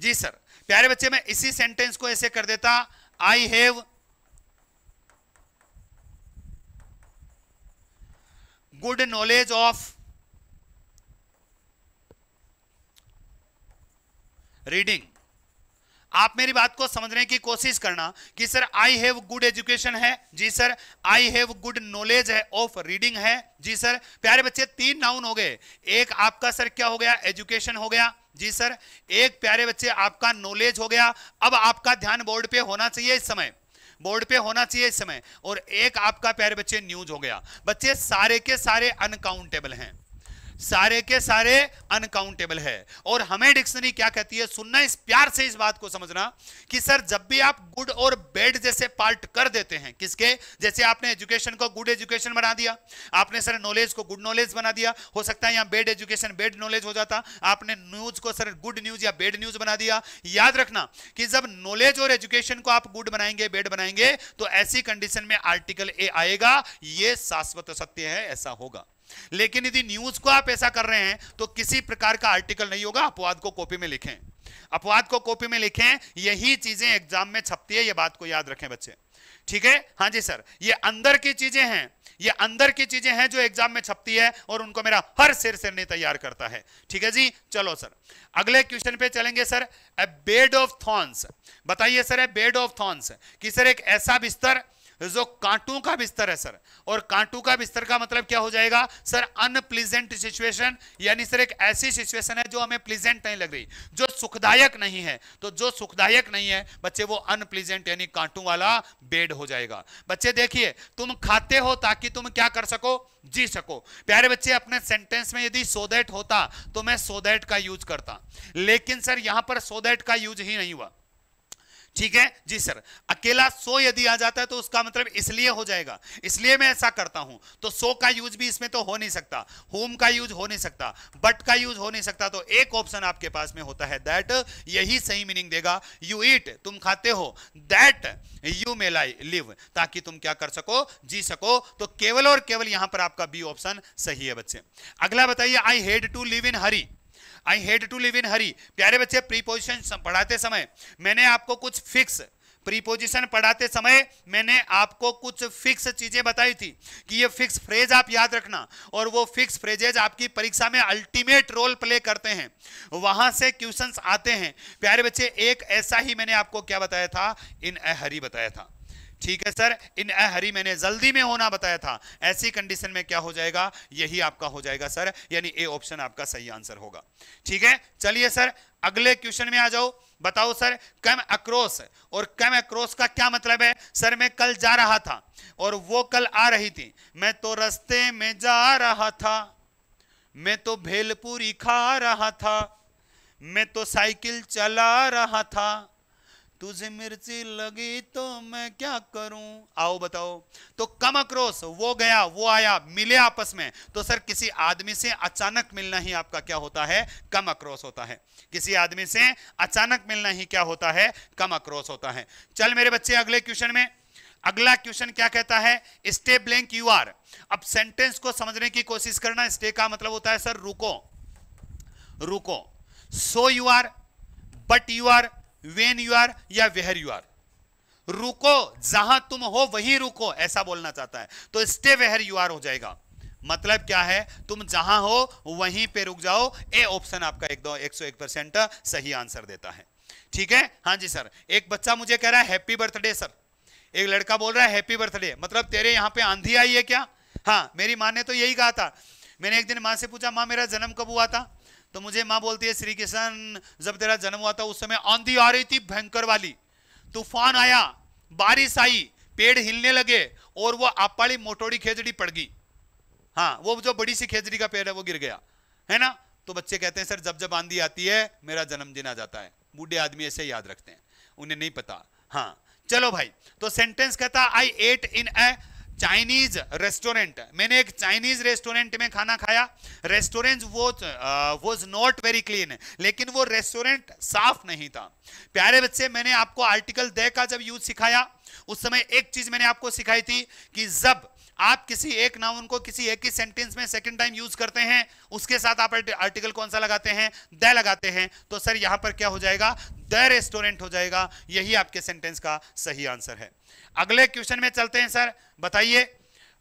जी सर प्यारे बच्चे मैं इसी सेंटेंस को ऐसे कर देता I have good knowledge of reading आप मेरी बात को समझने की कोशिश करना कि sir I have good education है जी sir I have good knowledge है ऑफ रीडिंग है जी सर प्यारे बच्चे तीन नाउन हो गए एक आपका सर क्या हो गया एजुकेशन हो गया जी सर एक प्यारे बच्चे आपका नॉलेज हो गया अब आपका ध्यान बोर्ड पे होना चाहिए इस समय बोर्ड पे होना चाहिए इस समय और एक आपका प्यारे बच्चे न्यूज हो गया बच्चे सारे के सारे अनकाउंटेबल हैं सारे के सारे अनकाउंटेबल है और हमें डिक्शनरी क्या कहती है सुनना इस प्यार से इस बात को समझना कि सर जब भी आप गुड और बेड जैसे पार्ट कर देते हैं किसके जैसे आपने एजुकेशन को गुड एजुकेशन बना दिया आपने सर नॉलेज को गुड नॉलेज बना दिया हो सकता है यहां बेड एजुकेशन बेड नॉलेज हो जाता आपने न्यूज को सर गुड न्यूज या बेड न्यूज बना दिया याद रखना कि जब नॉलेज और एजुकेशन को आप गुड बनाएंगे बेड बनाएंगे तो ऐसी कंडीशन में आर्टिकल ए आएगा यह शाश्वत सत्य है ऐसा होगा लेकिन यदि न्यूज को आप ऐसा कर रहे हैं तो किसी प्रकार का आर्टिकल नहीं होगा अपवाद को कॉपी में लिखें अपवाद को कॉपी में लिखें यही चीजें एग्जाम में छपती है यह बात को याद रखें बच्चे ठीक है हाँ जी सर ये अंदर की चीजें हैं ये अंदर की चीजें हैं जो एग्जाम में छपती है और उनको मेरा हर सिर सिरने तैयार करता है ठीक है जी चलो सर अगले क्वेश्चन पे चलेंगे sir a bed of thorns बताइए sir a bed of thorns कि सर एक ऐसा बिस्तर जो कांटों का बिस्तर है सर और कांटों का बिस्तर का मतलब क्या हो जाएगा सर अनप्लीजेंट सिचुएशन यानी सर एक ऐसी सिचुएशन है जो हमें प्लीजेंट नहीं लग रही जो सुखदायक नहीं है तो जो सुखदायक नहीं है बच्चे वो अनप्लीजेंट यानी कांटों वाला बेड हो जाएगा बच्चे देखिए तुम खाते हो ताकि तुम क्या कर सको जी सको प्यारे बच्चे अपने सेंटेंस में यदि सो होता तो मैं सोदेट का यूज करता लेकिन सर यहां पर सो का यूज ही नहीं हुआ ठीक है जी सर अकेला सो यदि आ जाता है तो उसका मतलब इसलिए हो जाएगा इसलिए मैं ऐसा करता हूं तो सो का यूज भी इसमें तो हो नहीं सकता होम का यूज हो नहीं सकता बट का यूज हो नहीं सकता तो एक ऑप्शन आपके पास में होता है दैट यही सही मीनिंग देगा यू ईट तुम खाते हो that you may lie live ताकि तुम क्या कर सको जी सको तो केवल और केवल यहां पर आपका बी ऑप्शन सही है बच्चे अगला बताइए I had to live in hurry I hate to live in hurry प्यारे बच्चे प्रीपोजिशन पढ़ाते समय मैंने आपको कुछ फिक्स प्रीपोजिशन पढ़ाते समय मैंने आपको कुछ फिक्स चीजें बताई थी कि ये फिक्स फ्रेज आप याद रखना और वो फिक्स फ्रेजेज आपकी परीक्षा में अल्टीमेट रोल प्ले करते हैं वहां से क्वेश्चंस आते हैं प्यारे बच्चे एक ऐसा ही मैंने आपको क्या बताया था इन ए हरी बताया था ठीक है सर इन ए हरी मैंने जल्दी में होना बताया था ऐसी कंडीशन में क्या हो जाएगा यही आपका हो जाएगा सर यानी ए ऑप्शन आपका सही आंसर होगा ठीक है चलिए सर अगले क्वेश्चन में आ जाओ बताओ सर कम अक्रोस और कम अक्रोस का क्या मतलब है सर मैं कल जा रहा था और वो कल आ रही थी मैं तो रस्ते में जा रहा था मैं तो भेलपूरी खा रहा था मैं तो साइकिल चला रहा था तुझे मिर्ची लगी तो मैं क्या करूं आओ बताओ तो कम अक्रोस वो गया वो आया मिले आपस में तो सर किसी आदमी से अचानक मिलना ही आपका क्या होता है कम अक्रोस होता है किसी आदमी से अचानक मिलना ही क्या होता है कम अक्रोस होता है चल मेरे बच्चे अगले क्वेश्चन में अगला क्वेश्चन क्या कहता है स्टे ब्लैंक यू आर अब सेंटेंस को समझने की कोशिश करना स्टे का मतलब होता है सर रुको रुको so you are but you are when you are या वेहर यू आर रुको जहां तुम हो वहीं रुको ऐसा बोलना चाहता है तो स्टे वेहर यू आर हो जाएगा मतलब क्या है तुम जहां हो वहीं पे रुक जाओ ए ऑप्शन आपका एकदम 101 परसेंट सही आंसर देता है ठीक है हाँ जी सर एक बच्चा मुझे कह रहा है हैप्पी बर्थडे सर एक लड़का बोल रहा है हैप्पी बर्थडे मतलब तेरे यहां पे आंधी आई है क्या हाँ मेरी माँ ने तो यही कहा था मैंने एक दिन माँ से पूछा माँ मेरा जन्म कब हुआ था तो मुझे माँ बोलती है श्री कृष्ण जब तेरा जन्म हुआ था उस समय आंधी आ रही थी भयंकर वाली तूफान आया बारिश आई पेड़ हिलने लगे और वो आपाड़ी मोटोड़ी खेजड़ी पड़ गई हाँ वो जो बड़ी सी खेजड़ी का पेड़ है वो गिर गया है ना तो बच्चे कहते हैं सर जब जब आंधी आती है मेरा जन्मदिन आ जाता है बूढ़े आदमी ऐसे याद रखते हैं उन्हें नहीं पता हाँ चलो भाई तो सेंटेंस कहता I ate in a Chinese restaurant मैंने एक चाइनीज रेस्टोरेंट में खाना खाया रेस्टोरेंट वो वॉज नॉट वेरी क्लीन लेकिन वो रेस्टोरेंट साफ नहीं था प्यारे बच्चे मैंने आपको आर्टिकल दे का जब यूज सिखाया उस समय एक चीज मैंने आपको सिखाई थी कि जब आप किसी एक नाउन को किसी एक ही सेंटेंस में सेकंड टाइम यूज करते हैं उसके साथ आप आर्टिकल कौन सा लगाते हैं द लगाते हैं तो सर यहां पर क्या हो जाएगा द रेस्टोरेंट हो जाएगा यही आपके सेंटेंस का सही आंसर है अगले क्वेश्चन में चलते हैं सर बताइए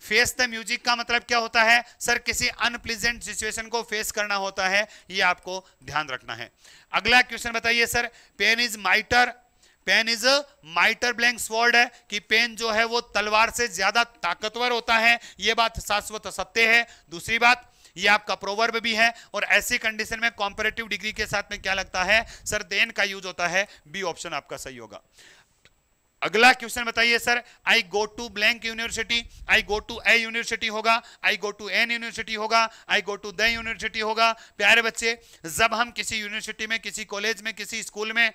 फेस द म्यूजिक का मतलब क्या होता है सर किसी अनप्लीजेंट सिचुएशन को फेस करना होता है ये आपको ध्यान रखना है अगला क्वेश्चन बताइए sir pen is mightier pen is mightier blank sword है कि पेन जो है वो तलवार से ज्यादा ताकतवर होता है ये बात शाश्वत सत्य है दूसरी बात ये आपका प्रोवर्ब भी है और ऐसी कंडीशन में कॉम्परेटिव डिग्री के साथ में क्या लगता है सर देन का यूज होता है बी ऑप्शन आपका सही होगा अगला क्वेश्चन बताइए sir I go to blank university I go to a university होगा I go to an university होगा I go to the university होगा प्यारे बच्चे जब हम किसी यूनिवर्सिटी में किसी कॉलेज में किसी स्कूल में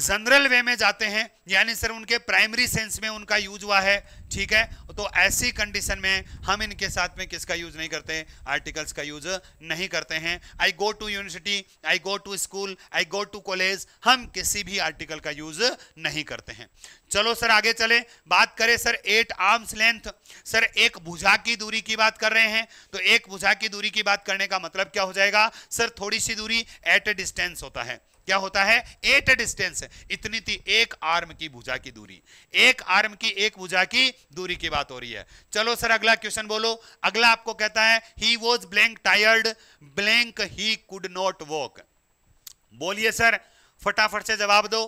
जनरल वे में जाते हैं यानी सर उनके प्राइमरी सेंस में उनका यूज हुआ है ठीक है तो ऐसी कंडीशन में हम इनके साथ में किसका यूज नहीं करते आर्टिकल्स का यूज नहीं करते हैं I go to university I go to school I go to college हम किसी भी आर्टिकल का यूज नहीं करते हैं चलो सर आगे चले बात करें sir at arm's length sir एक भुजा की दूरी की बात कर रहे हैं तो एक भुजा की दूरी की बात करने का मतलब क्या हो जाएगा सर थोड़ी सी दूरी एट ए डिस्टेंस होता है क्या होता है एट डिस्टेंस इतनी थी एक आर्म की भुजा की दूरी एक आर्म की एक भुजा की दूरी की बात हो रही है चलो सर अगला क्वेश्चन बोलो अगला आपको कहता है he was blank tired blank he could not walk बोलिए सर फटाफट से जवाब दो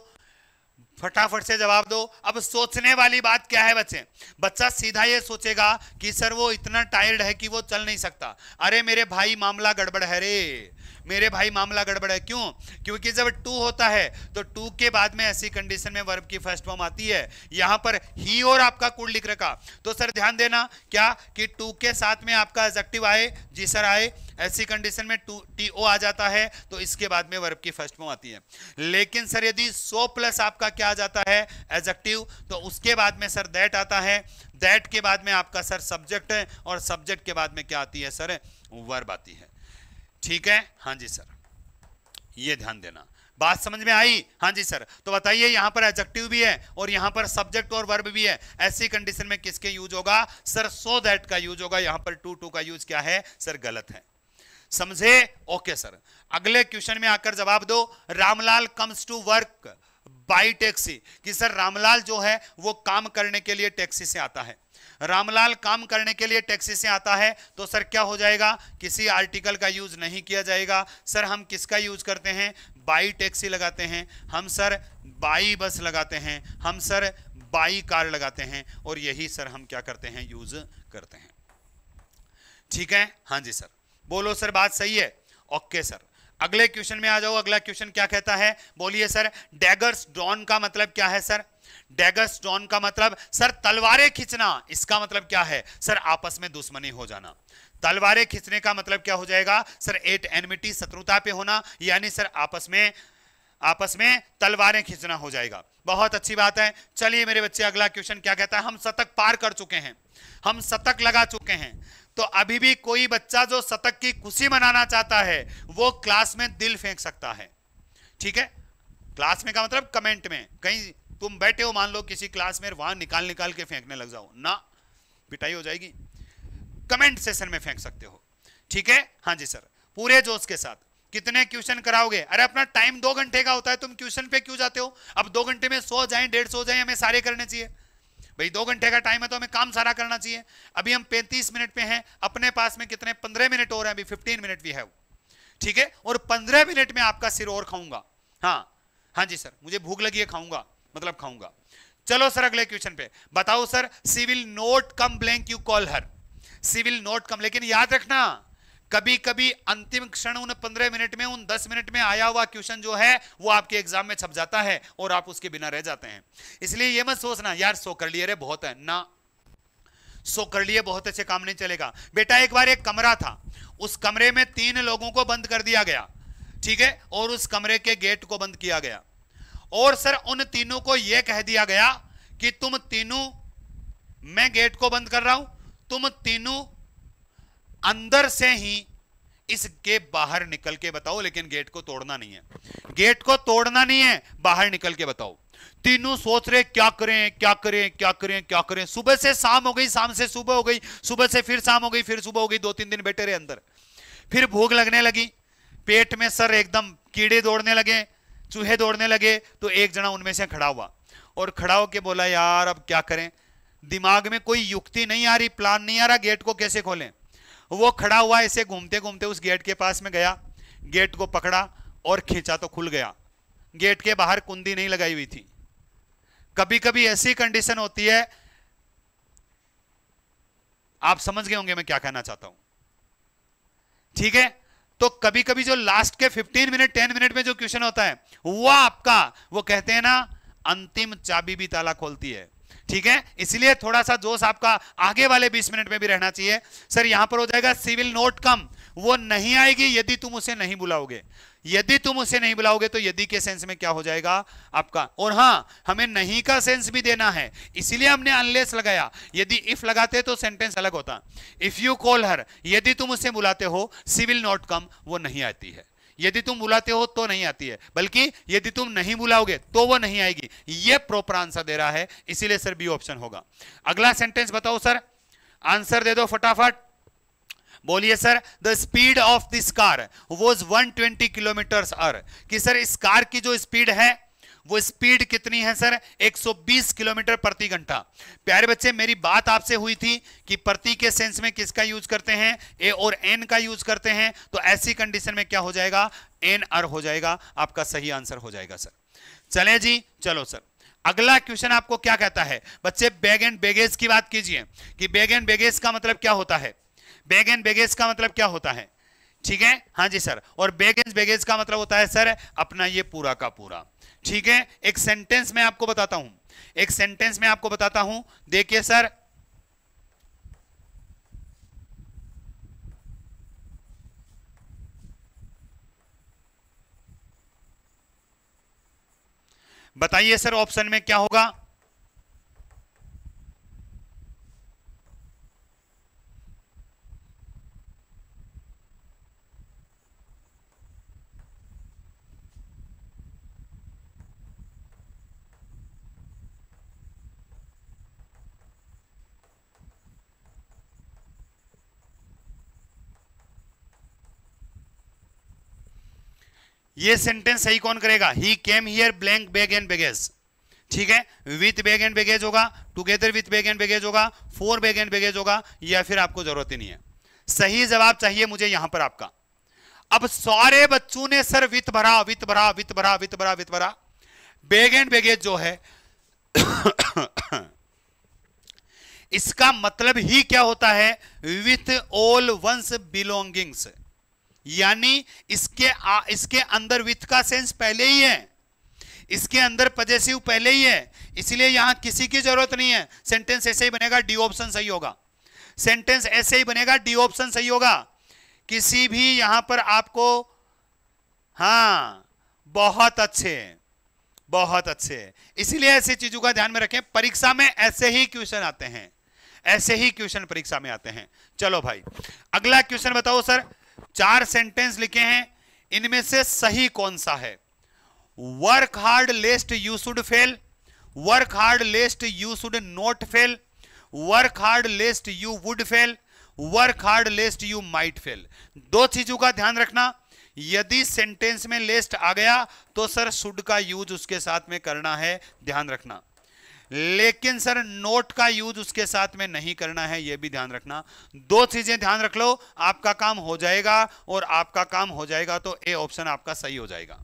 फटाफट से जवाब दो अब सोचने वाली बात क्या है बच्चे बच्चा सीधा ये सोचेगा कि सर वो इतना टायर्ड है कि वो चल नहीं सकता अरे मेरे भाई मामला गड़बड़ है रे मेरे भाई मामला गड़बड़ है क्यों क्योंकि जब टू होता है तो टू के बाद में ऐसी कंडीशन में वर्ब की फर्स्ट फॉर्म आती है यहां पर ही और आपका कुल लिख रखा तो सर ध्यान देना क्या कि टू के साथ में आपका एजेक्टिव आए जी सर आए ऐसी कंडीशन में टू टी ओ आ जाता है तो इसके बाद में वर्ब की फर्स्ट फॉर्म आती है लेकिन सर यदि सो प्लस आपका क्या आ जाता है एजेक्टिव तो उसके बाद में सर दैट आता है दैट के बाद में आपका सर सब्जेक्ट है और सब्जेक्ट के बाद में क्या आती है सर वर्ब आती है ठीक है हाँ जी सर ये ध्यान देना बात समझ में आई हाँ जी सर तो बताइए यहां पर एडजेक्टिव भी है और यहां पर सब्जेक्ट और वर्ब भी है ऐसी कंडीशन में किसके यूज होगा सर सो दैट का यूज होगा यहाँ पर टू टू का यूज क्या है सर गलत है समझे ओके सर अगले क्वेश्चन में आकर जवाब दो Ramlal comes to work by taxi कि सर रामलाल जो है वो काम करने के लिए टैक्सी से आता है रामलाल काम करने के लिए टैक्सी से आता है तो सर क्या हो जाएगा किसी आर्टिकल का यूज नहीं किया जाएगा सर हम किसका यूज करते हैं बाई टैक्सी लगाते हैं हम सर बाई बस लगाते हैं हम सर बाई कार लगाते हैं और यही सर हम क्या करते हैं यूज करते हैं ठीक है हाँ जी सर बोलो सर बात सही है ओके सर अगले क्वेश्चन में आ जाओ अगला क्वेश्चन क्या कहता है बोलिए सर डैगर्स ड्रॉन का मतलब क्या है सर डेगस डॉन का मतलब सर तलवारें खींचना इसका मतलब क्या है सर आपस में दुश्मनी हो जाना तलवारें खींचने का मतलब क्या हो जाएगा सर एट एनमिटी शत्रुता पे होना यानी सर आपस में आपस में तलवारें खींचना हो जाएगा बहुत अच्छी बात है चलिए मेरे बच्चे अगला क्वेश्चन क्या कहता है हम शतक पार कर चुके हैं हम शतक लगा चुके हैं तो अभी भी कोई बच्चा जो शतक की खुशी मनाना चाहता है वो क्लास में दिल फेंक सकता है ठीक है क्लास में का मतलब कमेंट में कहीं तुम बैठे हो मान लो किसी क्लास में वहां निकाल निकाल के फेंकने लग जाओ ना पिटाई हो जाएगी कमेंट सेशन में फेंक सकते हो ठीक है हाँ जी सर पूरे जोश के साथ कितने क्वेश्चन कराओगे अरे अपना टाइम दो घंटे का होता है तुम क्वेश्चन पे क्यों जाते हो अब दो घंटे में सो जाए डेढ़ सौ जाए हमें सारे करने चाहिए भाई दो घंटे का टाइम है तो हमें काम सारा करना चाहिए अभी हम पैंतीस मिनट पे हैं अपने पास में कितने पंद्रह मिनट और हैं अभी फिफ्टीन मिनट भी है ठीक है और पंद्रह मिनट में आपका सिर और खाऊंगा हाँ हाँ जी सर मुझे भूख लगी है खाऊंगा मतलब खाऊंगा चलो सर अगले क्वेश्चन पे बताओ sir she will not come blank you call her she will not come लेकिन याद रखना कभी कभी अंतिम क्षण उन पंद्रह मिनट में उन दस मिनट में आया हुआ क्वेश्चन जो है वो आपके एग्जाम में छप जाता है और आप उसके बिना रह जाते हैं इसलिए ये मत सोचना यार सो कर लिए रे बहुत है ना सो कर लिए बहुत अच्छे काम नहीं चलेगा बेटा एक बार एक कमरा था उस कमरे में तीन लोगों को बंद कर दिया गया ठीक है और उस कमरे के गेट को बंद किया गया और सर उन तीनों को यह कह दिया गया कि तुम तीनों मैं गेट को बंद कर रहा हूं तुम तीनों अंदर से ही इसके बाहर निकल के बताओ लेकिन गेट को तोड़ना नहीं है गेट को तोड़ना नहीं है बाहर निकल के बताओ तीनों सोच रहे क्या करें क्या करें क्या करें क्या करें सुबह से शाम हो गई शाम से सुबह हो गई सुबह से फिर शाम हो गई फिर सुबह हो गई दो तीन दिन बैठे रहे अंदर फिर भूख लगने लगी पेट में सर एकदम कीड़े दौड़ने लगे चूहे दौड़ने लगे तो एक जना उनमें से खड़ा हुआ और खड़ा होके बोला यार अब क्या करें दिमाग में कोई युक्ति नहीं आ रही प्लान नहीं आ रहा गेट को कैसे खोलें वो खड़ा हुआ ऐसे घूमते घूमते उस गेट के पास में गया गेट को पकड़ा और खींचा तो खुल गया गेट के बाहर कुंदी नहीं लगाई हुई थी कभी कभी ऐसी कंडीशन होती है आप समझ गए होंगे मैं क्या कहना चाहता हूं ठीक है तो कभी कभी जो लास्ट के 15 मिनट 10 मिनट में जो क्वेश्चन होता है वो आपका वो कहते हैं ना अंतिम चाबी भी ताला खोलती है ठीक है इसलिए थोड़ा सा जोश आपका आगे वाले 20 मिनट में भी रहना चाहिए सर यहां पर हो जाएगा सिविल नोट कम वो नहीं आएगी यदि तुम उसे नहीं बुलाओगे यदि तुम उसे नहीं बुलाओगे तो यदि के सेंस में क्या हो जाएगा आपका और हाँ हमें नहीं का सेंस भी देना है इसीलिए हमने अनलेस लगाया यदि इफ लगाते तो सेंटेंस अलग होता इफ यू कॉल हर यदि तुम उसे बुलाते हो सी विल नॉट कम वो नहीं आती है यदि तुम बुलाते हो तो नहीं आती है बल्कि यदि तुम नहीं बुलाओगे तो वो नहीं आएगी ये प्रॉपर आंसर दे रहा है इसीलिए सर बी ऑप्शन होगा अगला सेंटेंस बताओ सर आंसर दे दो फटाफट बोलिए sir the speed of this car was 120 kilometre hour कि सर इस कार की जो स्पीड है वो स्पीड कितनी है सर 120 किलोमीटर प्रति घंटा प्यारे बच्चे मेरी बात आपसे हुई थी कि प्रति के सेंस में किसका यूज करते हैं ए और एन का यूज करते हैं तो ऐसी कंडीशन में क्या हो जाएगा एन आर हो जाएगा आपका सही आंसर हो जाएगा सर चले जी चलो सर अगला क्वेश्चन आपको क्या कहता है बच्चे बैग एंड बेगेज की बात कीजिए कि बैग एंड बेगेज का मतलब क्या होता है बैग एंड बैगेज का मतलब क्या होता है ठीक है हाँ जी सर और बैग एंड बैगेज का मतलब होता है सर अपना ये पूरा का पूरा ठीक है एक सेंटेंस में आपको बताता हूं एक सेंटेंस में आपको बताता हूं देखिए सर बताइए सर ऑप्शन में क्या होगा ये सेंटेंस सही कौन करेगा he came here blank bag and baggage ठीक है विथ बैग एंड बैगेज होगा together with bag and baggage होगा फोर बैग एंड बैगेज होगा या फिर आपको जरूरत ही नहीं है सही जवाब चाहिए मुझे यहां पर आपका अब सारे बच्चों ने सर विथ भरा वित्त भरा विथ भरा वित्त भरा विथ भरा बैग एंड बैगेज जो है इसका मतलब ही क्या होता है विथ ऑल वंस बिलोंगिंग्स यानी इसके आ, इसके अंदर विथ का सेंस पहले ही है इसके अंदर पजेसिव पहले ही है इसलिए यहां किसी की जरूरत नहीं है सेंटेंस ऐसे ही बनेगा डी ऑप्शन सही होगा सेंटेंस ऐसे ही बनेगा डी ऑप्शन सही होगा किसी भी यहां पर आपको हाँ बहुत अच्छे बहुत अच्छे इसलिए ऐसी चीजों का ध्यान में रखें परीक्षा में ऐसे ही क्वेश्चन आते हैं ऐसे ही क्वेश्चन परीक्षा में आते हैं चलो भाई अगला क्वेश्चन बताओ सर चार सेंटेंस लिखे हैं इनमें से सही कौन सा है work hard lest you should fail work hard lest you should not fail work hard lest you would fail work hard lest you might fail दो चीजों का ध्यान रखना यदि सेंटेंस में लेस्ट आ गया तो सर शुड का यूज उसके साथ में करना है ध्यान रखना लेकिन सर नोट का यूज उसके साथ में नहीं करना है यह भी ध्यान रखना दो चीजें ध्यान रख लो आपका काम हो जाएगा और आपका काम हो जाएगा तो ए ऑप्शन आपका सही हो जाएगा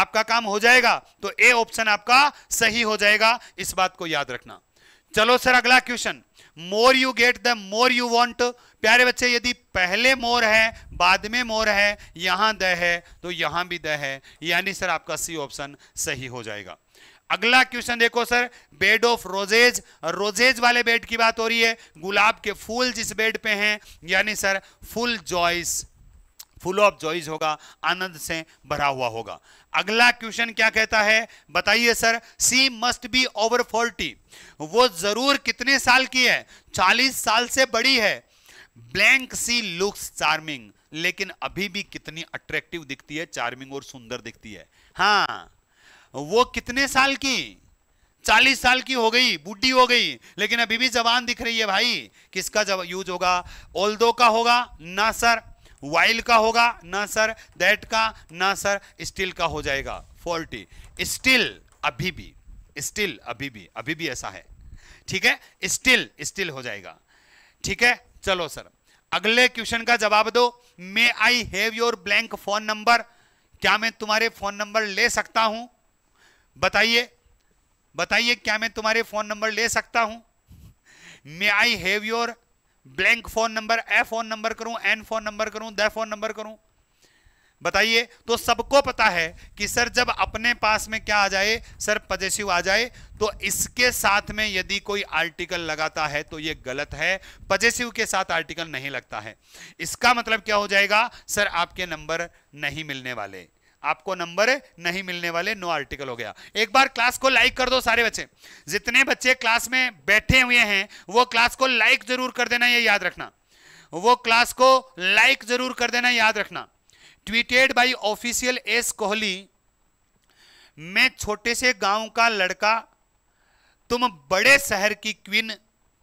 आपका काम हो जाएगा तो ए ऑप्शन आपका सही हो जाएगा इस बात को याद रखना चलो सर अगला question more you get the more you want प्यारे बच्चे यदि पहले मोर है बाद में मोर है यहां द है तो यहां भी द है यानी सर आपका सी ऑप्शन सही हो जाएगा अगला क्वेश्चन देखो sir bed of roses roses वाले बेड की बात हो रही है गुलाब के फूल जिस बेड पे हैं यानी sir full joys full of joys होगा आनंद से भरा हुआ होगा अगला क्वेश्चन क्या कहता है बताइए sir she must be over forty वो जरूर कितने साल की है चालीस साल से बड़ी है ब्लैंक सी लुक्स चार्मिंग लेकिन अभी भी कितनी अट्रैक्टिव दिखती है चार्मिंग और सुंदर दिखती है हाँ वो कितने साल की चालीस साल की हो गई बुढ़ी हो गई लेकिन अभी भी जवान दिख रही है भाई किसका जब यूज होगा ओल्डो का होगा ना सर वाइल का होगा ना सर दैट का ना सर स्टिल का हो जाएगा फोर्टी स्टिल अभी भी स्टिल अभी भी अभी भी ऐसा है ठीक है स्टिल स्टिल हो जाएगा ठीक है चलो सर अगले क्वेश्चन का जवाब दो may I have your blank phone number क्या मैं तुम्हारे फोन नंबर ले सकता हूं बताइए बताइए क्या मैं तुम्हारे फोन नंबर ले सकता हूं may I have your blank phone number a phone number करूं एन फोन नंबर करूं द फोन नंबर करूं बताइए तो सबको पता है कि सर जब अपने पास में क्या आ जाए सर पजेसिव आ जाए तो इसके साथ में यदि कोई आर्टिकल लगाता है तो यह गलत है पजेसिव के साथ आर्टिकल नहीं लगता है इसका मतलब क्या हो जाएगा सर आपके नंबर नहीं मिलने वाले आपको नंबर नहीं मिलने वाले नो आर्टिकल हो गया एक बार क्लास को लाइक कर दो सारे बच्चे जितने बच्चे क्लास में बैठे हुए हैं वो क्लास को लाइक जरूर कर देना ये याद रखना वो क्लास को लाइक जरूर कर देना याद रखना tweeted by official S Kohli मैं छोटे से गांव का लड़का तुम बड़े शहर की क्वीन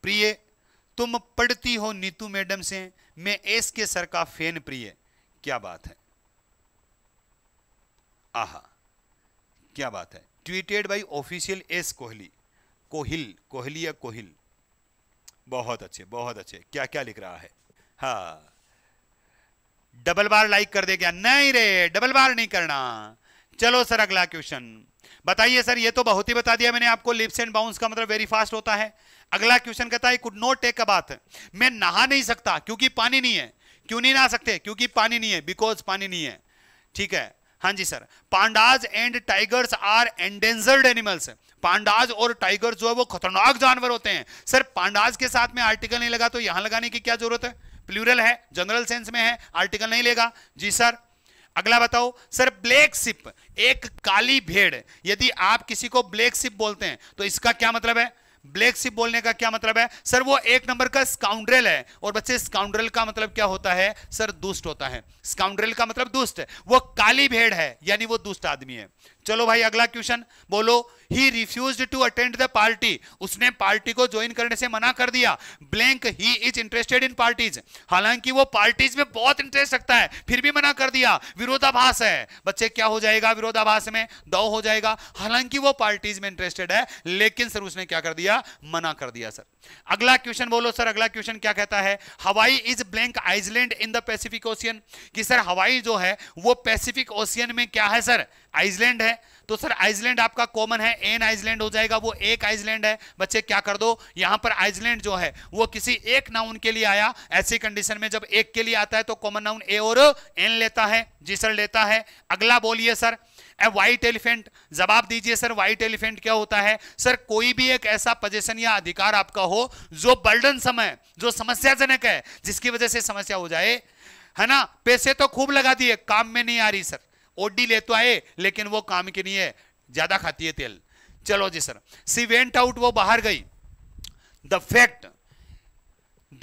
प्रिय तुम पढ़ती हो नीतू मैडम से मैं एस के सर का फैन प्रिय क्या बात है आहा क्या बात है tweeted by official S Kohli Kohil Kohli या कोहिल बहुत अच्छे बहुत अच्छे क्या क्या लिख रहा है हा डबल बार लाइक कर दे क्या नहीं रे डबल बार नहीं करना चलो सर अगला क्वेश्चन बताइए सर ये तो बहुत ही बता दिया मैंने आपको लिप्स एंड बाउंस का मतलब वेरी फास्ट होता है अगला क्वेश्चन कहता है कुड नोट टेक अ बात मैं नहा नहीं सकता क्योंकि पानी नहीं है क्यों नहीं नहा सकते क्योंकि पानी नहीं है बिकॉज पानी नहीं है ठीक है हाँ जी sir pandas and tigers are endangered animals pandas और टाइगर जो है वो खतरनाक जानवर होते हैं सर पांडाज के साथ में आर्टिकल नहीं लगा तो यहां लगाने की क्या जरूरत है प्लूरल है जनरल सेंस में है आर्टिकल नहीं लेगा जी सर अगला बताओ सर ब्लैक सिप एक काली भेड़ यदि आप किसी को ब्लैक सिप बोलते हैं तो इसका क्या मतलब है ब्लैक सिप बोलने का क्या मतलब है सर वो एक नंबर का स्काउंड्रेल है और बच्चे स्काउंड्रेल का मतलब क्या होता है सर दुष्ट होता है स्काउंड्रेल का मतलब दुष्ट वो काली भेड़ है यानी वो दुष्ट आदमी है चलो भाई अगला क्वेश्चन बोलो he refuse to attend the party उसने पार्टी को ज्वाइन करने से मना कर दिया blank he is interested in parties हालांकि वो पार्टीज में बहुत इंटरेस्ट रखता है फिर भी मना कर दिया विरोधाभास है बच्चे क्या हो जाएगा विरोधाभास में दो हो जाएगा हालांकि वो पार्टीज में इंटरेस्टेड है लेकिन सर उसने क्या कर दिया मना कर दिया सर अगला क्वेश्चन बोलो सर अगला क्वेश्चन क्या कहता है Hawaii is blank island in the Pacific Ocean कि सर हवाई जो है वो पैसिफिक पैसिफिक ओशियन में क्या है सर आइसलैंड है तो सर आइसलैंड आपका कॉमन है एन आइसलैंड हो जाएगा वो एक आइसलैंड है बच्चे क्या कर दो यहां पर आइसलैंड जो है वो किसी एक नाउन के लिए आया ऐसी कंडीशन में जब एक के लिए आता है तो कॉमन नाउन ए और एन लेता है जी सर लेता है अगला बोलिए सर ए व्हाइट एलिफेंट जवाब दीजिए सर व्हाइट एलिफेंट क्या होता है सर कोई भी एक ऐसा पोजेशन या अधिकार आपका हो जो बर्डन समय जो समस्याजनक है जिसकी वजह से समस्या हो जाए है ना पैसे तो खूब लगा दिए काम में नहीं आ रही सर ओडी ले तो आए लेकिन वो काम की नहीं है ज्यादा खाती है तेल चलो जी सर सी वेंट आउट वो बाहर गई the fact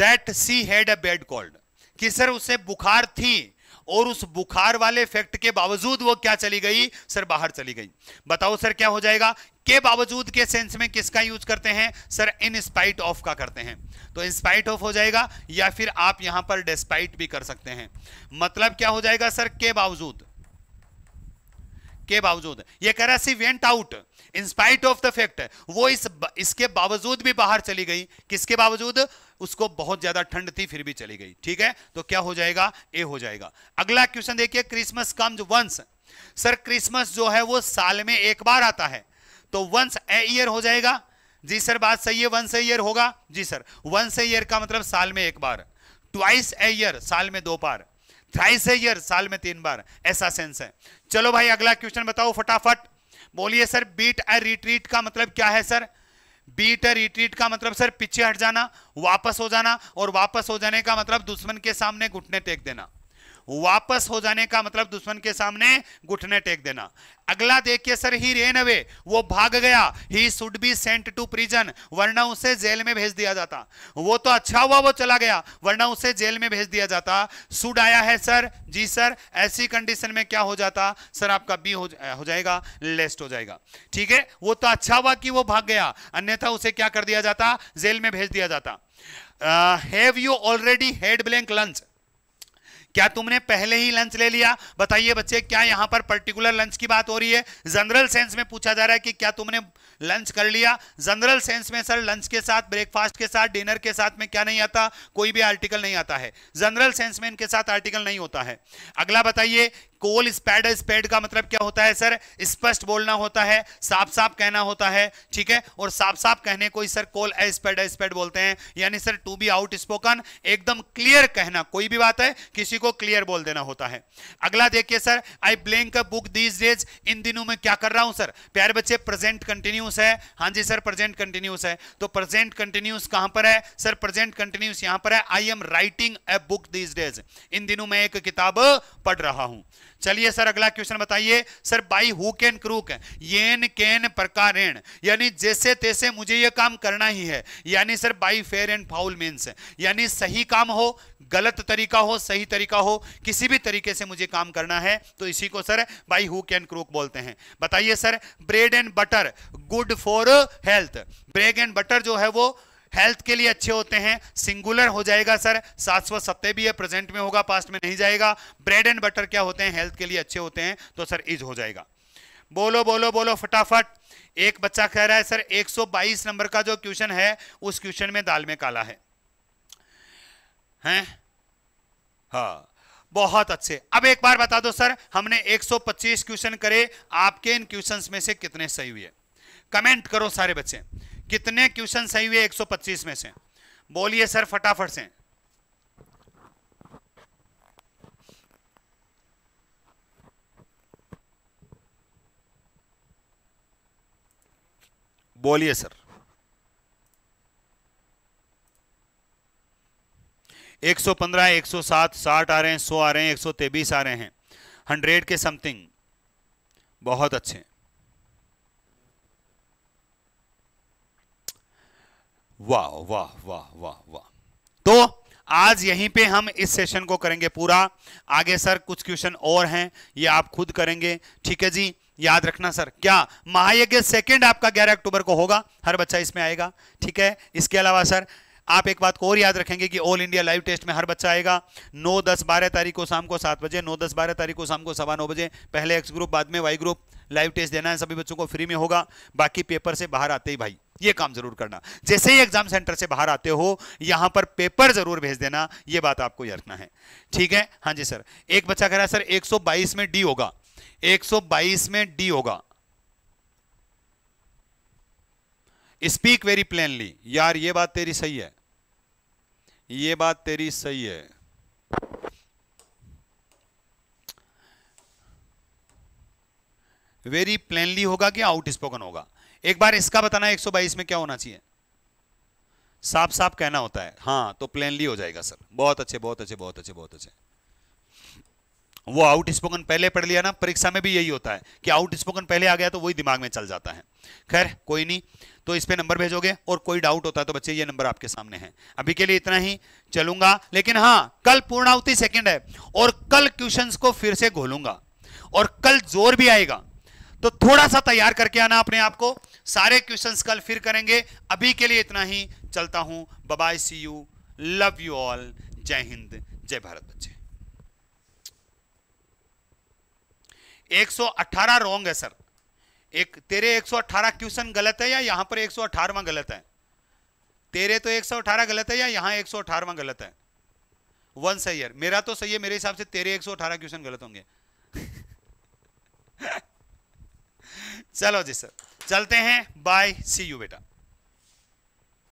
that she had a bad cold कि सर उसे बुखार थी और उस बुखार वाले फैक्ट के बावजूद वो क्या चली गई सर बाहर चली गई बताओ सर क्या हो जाएगा के बावजूद के सेंस में किसका यूज करते हैं सर इन स्पाइट ऑफ का करते हैं तो इंस्पाइट ऑफ हो जाएगा या फिर आप यहां पर डिस्पाइट भी कर सकते हैं मतलब क्या हो जाएगा सर के बावजूद के बावजूद ये कह रहा she went out in spite of the fact वो इस इसके बावजूद भी बाहर चली गई किसके बावजूद उसको बहुत ज्यादा ठंड थी फिर भी चली गई ठीक है तो क्या हो जाएगा ए हो जाएगा अगला क्वेश्चन देखिए Christmas comes once sir Christmas जो है वो साल में एक बार आता है तो वंस ए ईयर हो जाएगा जी सर बात सही है वंस ईयर होगा जी सर वंस ईयर का मतलब साल में एक बार ट्वाइस ए ईयर साल में दो बार थ्राइस ए ईयर साल में तीन बार ऐसा सेंस है चलो भाई अगला क्वेश्चन बताओ फटाफट बोलिए सर बीट ए रिट्रीट का मतलब क्या है सर बीट ए रिट्रीट का मतलब सर पीछे हट जाना वापस हो जाना और वापस हो जाने का मतलब दुश्मन के सामने घुटने टेक देना वापस हो जाने का मतलब दुश्मन के सामने घुटने टेक देना अगला देखिए सर ही रेन अवे वो भाग गया he should be sent to prison वरना उसे जेल में भेज दिया जाता वो तो अच्छा हुआ वो चला गया वरना उसे जेल में भेज दिया जाता सुड आया है सर जी सर ऐसी कंडीशन में क्या हो जाता सर आपका बी हो, हो जाएगा लेस्ट हो जाएगा ठीक है वो तो अच्छा हुआ कि वो भाग गया अन्यथा उसे क्या कर दिया जाता जेल में भेज दिया जाता have you already had blank lunch क्या तुमने पहले ही लंच ले लिया बताइए बच्चे क्या यहां पर पर्टिकुलर लंच की बात हो रही है जनरल सेंस में पूछा जा रहा है कि क्या तुमने लंच कर लिया जनरल सेंस में सर लंच के साथ ब्रेकफास्ट के साथ डिनर के साथ में क्या नहीं आता कोई भी आर्टिकल नहीं आता है जनरल सेंस में इनके साथ आर्टिकल नहीं होता है अगला बताइए कोल स्पैड स्पैड का मतलब क्या होता है सर स्पष्ट बोलना होता है साफ साफ कहना होता है ठीक है और साफ साफ कहने को ही सर कोल स्पैड स्पैड बोलते हैं यानी sir to be outspoken एकदम क्लियर कहना कोई भी बात है किसी को क्लियर बोल देना होता है अगला देखिए sir I blank book these days इन दिनों में क्या कर रहा हूं सर प्यारे बच्चे प्रेजेंट कंटिन्यूस है हाँ जी सर प्रेजेंट कंटिन्यूस है तो प्रेजेंट कंटिन्यूस कहां पर है सर प्रेजेंट कंटिन्यूस यहां पर है I am writing a book these days इन दिनों में एक किताब पढ़ रहा हूं चलिए सर अगला क्वेश्चन बताइए सर बाई हु कैन क्रूक येन कैन प्रकारेण यानी जैसे तैसे मुझे यह काम करना ही है यानी sir by fair and foul mean यानी सही काम हो गलत तरीका हो सही तरीका हो किसी भी तरीके से मुझे काम करना है तो इसी को सर बाई हु कैन क्रूक बोलते हैं बताइए sir bread and butter good for health bread and butter जो है वो हेल्थ के लिए अच्छे होते हैं सिंगुलर हो जाएगा सर सात सौ सत्ते भी है प्रेजेंट में होगा पास्ट में नहीं जाएगा ब्रेड एंड बटर क्या होते हैं हेल्थ के लिए अच्छे होते हैं तो सर इज हो जाएगा बोलो बोलो बोलो फटाफट एक बच्चा कह रहा है सर 122 नंबर का जो क्वेश्चन है उस क्वेश्चन में दाल में काला है हैं हा बहुत अच्छे अब एक बार बता दो सर हमने 125 क्वेश्चन करे आपके इन क्वेश्चंस में से कितने सही हुए कमेंट करो सारे बच्चे कितने क्वेश्चन सही हुए 125 में से बोलिए सर फटाफट से बोलिए सर 115, 107, 60 आ रहे हैं 100 आ रहे हैं 123 आ रहे हैं 100 के समथिंग बहुत अच्छे वाह वाह वाह वाह वाह तो आज यहीं पे हम इस सेशन को करेंगे पूरा आगे सर कुछ क्वेश्चन और हैं ये आप खुद करेंगे ठीक है जी याद रखना सर क्या महायज्ञ सेकेंड आपका ग्यारह अक्टूबर को होगा हर बच्चा इसमें आएगा ठीक है इसके अलावा सर आप एक बात को और याद रखेंगे कि ऑल इंडिया लाइव टेस्ट में हर बच्चा आएगा 9, 10, 12 तारीख को शाम को सात बजे 9, 10, 12 तारीख को शाम को सवा नौ बजे पहले एक्स ग्रुप बाद में वाई ग्रुप लाइव टेस्ट देना है सभी बच्चों को फ्री में होगा बाकी पेपर से बाहर आते ही भाई ये काम जरूर करना जैसे ही एग्जाम सेंटर से बाहर आते हो यहां पर पेपर जरूर भेज देना ये बात आपको रखना है ठीक है हाँ जी सर एक बच्चा कह रहा है सर 122 में डी होगा 122 में डी होगा स्पीक वेरी प्लेनली यार ये बात तेरी सही है ये बात तेरी सही है वेरी प्लेनली होगा कि आउट स्पोकन होगा एक बार इसका बताना 122 में क्या होना चाहिए साफ साफ कहना होता है हाँ तो प्लेनली हो जाएगा सर बहुत अच्छे बहुत अच्छे बहुत अच्छे बहुत अच्छे वो आउट स्पोकन पहले पढ़ लिया ना परीक्षा में भी यही होता है कि आउट स्पोकन पहले आ गया तो वही दिमाग में चल जाता है खैर कोई नहीं तो इस पर नंबर भेजोगे और कोई डाउट होता है तो बच्चे ये नंबर आपके सामने है अभी के लिए इतना ही चलूंगा लेकिन हाँ कल पूर्णावती सेकेंड है और कल क्वेश्चन को फिर से घोलूंगा और कल जोर भी आएगा तो थोड़ा सा तैयार करके आना अपने आप को सारे क्वेश्चंस कल फिर करेंगे अभी के लिए इतना ही चलता हूं bye bye see you love you all जय हिंद जय भारत बच्चे 118 रॉन्ग है सर एक तेरे 118 क्वेश्चन गलत है या यहां पर 118वां गलत है तेरे तो 118 गलत है या यहां 118वां गलत है वन सही है मेरा तो सही है मेरे हिसाब से तेरे 118 क्वेश्चन गलत होंगे चलो जी सर चलते हैं बाय सी यू बेटा